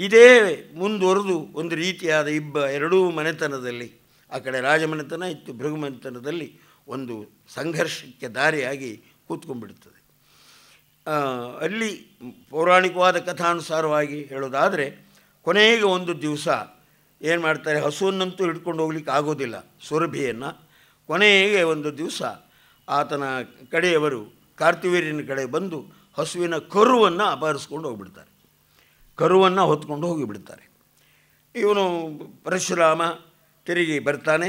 ಇದೇ ಮುಂದುವರೆದು ಒಂದು ರೀತಿಯಾದ ಇಬ್ಬ ಎರಡೂ ಮನೆತನದಲ್ಲಿ ಆ ಕಡೆ ರಾಜಮನೆತನ ಇತ್ತು ಭೃಗುಮನೆತನದಲ್ಲಿ ಒಂದು ಸಂಘರ್ಷಕ್ಕೆ ದಾರಿಯಾಗಿ ಕೂತ್ಕೊಂಡ್ಬಿಡ್ತದೆ ಅಲ್ಲಿ ಪೌರಾಣಿಕವಾದ ಕಥಾನುಸಾರವಾಗಿ ಹೇಳೋದಾದರೆ ಕೊನೆಗೆ ಒಂದು ದಿವಸ ಏನು ಮಾಡ್ತಾರೆ ಹಸುವನ್ನಂತೂ ಹಿಡ್ಕೊಂಡು ಹೋಗ್ಲಿಕ್ಕೆ ಆಗೋದಿಲ್ಲ ಸುರಭಿಯನ್ನು ಕೊನೆಗೆ ಒಂದು ದಿವಸ ಆತನ ಕಡೆಯವರು ಕಾರ್ತಿವೀರ್ಯನ ಕಡೆ ಬಂದು ಹಸುವಿನ ಕರುವನ್ನು ಅಪಹರಿಸ್ಕೊಂಡು ಹೋಗಿಬಿಡ್ತಾರೆ ಕರುವನ್ನು ಹೊತ್ಕೊಂಡು ಹೋಗಿಬಿಡ್ತಾರೆ ಇವನು ಪರಶುರಾಮ ತಿರುಗಿ ಬರ್ತಾನೆ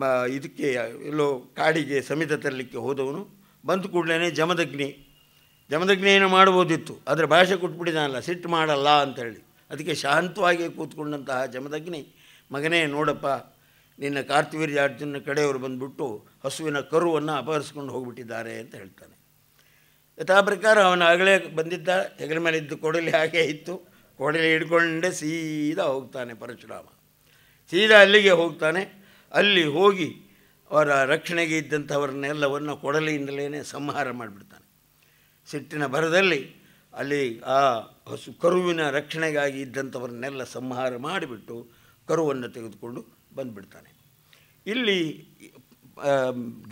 ಬ ಇದಕ್ಕೆ ಎಲ್ಲೋ ಕಾಡಿಗೆ ಸಮಿತ ತರಲಿಕ್ಕೆ ಹೋದವನು ಬಂದು ಕೂಡಲೇ ಜಮದಗ್ನಿ ಜಮದಗ್ನಿ ಏನು ಮಾಡ್ಬೋದಿತ್ತು ಆದರೆ ಭಾಷೆ ಕೊಟ್ಬಿಟ್ಟಿದ್ದಾನಲ್ಲ ಸಿಟ್ಟು ಮಾಡಲ್ಲ ಹೇಳಿ ಅದಕ್ಕೆ ಶಾಂತವಾಗಿ ಕೂತ್ಕೊಂಡಂತಹ ಜಮದಗ್ನಿ ಮಗನೇ ನೋಡಪ್ಪ ನಿನ್ನ ಕಾರ್ತಿವೀರ್ಯ ಅರ್ಜುನ ಕಡೆಯವರು ಬಂದುಬಿಟ್ಟು ಹಸುವಿನ ಕರುವನ್ನು ಅಪಹರಿಸ್ಕೊಂಡು ಹೋಗಿಬಿಟ್ಟಿದ್ದಾರೆ ಅಂತ ಹೇಳ್ತಾನೆ ಯಥಾ ಪ್ರಕಾರ ಅವನು ಆಗಲೇ ಬಂದಿದ್ದ ಹೆಗಲ ಮೇಲೆ ಇದ್ದು ಕೊಡಲಿ ಹಾಗೆ ಇತ್ತು ಕೊಡಲಿ ಹಿಡ್ಕೊಂಡೇ ಸೀದಾ ಹೋಗ್ತಾನೆ ಪರಶುರಾಮ ಸೀದಾ ಅಲ್ಲಿಗೆ ಹೋಗ್ತಾನೆ ಅಲ್ಲಿ ಹೋಗಿ ಅವರ ರಕ್ಷಣೆಗೆ ಇದ್ದಂಥವ್ರನ್ನೆಲ್ಲವನ್ನು ಕೊಡಲಿಯಿಂದಲೇ ಸಂಹಾರ ಮಾಡಿಬಿಡ್ತಾನೆ ಸಿಟ್ಟಿನ ಭರದಲ್ಲಿ ಅಲ್ಲಿ ಆ ಹಸು ಕರುವಿನ ರಕ್ಷಣೆಗಾಗಿ ಇದ್ದಂಥವ್ರನ್ನೆಲ್ಲ ಸಂಹಾರ ಮಾಡಿಬಿಟ್ಟು ಕರುವನ್ನು ತೆಗೆದುಕೊಂಡು ಬಂದುಬಿಡ್ತಾನೆ ಇಲ್ಲಿ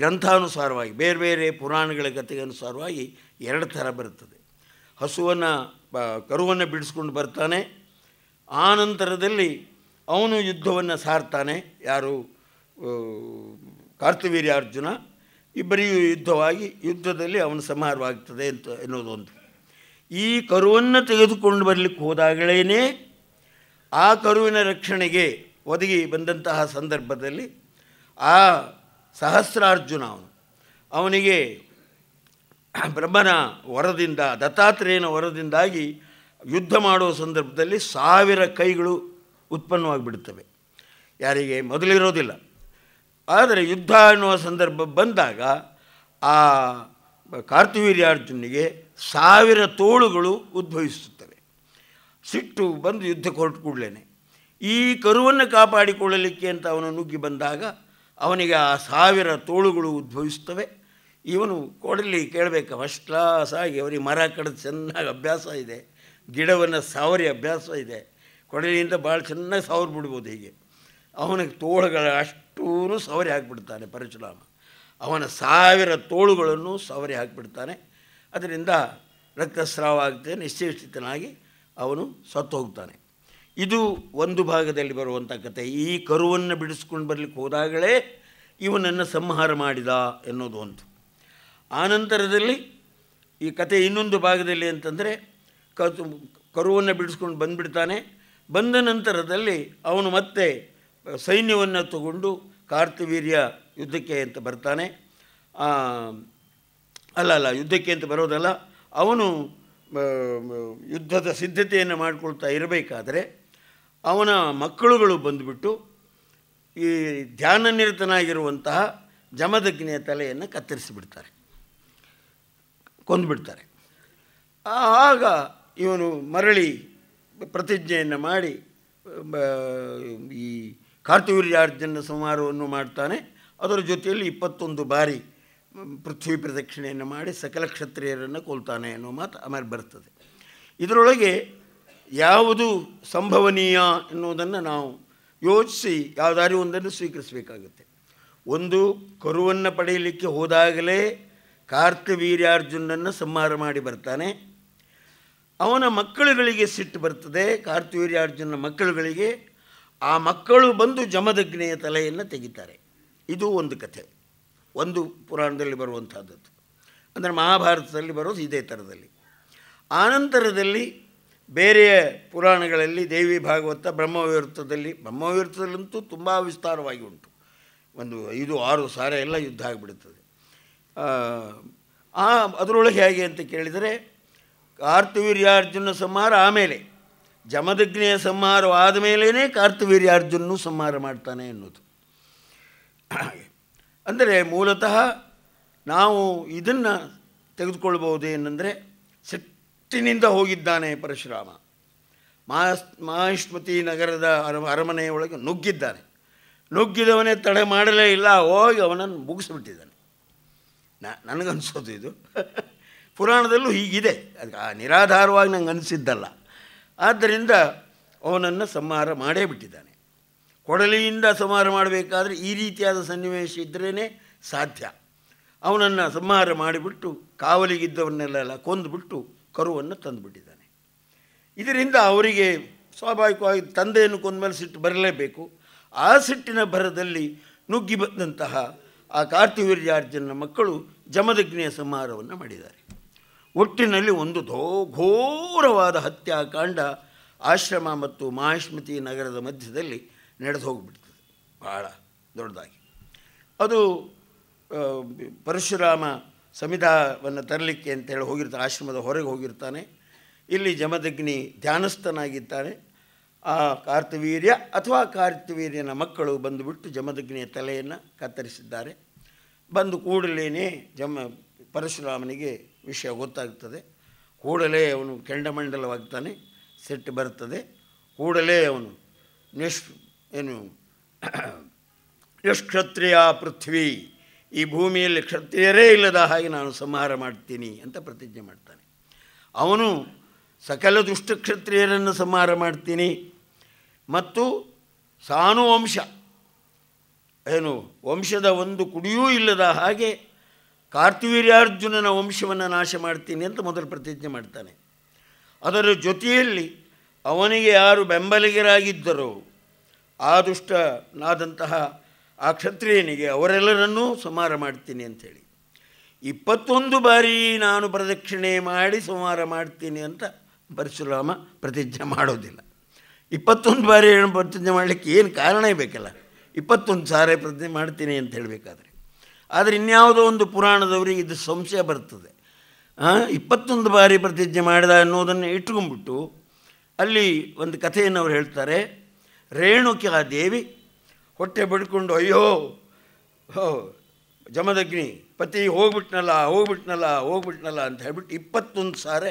ಗ್ರಂಥಾನುಸಾರವಾಗಿ ಬೇರೆ ಬೇರೆ ಪುರಾಣಗಳ ಕಥೆಗೆ ಅನುಸಾರವಾಗಿ ಎರಡು ಥರ ಬರುತ್ತದೆ ಹಸುವನ್ನು ಕರುವನ್ನು ಬಿಡಿಸ್ಕೊಂಡು ಬರ್ತಾನೆ ಆ ನಂತರದಲ್ಲಿ ಅವನು ಯುದ್ಧವನ್ನು ಸಾರ್ತಾನೆ ಯಾರು ಅರ್ಜುನ ಇಬ್ಬರಿಗೂ ಯುದ್ಧವಾಗಿ ಯುದ್ಧದಲ್ಲಿ ಅವನು ಸಂಹಾರವಾಗ್ತದೆ ಅಂತ ಎನ್ನುವುದೊಂದು ಈ ಕರುವನ್ನು ತೆಗೆದುಕೊಂಡು ಬರಲಿಕ್ಕೆ ಹೋದಾಗಲೇ ಆ ಕರುವಿನ ರಕ್ಷಣೆಗೆ ಒದಗಿ ಬಂದಂತಹ ಸಂದರ್ಭದಲ್ಲಿ ಆ ಸಹಸ್ರಾರ್ಜುನ ಅವನು ಅವನಿಗೆ ಬ್ರಹ್ಮನ ವರದಿಂದ ದತ್ತಾತ್ರೇಯನ ವರದಿಂದಾಗಿ ಯುದ್ಧ ಮಾಡುವ ಸಂದರ್ಭದಲ್ಲಿ ಸಾವಿರ ಕೈಗಳು ಉತ್ಪನ್ನವಾಗಿಬಿಡುತ್ತವೆ ಯಾರಿಗೆ ಮೊದಲಿರೋದಿಲ್ಲ ಆದರೆ ಯುದ್ಧ ಅನ್ನುವ ಸಂದರ್ಭ ಬಂದಾಗ ಆ ಕಾರ್ತಿವೀರ್ಯಾರ್ಜುನಿಗೆ ಸಾವಿರ ತೋಳುಗಳು ಉದ್ಭವಿಸುತ್ತವೆ ಸಿಟ್ಟು ಬಂದು ಯುದ್ಧ ಕೊರಟು ಕೂಡಲೇ ಈ ಕರುವನ್ನು ಕಾಪಾಡಿಕೊಳ್ಳಲಿಕ್ಕೆ ಅಂತ ಅವನು ನುಗ್ಗಿ ಬಂದಾಗ ಅವನಿಗೆ ಆ ಸಾವಿರ ತೋಳುಗಳು ಉದ್ಭವಿಸ್ತವೆ ಇವನು ಕೊಡಲಿ ಕೇಳಬೇಕು ಫಸ್ಟ್ ಕ್ಲಾಸ್ ಆಗಿ ಅವರಿಗೆ ಮರ ಕಡ್ದು ಚೆನ್ನಾಗಿ ಅಭ್ಯಾಸ ಇದೆ ಗಿಡವನ್ನು ಸಾವರಿ ಅಭ್ಯಾಸ ಇದೆ ಕೊಡಲಿಯಿಂದ ಭಾಳ ಚೆನ್ನಾಗಿ ಸಾವಿರ ಬಿಡ್ಬೋದು ಹೀಗೆ ಅವನಿಗೆ ತೋಳುಗಳ ಅಷ್ಟೂ ಸವರಿ ಹಾಕ್ಬಿಡ್ತಾನೆ ಪರಶುರಾಮ ಅವನ ಸಾವಿರ ತೋಳುಗಳನ್ನು ಸವರಿ ಹಾಕಿಬಿಡ್ತಾನೆ ಅದರಿಂದ ರಕ್ತಸ್ರಾವ ಆಗ್ತದೆ ನಿಶ್ಚಿತನಾಗಿ ಅವನು ಸತ್ತು ಹೋಗ್ತಾನೆ ಇದು ಒಂದು ಭಾಗದಲ್ಲಿ ಬರುವಂಥ ಕತೆ ಈ ಕರುವನ್ನು ಬಿಡಿಸ್ಕೊಂಡು ಬರಲಿಕ್ಕೆ ಹೋದಾಗಲೇ ಇವನನ್ನು ಸಂಹಾರ ಮಾಡಿದ ಎನ್ನೋದು ಒಂದು ಆನಂತರದಲ್ಲಿ ಈ ಕತೆ ಇನ್ನೊಂದು ಭಾಗದಲ್ಲಿ ಅಂತಂದರೆ ಕರುವನ್ನು ಬಿಡಿಸ್ಕೊಂಡು ಬಂದುಬಿಡ್ತಾನೆ ಬಂದ ನಂತರದಲ್ಲಿ ಅವನು ಮತ್ತೆ ಸೈನ್ಯವನ್ನು ತಗೊಂಡು ಕಾರ್ತಿವೀರ್ಯ ಯುದ್ಧಕ್ಕೆ ಅಂತ ಬರ್ತಾನೆ ಅಲ್ಲ ಅಲ್ಲ ಯುದ್ಧಕ್ಕೆ ಅಂತ ಬರೋದಲ್ಲ ಅವನು ಯುದ್ಧದ ಸಿದ್ಧತೆಯನ್ನು ಮಾಡಿಕೊಳ್ತಾ ಇರಬೇಕಾದರೆ ಅವನ ಮಕ್ಕಳುಗಳು ಬಂದುಬಿಟ್ಟು ಈ ಧ್ಯಾನ ನಿರತನಾಗಿರುವಂತಹ ಜಮದಗ್ನಿಯ ತಲೆಯನ್ನು ಕತ್ತರಿಸಿಬಿಡ್ತಾರೆ ಕೊಂದುಬಿಡ್ತಾರೆ ಆಗ ಇವನು ಮರಳಿ ಪ್ರತಿಜ್ಞೆಯನ್ನು ಮಾಡಿ ಈ ಕಾರ್ತಿವೀರ್ಯಾರ್ಜನ ಸಂಹಾರವನ್ನು ಮಾಡ್ತಾನೆ ಅದರ ಜೊತೆಯಲ್ಲಿ ಇಪ್ಪತ್ತೊಂದು ಬಾರಿ ಪೃಥ್ವಿ ಪ್ರದಕ್ಷಿಣೆಯನ್ನು ಮಾಡಿ ಸಕಲ ಕ್ಷತ್ರಿಯರನ್ನು ಕೊಲ್ತಾನೆ ಅನ್ನೋ ಮಾತು ಆಮೇಲೆ ಬರ್ತದೆ ಇದರೊಳಗೆ ಯಾವುದು ಸಂಭವನೀಯ ಎನ್ನುವುದನ್ನು ನಾವು ಯೋಚಿಸಿ ಯಾವುದಾದ್ರೂ ಒಂದನ್ನು ಸ್ವೀಕರಿಸಬೇಕಾಗುತ್ತೆ ಒಂದು ಕರುವನ್ನು ಪಡೆಯಲಿಕ್ಕೆ ಹೋದಾಗಲೇ ವೀರ್ಯಾರ್ಜುನನ್ನು ಸಂಹಾರ ಮಾಡಿ ಬರ್ತಾನೆ ಅವನ ಮಕ್ಕಳುಗಳಿಗೆ ಸಿಟ್ಟು ಬರ್ತದೆ ಕಾರ್ತವೀರ್ಯಾರ್ಜುನ ಮಕ್ಕಳುಗಳಿಗೆ ಆ ಮಕ್ಕಳು ಬಂದು ಜಮದಗ್ನೆಯ ತಲೆಯನ್ನು ತೆಗಿತಾರೆ ಇದು ಒಂದು ಕಥೆ ಒಂದು ಪುರಾಣದಲ್ಲಿ ಬರುವಂಥದ್ದು ಅಂದರೆ ಮಹಾಭಾರತದಲ್ಲಿ ಬರೋದು ಇದೇ ಥರದಲ್ಲಿ ಆನಂತರದಲ್ಲಿ ಬೇರೆ ಪುರಾಣಗಳಲ್ಲಿ ದೇವಿ ಭಾಗವತ ಬ್ರಹ್ಮವಿರುತ್ತದಲ್ಲಿ ಬ್ರಹ್ಮವಿರುತ್ತದಲ್ಲಂತೂ ತುಂಬ ವಿಸ್ತಾರವಾಗಿ ಉಂಟು ಒಂದು ಐದು ಆರು ಸಾರ ಎಲ್ಲ ಯುದ್ಧ ಆಗಿಬಿಡುತ್ತದೆ ಆ ಅದರೊಳಗೆ ಹೇಗೆ ಅಂತ ಕೇಳಿದರೆ ಕಾರ್ತವೀರ್ಯಾರ್ಜುನ ಸಂಹಾರ ಆಮೇಲೆ ಜಮದಗ್ನಿಯ ಸಂಹಾರವಾದ ಮೇಲೇ ಕಾರ್ತವೀರ್ಯಾರ್ಜುನ ಸಂಹಾರ ಮಾಡ್ತಾನೆ ಎನ್ನುವುದು ಅಂದರೆ ಮೂಲತಃ ನಾವು ಇದನ್ನು ತೆಗೆದುಕೊಳ್ಬೋದು ಏನಂದರೆ ಸಿಟ್ಟಿನಿಂದ ಹೋಗಿದ್ದಾನೆ ಪರಶುರಾಮ ಮಹಾಸ್ ನಗರದ ಅರ ಅರಮನೆಯೊಳಗೆ ನುಗ್ಗಿದ್ದಾನೆ ನುಗ್ಗಿದವನೇ ತಡೆ ಮಾಡಲೇ ಇಲ್ಲ ಹೋಗಿ ಅವನನ್ನು ಮುಗಿಸ್ಬಿಟ್ಟಿದ್ದಾನೆ ನನಗನ್ಸೋದು ಇದು ಪುರಾಣದಲ್ಲೂ ಹೀಗಿದೆ ಅದಕ್ಕೆ ಆ ನಿರಾಧಾರವಾಗಿ ನನಗೆ ಅನಿಸಿದ್ದಲ್ಲ ಆದ್ದರಿಂದ ಅವನನ್ನು ಸಂಹಾರ ಮಾಡೇ ಬಿಟ್ಟಿದ್ದಾನೆ ಕೊಡಲಿಯಿಂದ ಸಂಹಾರ ಮಾಡಬೇಕಾದ್ರೆ ಈ ರೀತಿಯಾದ ಸನ್ನಿವೇಶ ಇದ್ರೇ ಸಾಧ್ಯ ಅವನನ್ನು ಸಂಹಾರ ಮಾಡಿಬಿಟ್ಟು ಕಾವಲಿಗಿದ್ದವನ್ನೆಲ್ಲ ಕೊಂದುಬಿಟ್ಟು ಕರುವನ್ನು ತಂದುಬಿಟ್ಟಿದ್ದಾನೆ ಇದರಿಂದ ಅವರಿಗೆ ಸ್ವಾಭಾವಿಕವಾಗಿ ತಂದೆಯನ್ನು ಕೊಂದ ಮೇಲೆ ಸಿಟ್ಟು ಬರಲೇಬೇಕು ಆ ಸಿಟ್ಟಿನ ಭರದಲ್ಲಿ ನುಗ್ಗಿ ಬಂದಂತಹ ಆ ಕಾರ್ತಿವೀರ್ಯಾರ್ಜುನನ ಮಕ್ಕಳು ಜಮದಗ್ನಿಯ ಸಂಹಾರವನ್ನು ಮಾಡಿದ್ದಾರೆ ಒಟ್ಟಿನಲ್ಲಿ ಒಂದು ದೋ ಘೋರವಾದ ಹತ್ಯಾಕಾಂಡ ಆಶ್ರಮ ಮತ್ತು ಮಾಹಿಷ್ಮತಿ ನಗರದ ಮಧ್ಯದಲ್ಲಿ ನಡೆದು ಹೋಗಿಬಿಡ್ತದೆ ಭಾಳ ದೊಡ್ಡದಾಗಿ ಅದು ಪರಶುರಾಮ ಸಂವಿಧಾನವನ್ನು ತರಲಿಕ್ಕೆ ಅಂತೇಳಿ ಹೋಗಿರ್ತಾನೆ ಆಶ್ರಮದ ಹೊರಗೆ ಹೋಗಿರ್ತಾನೆ ಇಲ್ಲಿ ಜಮದಗ್ನಿ ಧ್ಯಾನಸ್ಥನಾಗಿದ್ದಾನೆ ಆ ಕಾರ್ತವೀರ್ಯ ಅಥವಾ ಕಾರ್ತವೀರ್ಯನ ಮಕ್ಕಳು ಬಂದುಬಿಟ್ಟು ಜಮದಗ್ನಿಯ ತಲೆಯನ್ನು ಕತ್ತರಿಸಿದ್ದಾರೆ ಬಂದು ಕೂಡಲೇ ಜಮ ಪರಶುರಾಮನಿಗೆ ವಿಷಯ ಗೊತ್ತಾಗ್ತದೆ ಕೂಡಲೇ ಅವನು ಕೆಂಡಮಂಡಲವಾಗ್ತಾನೆ ಸೆಟ್ ಬರ್ತದೆ ಕೂಡಲೇ ಅವನು ನಿಷ್ ಏನು ನಿಷ್ಕ್ಷತ್ರಿಯ ಪೃಥ್ವಿ ಈ ಭೂಮಿಯಲ್ಲಿ ಕ್ಷತ್ರಿಯರೇ ಇಲ್ಲದ ಹಾಗೆ ನಾನು ಸಂಹಾರ ಮಾಡ್ತೀನಿ ಅಂತ ಪ್ರತಿಜ್ಞೆ ಮಾಡ್ತಾನೆ ಅವನು ಸಕಲ ದುಷ್ಟ ಕ್ಷತ್ರಿಯರನ್ನು ಸಂಹಾರ ಮಾಡ್ತೀನಿ ಮತ್ತು ಸಾನು ವಂಶ ಏನು ವಂಶದ ಒಂದು ಕುಡಿಯೂ ಇಲ್ಲದ ಹಾಗೆ ಕಾರ್ತಿವೀರ್ಯಾರ್ಜುನನ ವಂಶವನ್ನು ನಾಶ ಮಾಡ್ತೀನಿ ಅಂತ ಮೊದಲು ಪ್ರತಿಜ್ಞೆ ಮಾಡ್ತಾನೆ ಅದರ ಜೊತೆಯಲ್ಲಿ ಅವನಿಗೆ ಯಾರು ಬೆಂಬಲಿಗರಾಗಿದ್ದರೋ ಆ ದುಷ್ಟನಾದಂತಹ ಆ ಕ್ಷತ್ರಿಯನಿಗೆ ಅವರೆಲ್ಲರನ್ನೂ ಸಂಹಾರ ಮಾಡ್ತೀನಿ ಅಂಥೇಳಿ ಇಪ್ಪತ್ತೊಂದು ಬಾರಿ ನಾನು ಪ್ರದಕ್ಷಿಣೆ ಮಾಡಿ ಸಂಹಾರ ಮಾಡ್ತೀನಿ ಅಂತ ಪರಶುರಾಮ ಪ್ರತಿಜ್ಞೆ ಮಾಡೋದಿಲ್ಲ ಇಪ್ಪತ್ತೊಂದು ಬಾರಿ ಏನು ಪ್ರತಿಜ್ಞೆ ಮಾಡಲಿಕ್ಕೆ ಏನು ಕಾರಣ ಬೇಕಲ್ಲ ಇಪ್ಪತ್ತೊಂದು ಸಾರಿ ಪ್ರತಿಜ್ಞೆ ಮಾಡ್ತೀನಿ ಅಂತ ಹೇಳಬೇಕಾದ್ರೆ ಆದರೆ ಇನ್ಯಾವುದೋ ಒಂದು ಪುರಾಣದವರಿಗೆ ಇದು ಸಂಶಯ ಬರ್ತದೆ ಇಪ್ಪತ್ತೊಂದು ಬಾರಿ ಪ್ರತಿಜ್ಞೆ ಮಾಡಿದ ಅನ್ನೋದನ್ನು ಇಟ್ಕೊಂಡ್ಬಿಟ್ಟು ಅಲ್ಲಿ ಒಂದು ಕಥೆಯನ್ನು ಅವ್ರು ಹೇಳ್ತಾರೆ ರೇಣುಕಾ ದೇವಿ ಹೊಟ್ಟೆ ಬಡ್ಕೊಂಡು ಅಯ್ಯೋ ಜಮದಗ್ನಿ ಪತಿ ಹೋಗ್ಬಿಟ್ನಲ್ಲ ಹೋಗ್ಬಿಟ್ನಲ್ಲ ಹೋಗ್ಬಿಟ್ನಲ್ಲ ಅಂತ ಹೇಳ್ಬಿಟ್ಟು ಇಪ್ಪತ್ತೊಂದು ಸಾರೆ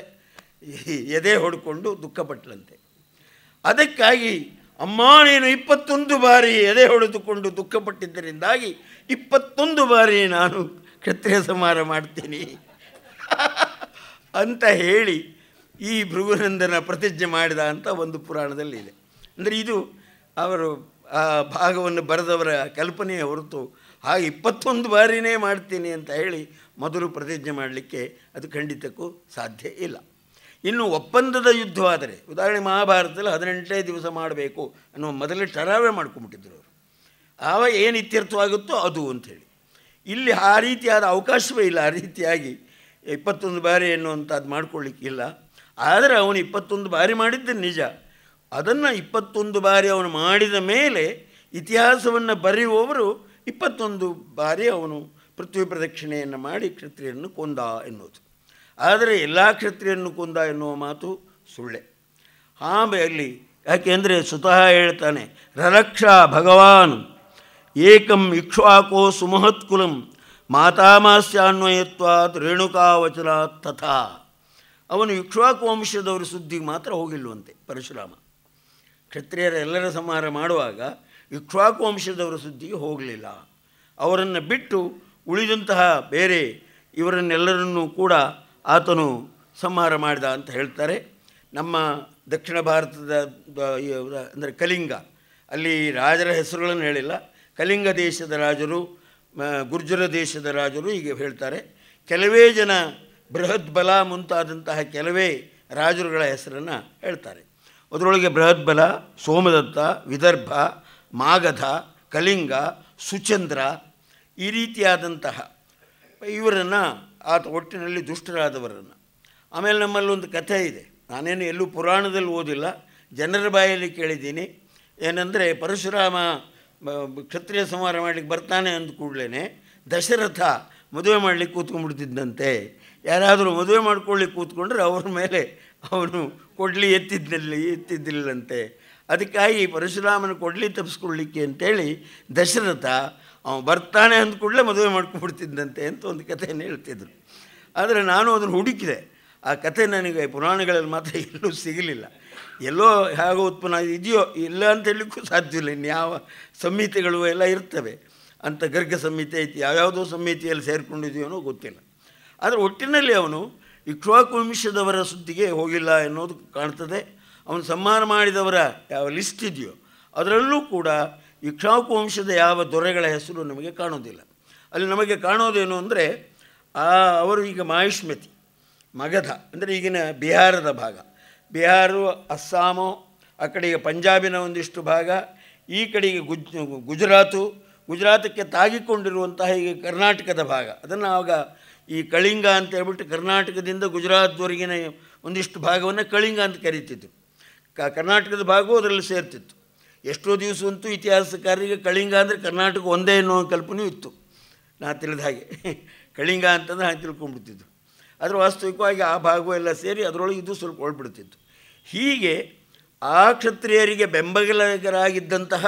ಎದೆ ಹೊಡ್ಕೊಂಡು ದುಃಖಪಟ್ಲಂತೆ ಅದಕ್ಕಾಗಿ ಅಮ್ಮ ನೀನು ಇಪ್ಪತ್ತೊಂದು ಬಾರಿ ಎದೆ ಹೊಡೆದುಕೊಂಡು ದುಃಖಪಟ್ಟಿದ್ದರಿಂದಾಗಿ ಇಪ್ಪತ್ತೊಂದು ಬಾರಿ ನಾನು ಕ್ಷತ್ರಿಯ ಸಮಾರ ಮಾಡ್ತೀನಿ ಅಂತ ಹೇಳಿ ಈ ಭೃಗುನಂದನ ಪ್ರತಿಜ್ಞೆ ಮಾಡಿದ ಅಂತ ಒಂದು ಪುರಾಣದಲ್ಲಿ ಇದೆ ಅಂದರೆ ಇದು ಅವರು ಆ ಭಾಗವನ್ನು ಬರೆದವರ ಕಲ್ಪನೆಯ ಹೊರತು ಆ ಇಪ್ಪತ್ತೊಂದು ಬಾರಿನೇ ಮಾಡ್ತೀನಿ ಅಂತ ಹೇಳಿ ಮೊದಲು ಪ್ರತಿಜ್ಞೆ ಮಾಡಲಿಕ್ಕೆ ಅದು ಖಂಡಿತಕ್ಕೂ ಸಾಧ್ಯ ಇಲ್ಲ ಇನ್ನು ಒಪ್ಪಂದದ ಯುದ್ಧವಾದರೆ ಉದಾಹರಣೆ ಮಹಾಭಾರತದಲ್ಲಿ ಹದಿನೆಂಟನೇ ದಿವಸ ಮಾಡಬೇಕು ಅನ್ನುವ ಮೊದಲೇ ಠರಾವೇ ಮಾಡ್ಕೊಂಬಿಟ್ಟಿದ್ರು ಅವರು ಆವಾಗ ಏನು ಇತ್ಯರ್ಥವಾಗುತ್ತೋ ಅದು ಅಂಥೇಳಿ ಇಲ್ಲಿ ಆ ರೀತಿಯಾದ ಅವಕಾಶವೇ ಇಲ್ಲ ಆ ರೀತಿಯಾಗಿ ಇಪ್ಪತ್ತೊಂದು ಬಾರಿ ಎನ್ನುವಂಥದ್ದು ಮಾಡ್ಕೊಳ್ಳಿಕ್ಕಿಲ್ಲ ಆದರೆ ಅವನು ಇಪ್ಪತ್ತೊಂದು ಬಾರಿ ಮಾಡಿದ್ದು ನಿಜ ಅದನ್ನು ಇಪ್ಪತ್ತೊಂದು ಬಾರಿ ಅವನು ಮಾಡಿದ ಮೇಲೆ ಇತಿಹಾಸವನ್ನು ಬರೆಯುವವರು ಇಪ್ಪತ್ತೊಂದು ಬಾರಿ ಅವನು ಪೃಥ್ವಿ ಪ್ರದಕ್ಷಿಣೆಯನ್ನು ಮಾಡಿ ಕ್ಷತ್ರಿಯನ್ನು ಕೊಂದ ಎನ್ನುವುದು ಆದರೆ ಎಲ್ಲ ಕ್ಷತ್ರಿಯನ್ನು ಕೊಂದ ಎನ್ನುವ ಮಾತು ಸುಳ್ಳೆ ಆಮೇಲೆ ಯಾಕೆಂದರೆ ಸ್ವತಃ ಹೇಳ್ತಾನೆ ರರಕ್ಷ ಭಗವಾನ್ ಏಕಂ ಇಕ್ಷ್ವಾಕೋ ಸುಮಹತ್ಕುಲಂ ಮಾತಾಮಸ್ಯಾನ್ವಯತ್ವಾತ್ ರೇಣುಕಾವಚನಾ ತಥಾ ಅವನು ಇಕ್ಷ್ವಾಕು ವಂಶದವರ ಸುದ್ದಿಗೆ ಮಾತ್ರ ಹೋಗಿಲ್ವಂತೆ ಪರಶುರಾಮ ಕ್ಷತ್ರಿಯರ ಎಲ್ಲರ ಸಂಹಾರ ಮಾಡುವಾಗ ಇಕ್ಷ್ವಾಕು ವಂಶದವರ ಸುದ್ದಿಗೆ ಹೋಗಲಿಲ್ಲ ಅವರನ್ನು ಬಿಟ್ಟು ಉಳಿದಂತಹ ಬೇರೆ ಇವರನ್ನೆಲ್ಲರನ್ನೂ ಕೂಡ ಆತನು ಸಂಹಾರ ಮಾಡಿದ ಅಂತ ಹೇಳ್ತಾರೆ ನಮ್ಮ ದಕ್ಷಿಣ ಭಾರತದ ಅಂದರೆ ಕಲಿಂಗ ಅಲ್ಲಿ ರಾಜರ ಹೆಸರುಗಳನ್ನು ಹೇಳಿಲ್ಲ ಕಲಿಂಗ ದೇಶದ ರಾಜರು ಗುರ್ಜರ ದೇಶದ ರಾಜರು ಹೀಗೆ ಹೇಳ್ತಾರೆ ಕೆಲವೇ ಜನ ಬೃಹತ್ ಬಲ ಮುಂತಾದಂತಹ ಕೆಲವೇ ರಾಜರುಗಳ ಹೆಸರನ್ನು ಹೇಳ್ತಾರೆ ಅದರೊಳಗೆ ಬೃಹದ್ಬಲ ಸೋಮದತ್ತ ವಿದರ್ಭ ಮಾಗಧ ಕಲಿಂಗ ಸುಚಂದ್ರ ಈ ರೀತಿಯಾದಂತಹ ಇವರನ್ನು ಆತ ಒಟ್ಟಿನಲ್ಲಿ ದುಷ್ಟರಾದವರನ್ನು ಆಮೇಲೆ ನಮ್ಮಲ್ಲೊಂದು ಕಥೆ ಇದೆ ನಾನೇನು ಎಲ್ಲೂ ಪುರಾಣದಲ್ಲಿ ಓದಿಲ್ಲ ಜನರ ಬಾಯಲ್ಲಿ ಕೇಳಿದ್ದೀನಿ ಏನಂದರೆ ಪರಶುರಾಮ ಕ್ಷತ್ರಿಯ ಸಂಹಾರ ಮಾಡಲಿಕ್ಕೆ ಬರ್ತಾನೆ ಅಂದ ಕೂಡಲೇ ದಶರಥ ಮದುವೆ ಮಾಡಲಿಕ್ಕೆ ಕೂತ್ಕೊಂಡ್ಬಿಡ್ತಿದ್ದಂತೆ ಯಾರಾದರೂ ಮದುವೆ ಮಾಡ್ಕೊಳ್ಳಿಕ್ಕೆ ಕೂತ್ಕೊಂಡ್ರೆ ಅವ್ರ ಮೇಲೆ ಅವನು ಕೊಡ್ಲಿ ಎತ್ತಿದ್ದಲ್ಲಿ ಎತ್ತಿದ್ದಿಲ್ಲಂತೆ ಅದಕ್ಕಾಗಿ ಪರಶುರಾಮನ ಕೊಡ್ಲಿ ತಪ್ಪಿಸ್ಕೊಳ್ಳಿಕ್ಕೆ ಅಂತೇಳಿ ದಶರಥ ಅವನು ಬರ್ತಾನೆ ಅಂದ ಕೂಡಲೇ ಮದುವೆ ಮಾಡ್ಕೊಬಿಡ್ತಿದ್ದಂತೆ ಅಂತ ಒಂದು ಕಥೆಯನ್ನು ಹೇಳ್ತಿದ್ರು ಆದರೆ ನಾನು ಅದನ್ನು ಹುಡುಕಿದೆ ಆ ಕಥೆ ನನಗೆ ಪುರಾಣಗಳಲ್ಲಿ ಮಾತ್ರ ಎಲ್ಲೂ ಸಿಗಲಿಲ್ಲ ಎಲ್ಲೋ ಹೇಗೋ ಉತ್ಪನ್ನ ಇದೆಯೋ ಇಲ್ಲ ಅಂತ ಹೇಳಲಿಕ್ಕೂ ಸಾಧ್ಯವಿಲ್ಲ ಇನ್ಯಾವ ಸಂಹಿತೆಗಳು ಎಲ್ಲ ಇರ್ತವೆ ಅಂತ ಗರ್ಗ ಸಂಹಿತೆ ಐತಿ ಯಾವ್ಯಾವುದೋ ಸಂಹಿತೆಯಲ್ಲಿ ಸೇರಿಕೊಂಡಿದೆಯೋನೋ ಗೊತ್ತಿಲ್ಲ ಆದರೆ ಒಟ್ಟಿನಲ್ಲಿ ಅವನು ಇಕ್ಷ್ವಾಕುವಂಶದವರ ಸುದ್ದಿಗೆ ಹೋಗಿಲ್ಲ ಎನ್ನುವುದು ಕಾಣ್ತದೆ ಅವನು ಸಂಹಾರ ಮಾಡಿದವರ ಯಾವ ಲಿಸ್ಟ್ ಇದೆಯೋ ಅದರಲ್ಲೂ ಕೂಡ ವಂಶದ ಯಾವ ದೊರೆಗಳ ಹೆಸರು ನಮಗೆ ಕಾಣೋದಿಲ್ಲ ಅಲ್ಲಿ ನಮಗೆ ಕಾಣೋದೇನು ಅಂದರೆ ಆ ಅವರು ಈಗ ಮಾಯುಷ್ಮತಿ ಮಗಧ ಅಂದರೆ ಈಗಿನ ಬಿಹಾರದ ಭಾಗ ಬಿಹಾರು ಅಸ್ಸಾಮು ಆ ಕಡೆಗೆ ಪಂಜಾಬಿನ ಒಂದಿಷ್ಟು ಭಾಗ ಈ ಕಡೆಗೆ ಗುಜ್ ಗುಜರಾತು ಗುಜರಾತಕ್ಕೆ ತಾಗಿಕೊಂಡಿರುವಂತಹ ಈಗ ಕರ್ನಾಟಕದ ಭಾಗ ಅದನ್ನು ಆವಾಗ ಈ ಕಳಿಂಗ ಅಂತ ಹೇಳ್ಬಿಟ್ಟು ಕರ್ನಾಟಕದಿಂದ ಗುಜರಾತ್ವರೆಗಿನ ಒಂದಿಷ್ಟು ಭಾಗವನ್ನು ಕಳಿಂಗ ಅಂತ ಕರೀತಿತ್ತು ಕ ಕರ್ನಾಟಕದ ಭಾಗವೂ ಅದರಲ್ಲಿ ಸೇರ್ತಿತ್ತು ಎಷ್ಟೋ ದಿವಸವಂತೂ ಇತಿಹಾಸಕಾರರಿಗೆ ಕಳಿಂಗ ಅಂದರೆ ಕರ್ನಾಟಕ ಒಂದೇ ಅನ್ನೋ ಕಲ್ಪನೆಯೂ ಇತ್ತು ನಾ ತಿಳಿದ ಹಾಗೆ ಕಳಿಂಗ ಅಂತಂದು ಹಾಗೆ ತಿಳ್ಕೊಂಡ್ಬಿಡ್ತಿದ್ದು ಆದರೆ ವಾಸ್ತವಿಕವಾಗಿ ಆ ಭಾಗವೂ ಎಲ್ಲ ಸೇರಿ ಅದರೊಳಗೆ ಇದು ಸ್ವಲ್ಪ ಒಳ್ಬಿಡ್ತಿತ್ತು ಹೀಗೆ ಆ ಕ್ಷತ್ರಿಯರಿಗೆ ಬೆಂಬಲಿಗರಾಗಿದ್ದಂತಹ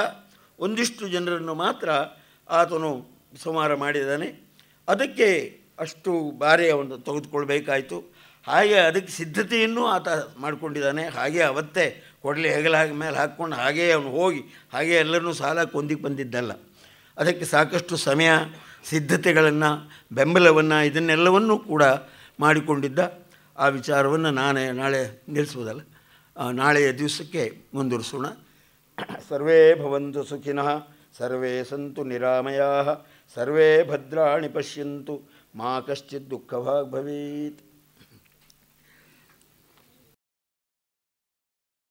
ಒಂದಿಷ್ಟು ಜನರನ್ನು ಮಾತ್ರ ಆತನು ಸಂಹಾರ ಮಾಡಿದ್ದಾನೆ ಅದಕ್ಕೆ ಅಷ್ಟು ಬಾರಿ ಅವನು ತೆಗೆದುಕೊಳ್ಬೇಕಾಯಿತು ಹಾಗೆ ಅದಕ್ಕೆ ಸಿದ್ಧತೆಯನ್ನು ಆತ ಮಾಡಿಕೊಂಡಿದ್ದಾನೆ ಹಾಗೆ ಅವತ್ತೇ ಕೊಡಲಿ ಹೆಗಲಾಗ ಮೇಲೆ ಹಾಕ್ಕೊಂಡು ಹಾಗೆ ಅವನು ಹೋಗಿ ಹಾಗೆ ಎಲ್ಲರೂ ಸಾಲ ಕೊಂದಿಗೆ ಬಂದಿದ್ದಲ್ಲ ಅದಕ್ಕೆ ಸಾಕಷ್ಟು ಸಮಯ ಸಿದ್ಧತೆಗಳನ್ನು ಬೆಂಬಲವನ್ನು ಇದನ್ನೆಲ್ಲವನ್ನೂ ಕೂಡ ಮಾಡಿಕೊಂಡಿದ್ದ ಆ ವಿಚಾರವನ್ನು ನಾನೇ ನಾಳೆ ನಿಲ್ಲಿಸುವುದಲ್ಲ ನಾಳೆಯ ದಿವಸಕ್ಕೆ ಮುಂದುವರಿಸೋಣ ಸರ್ವೇ ಭವಂತು ಸುಖಿನಃ ಸರ್ವೇ ಸಂತು ನಿರಾಮಯ ಸರ್ವೇ ಭದ್ರಾಣಿ ಪಶ್ಯಂತು माँ कश्चि दुख भाग भवेत्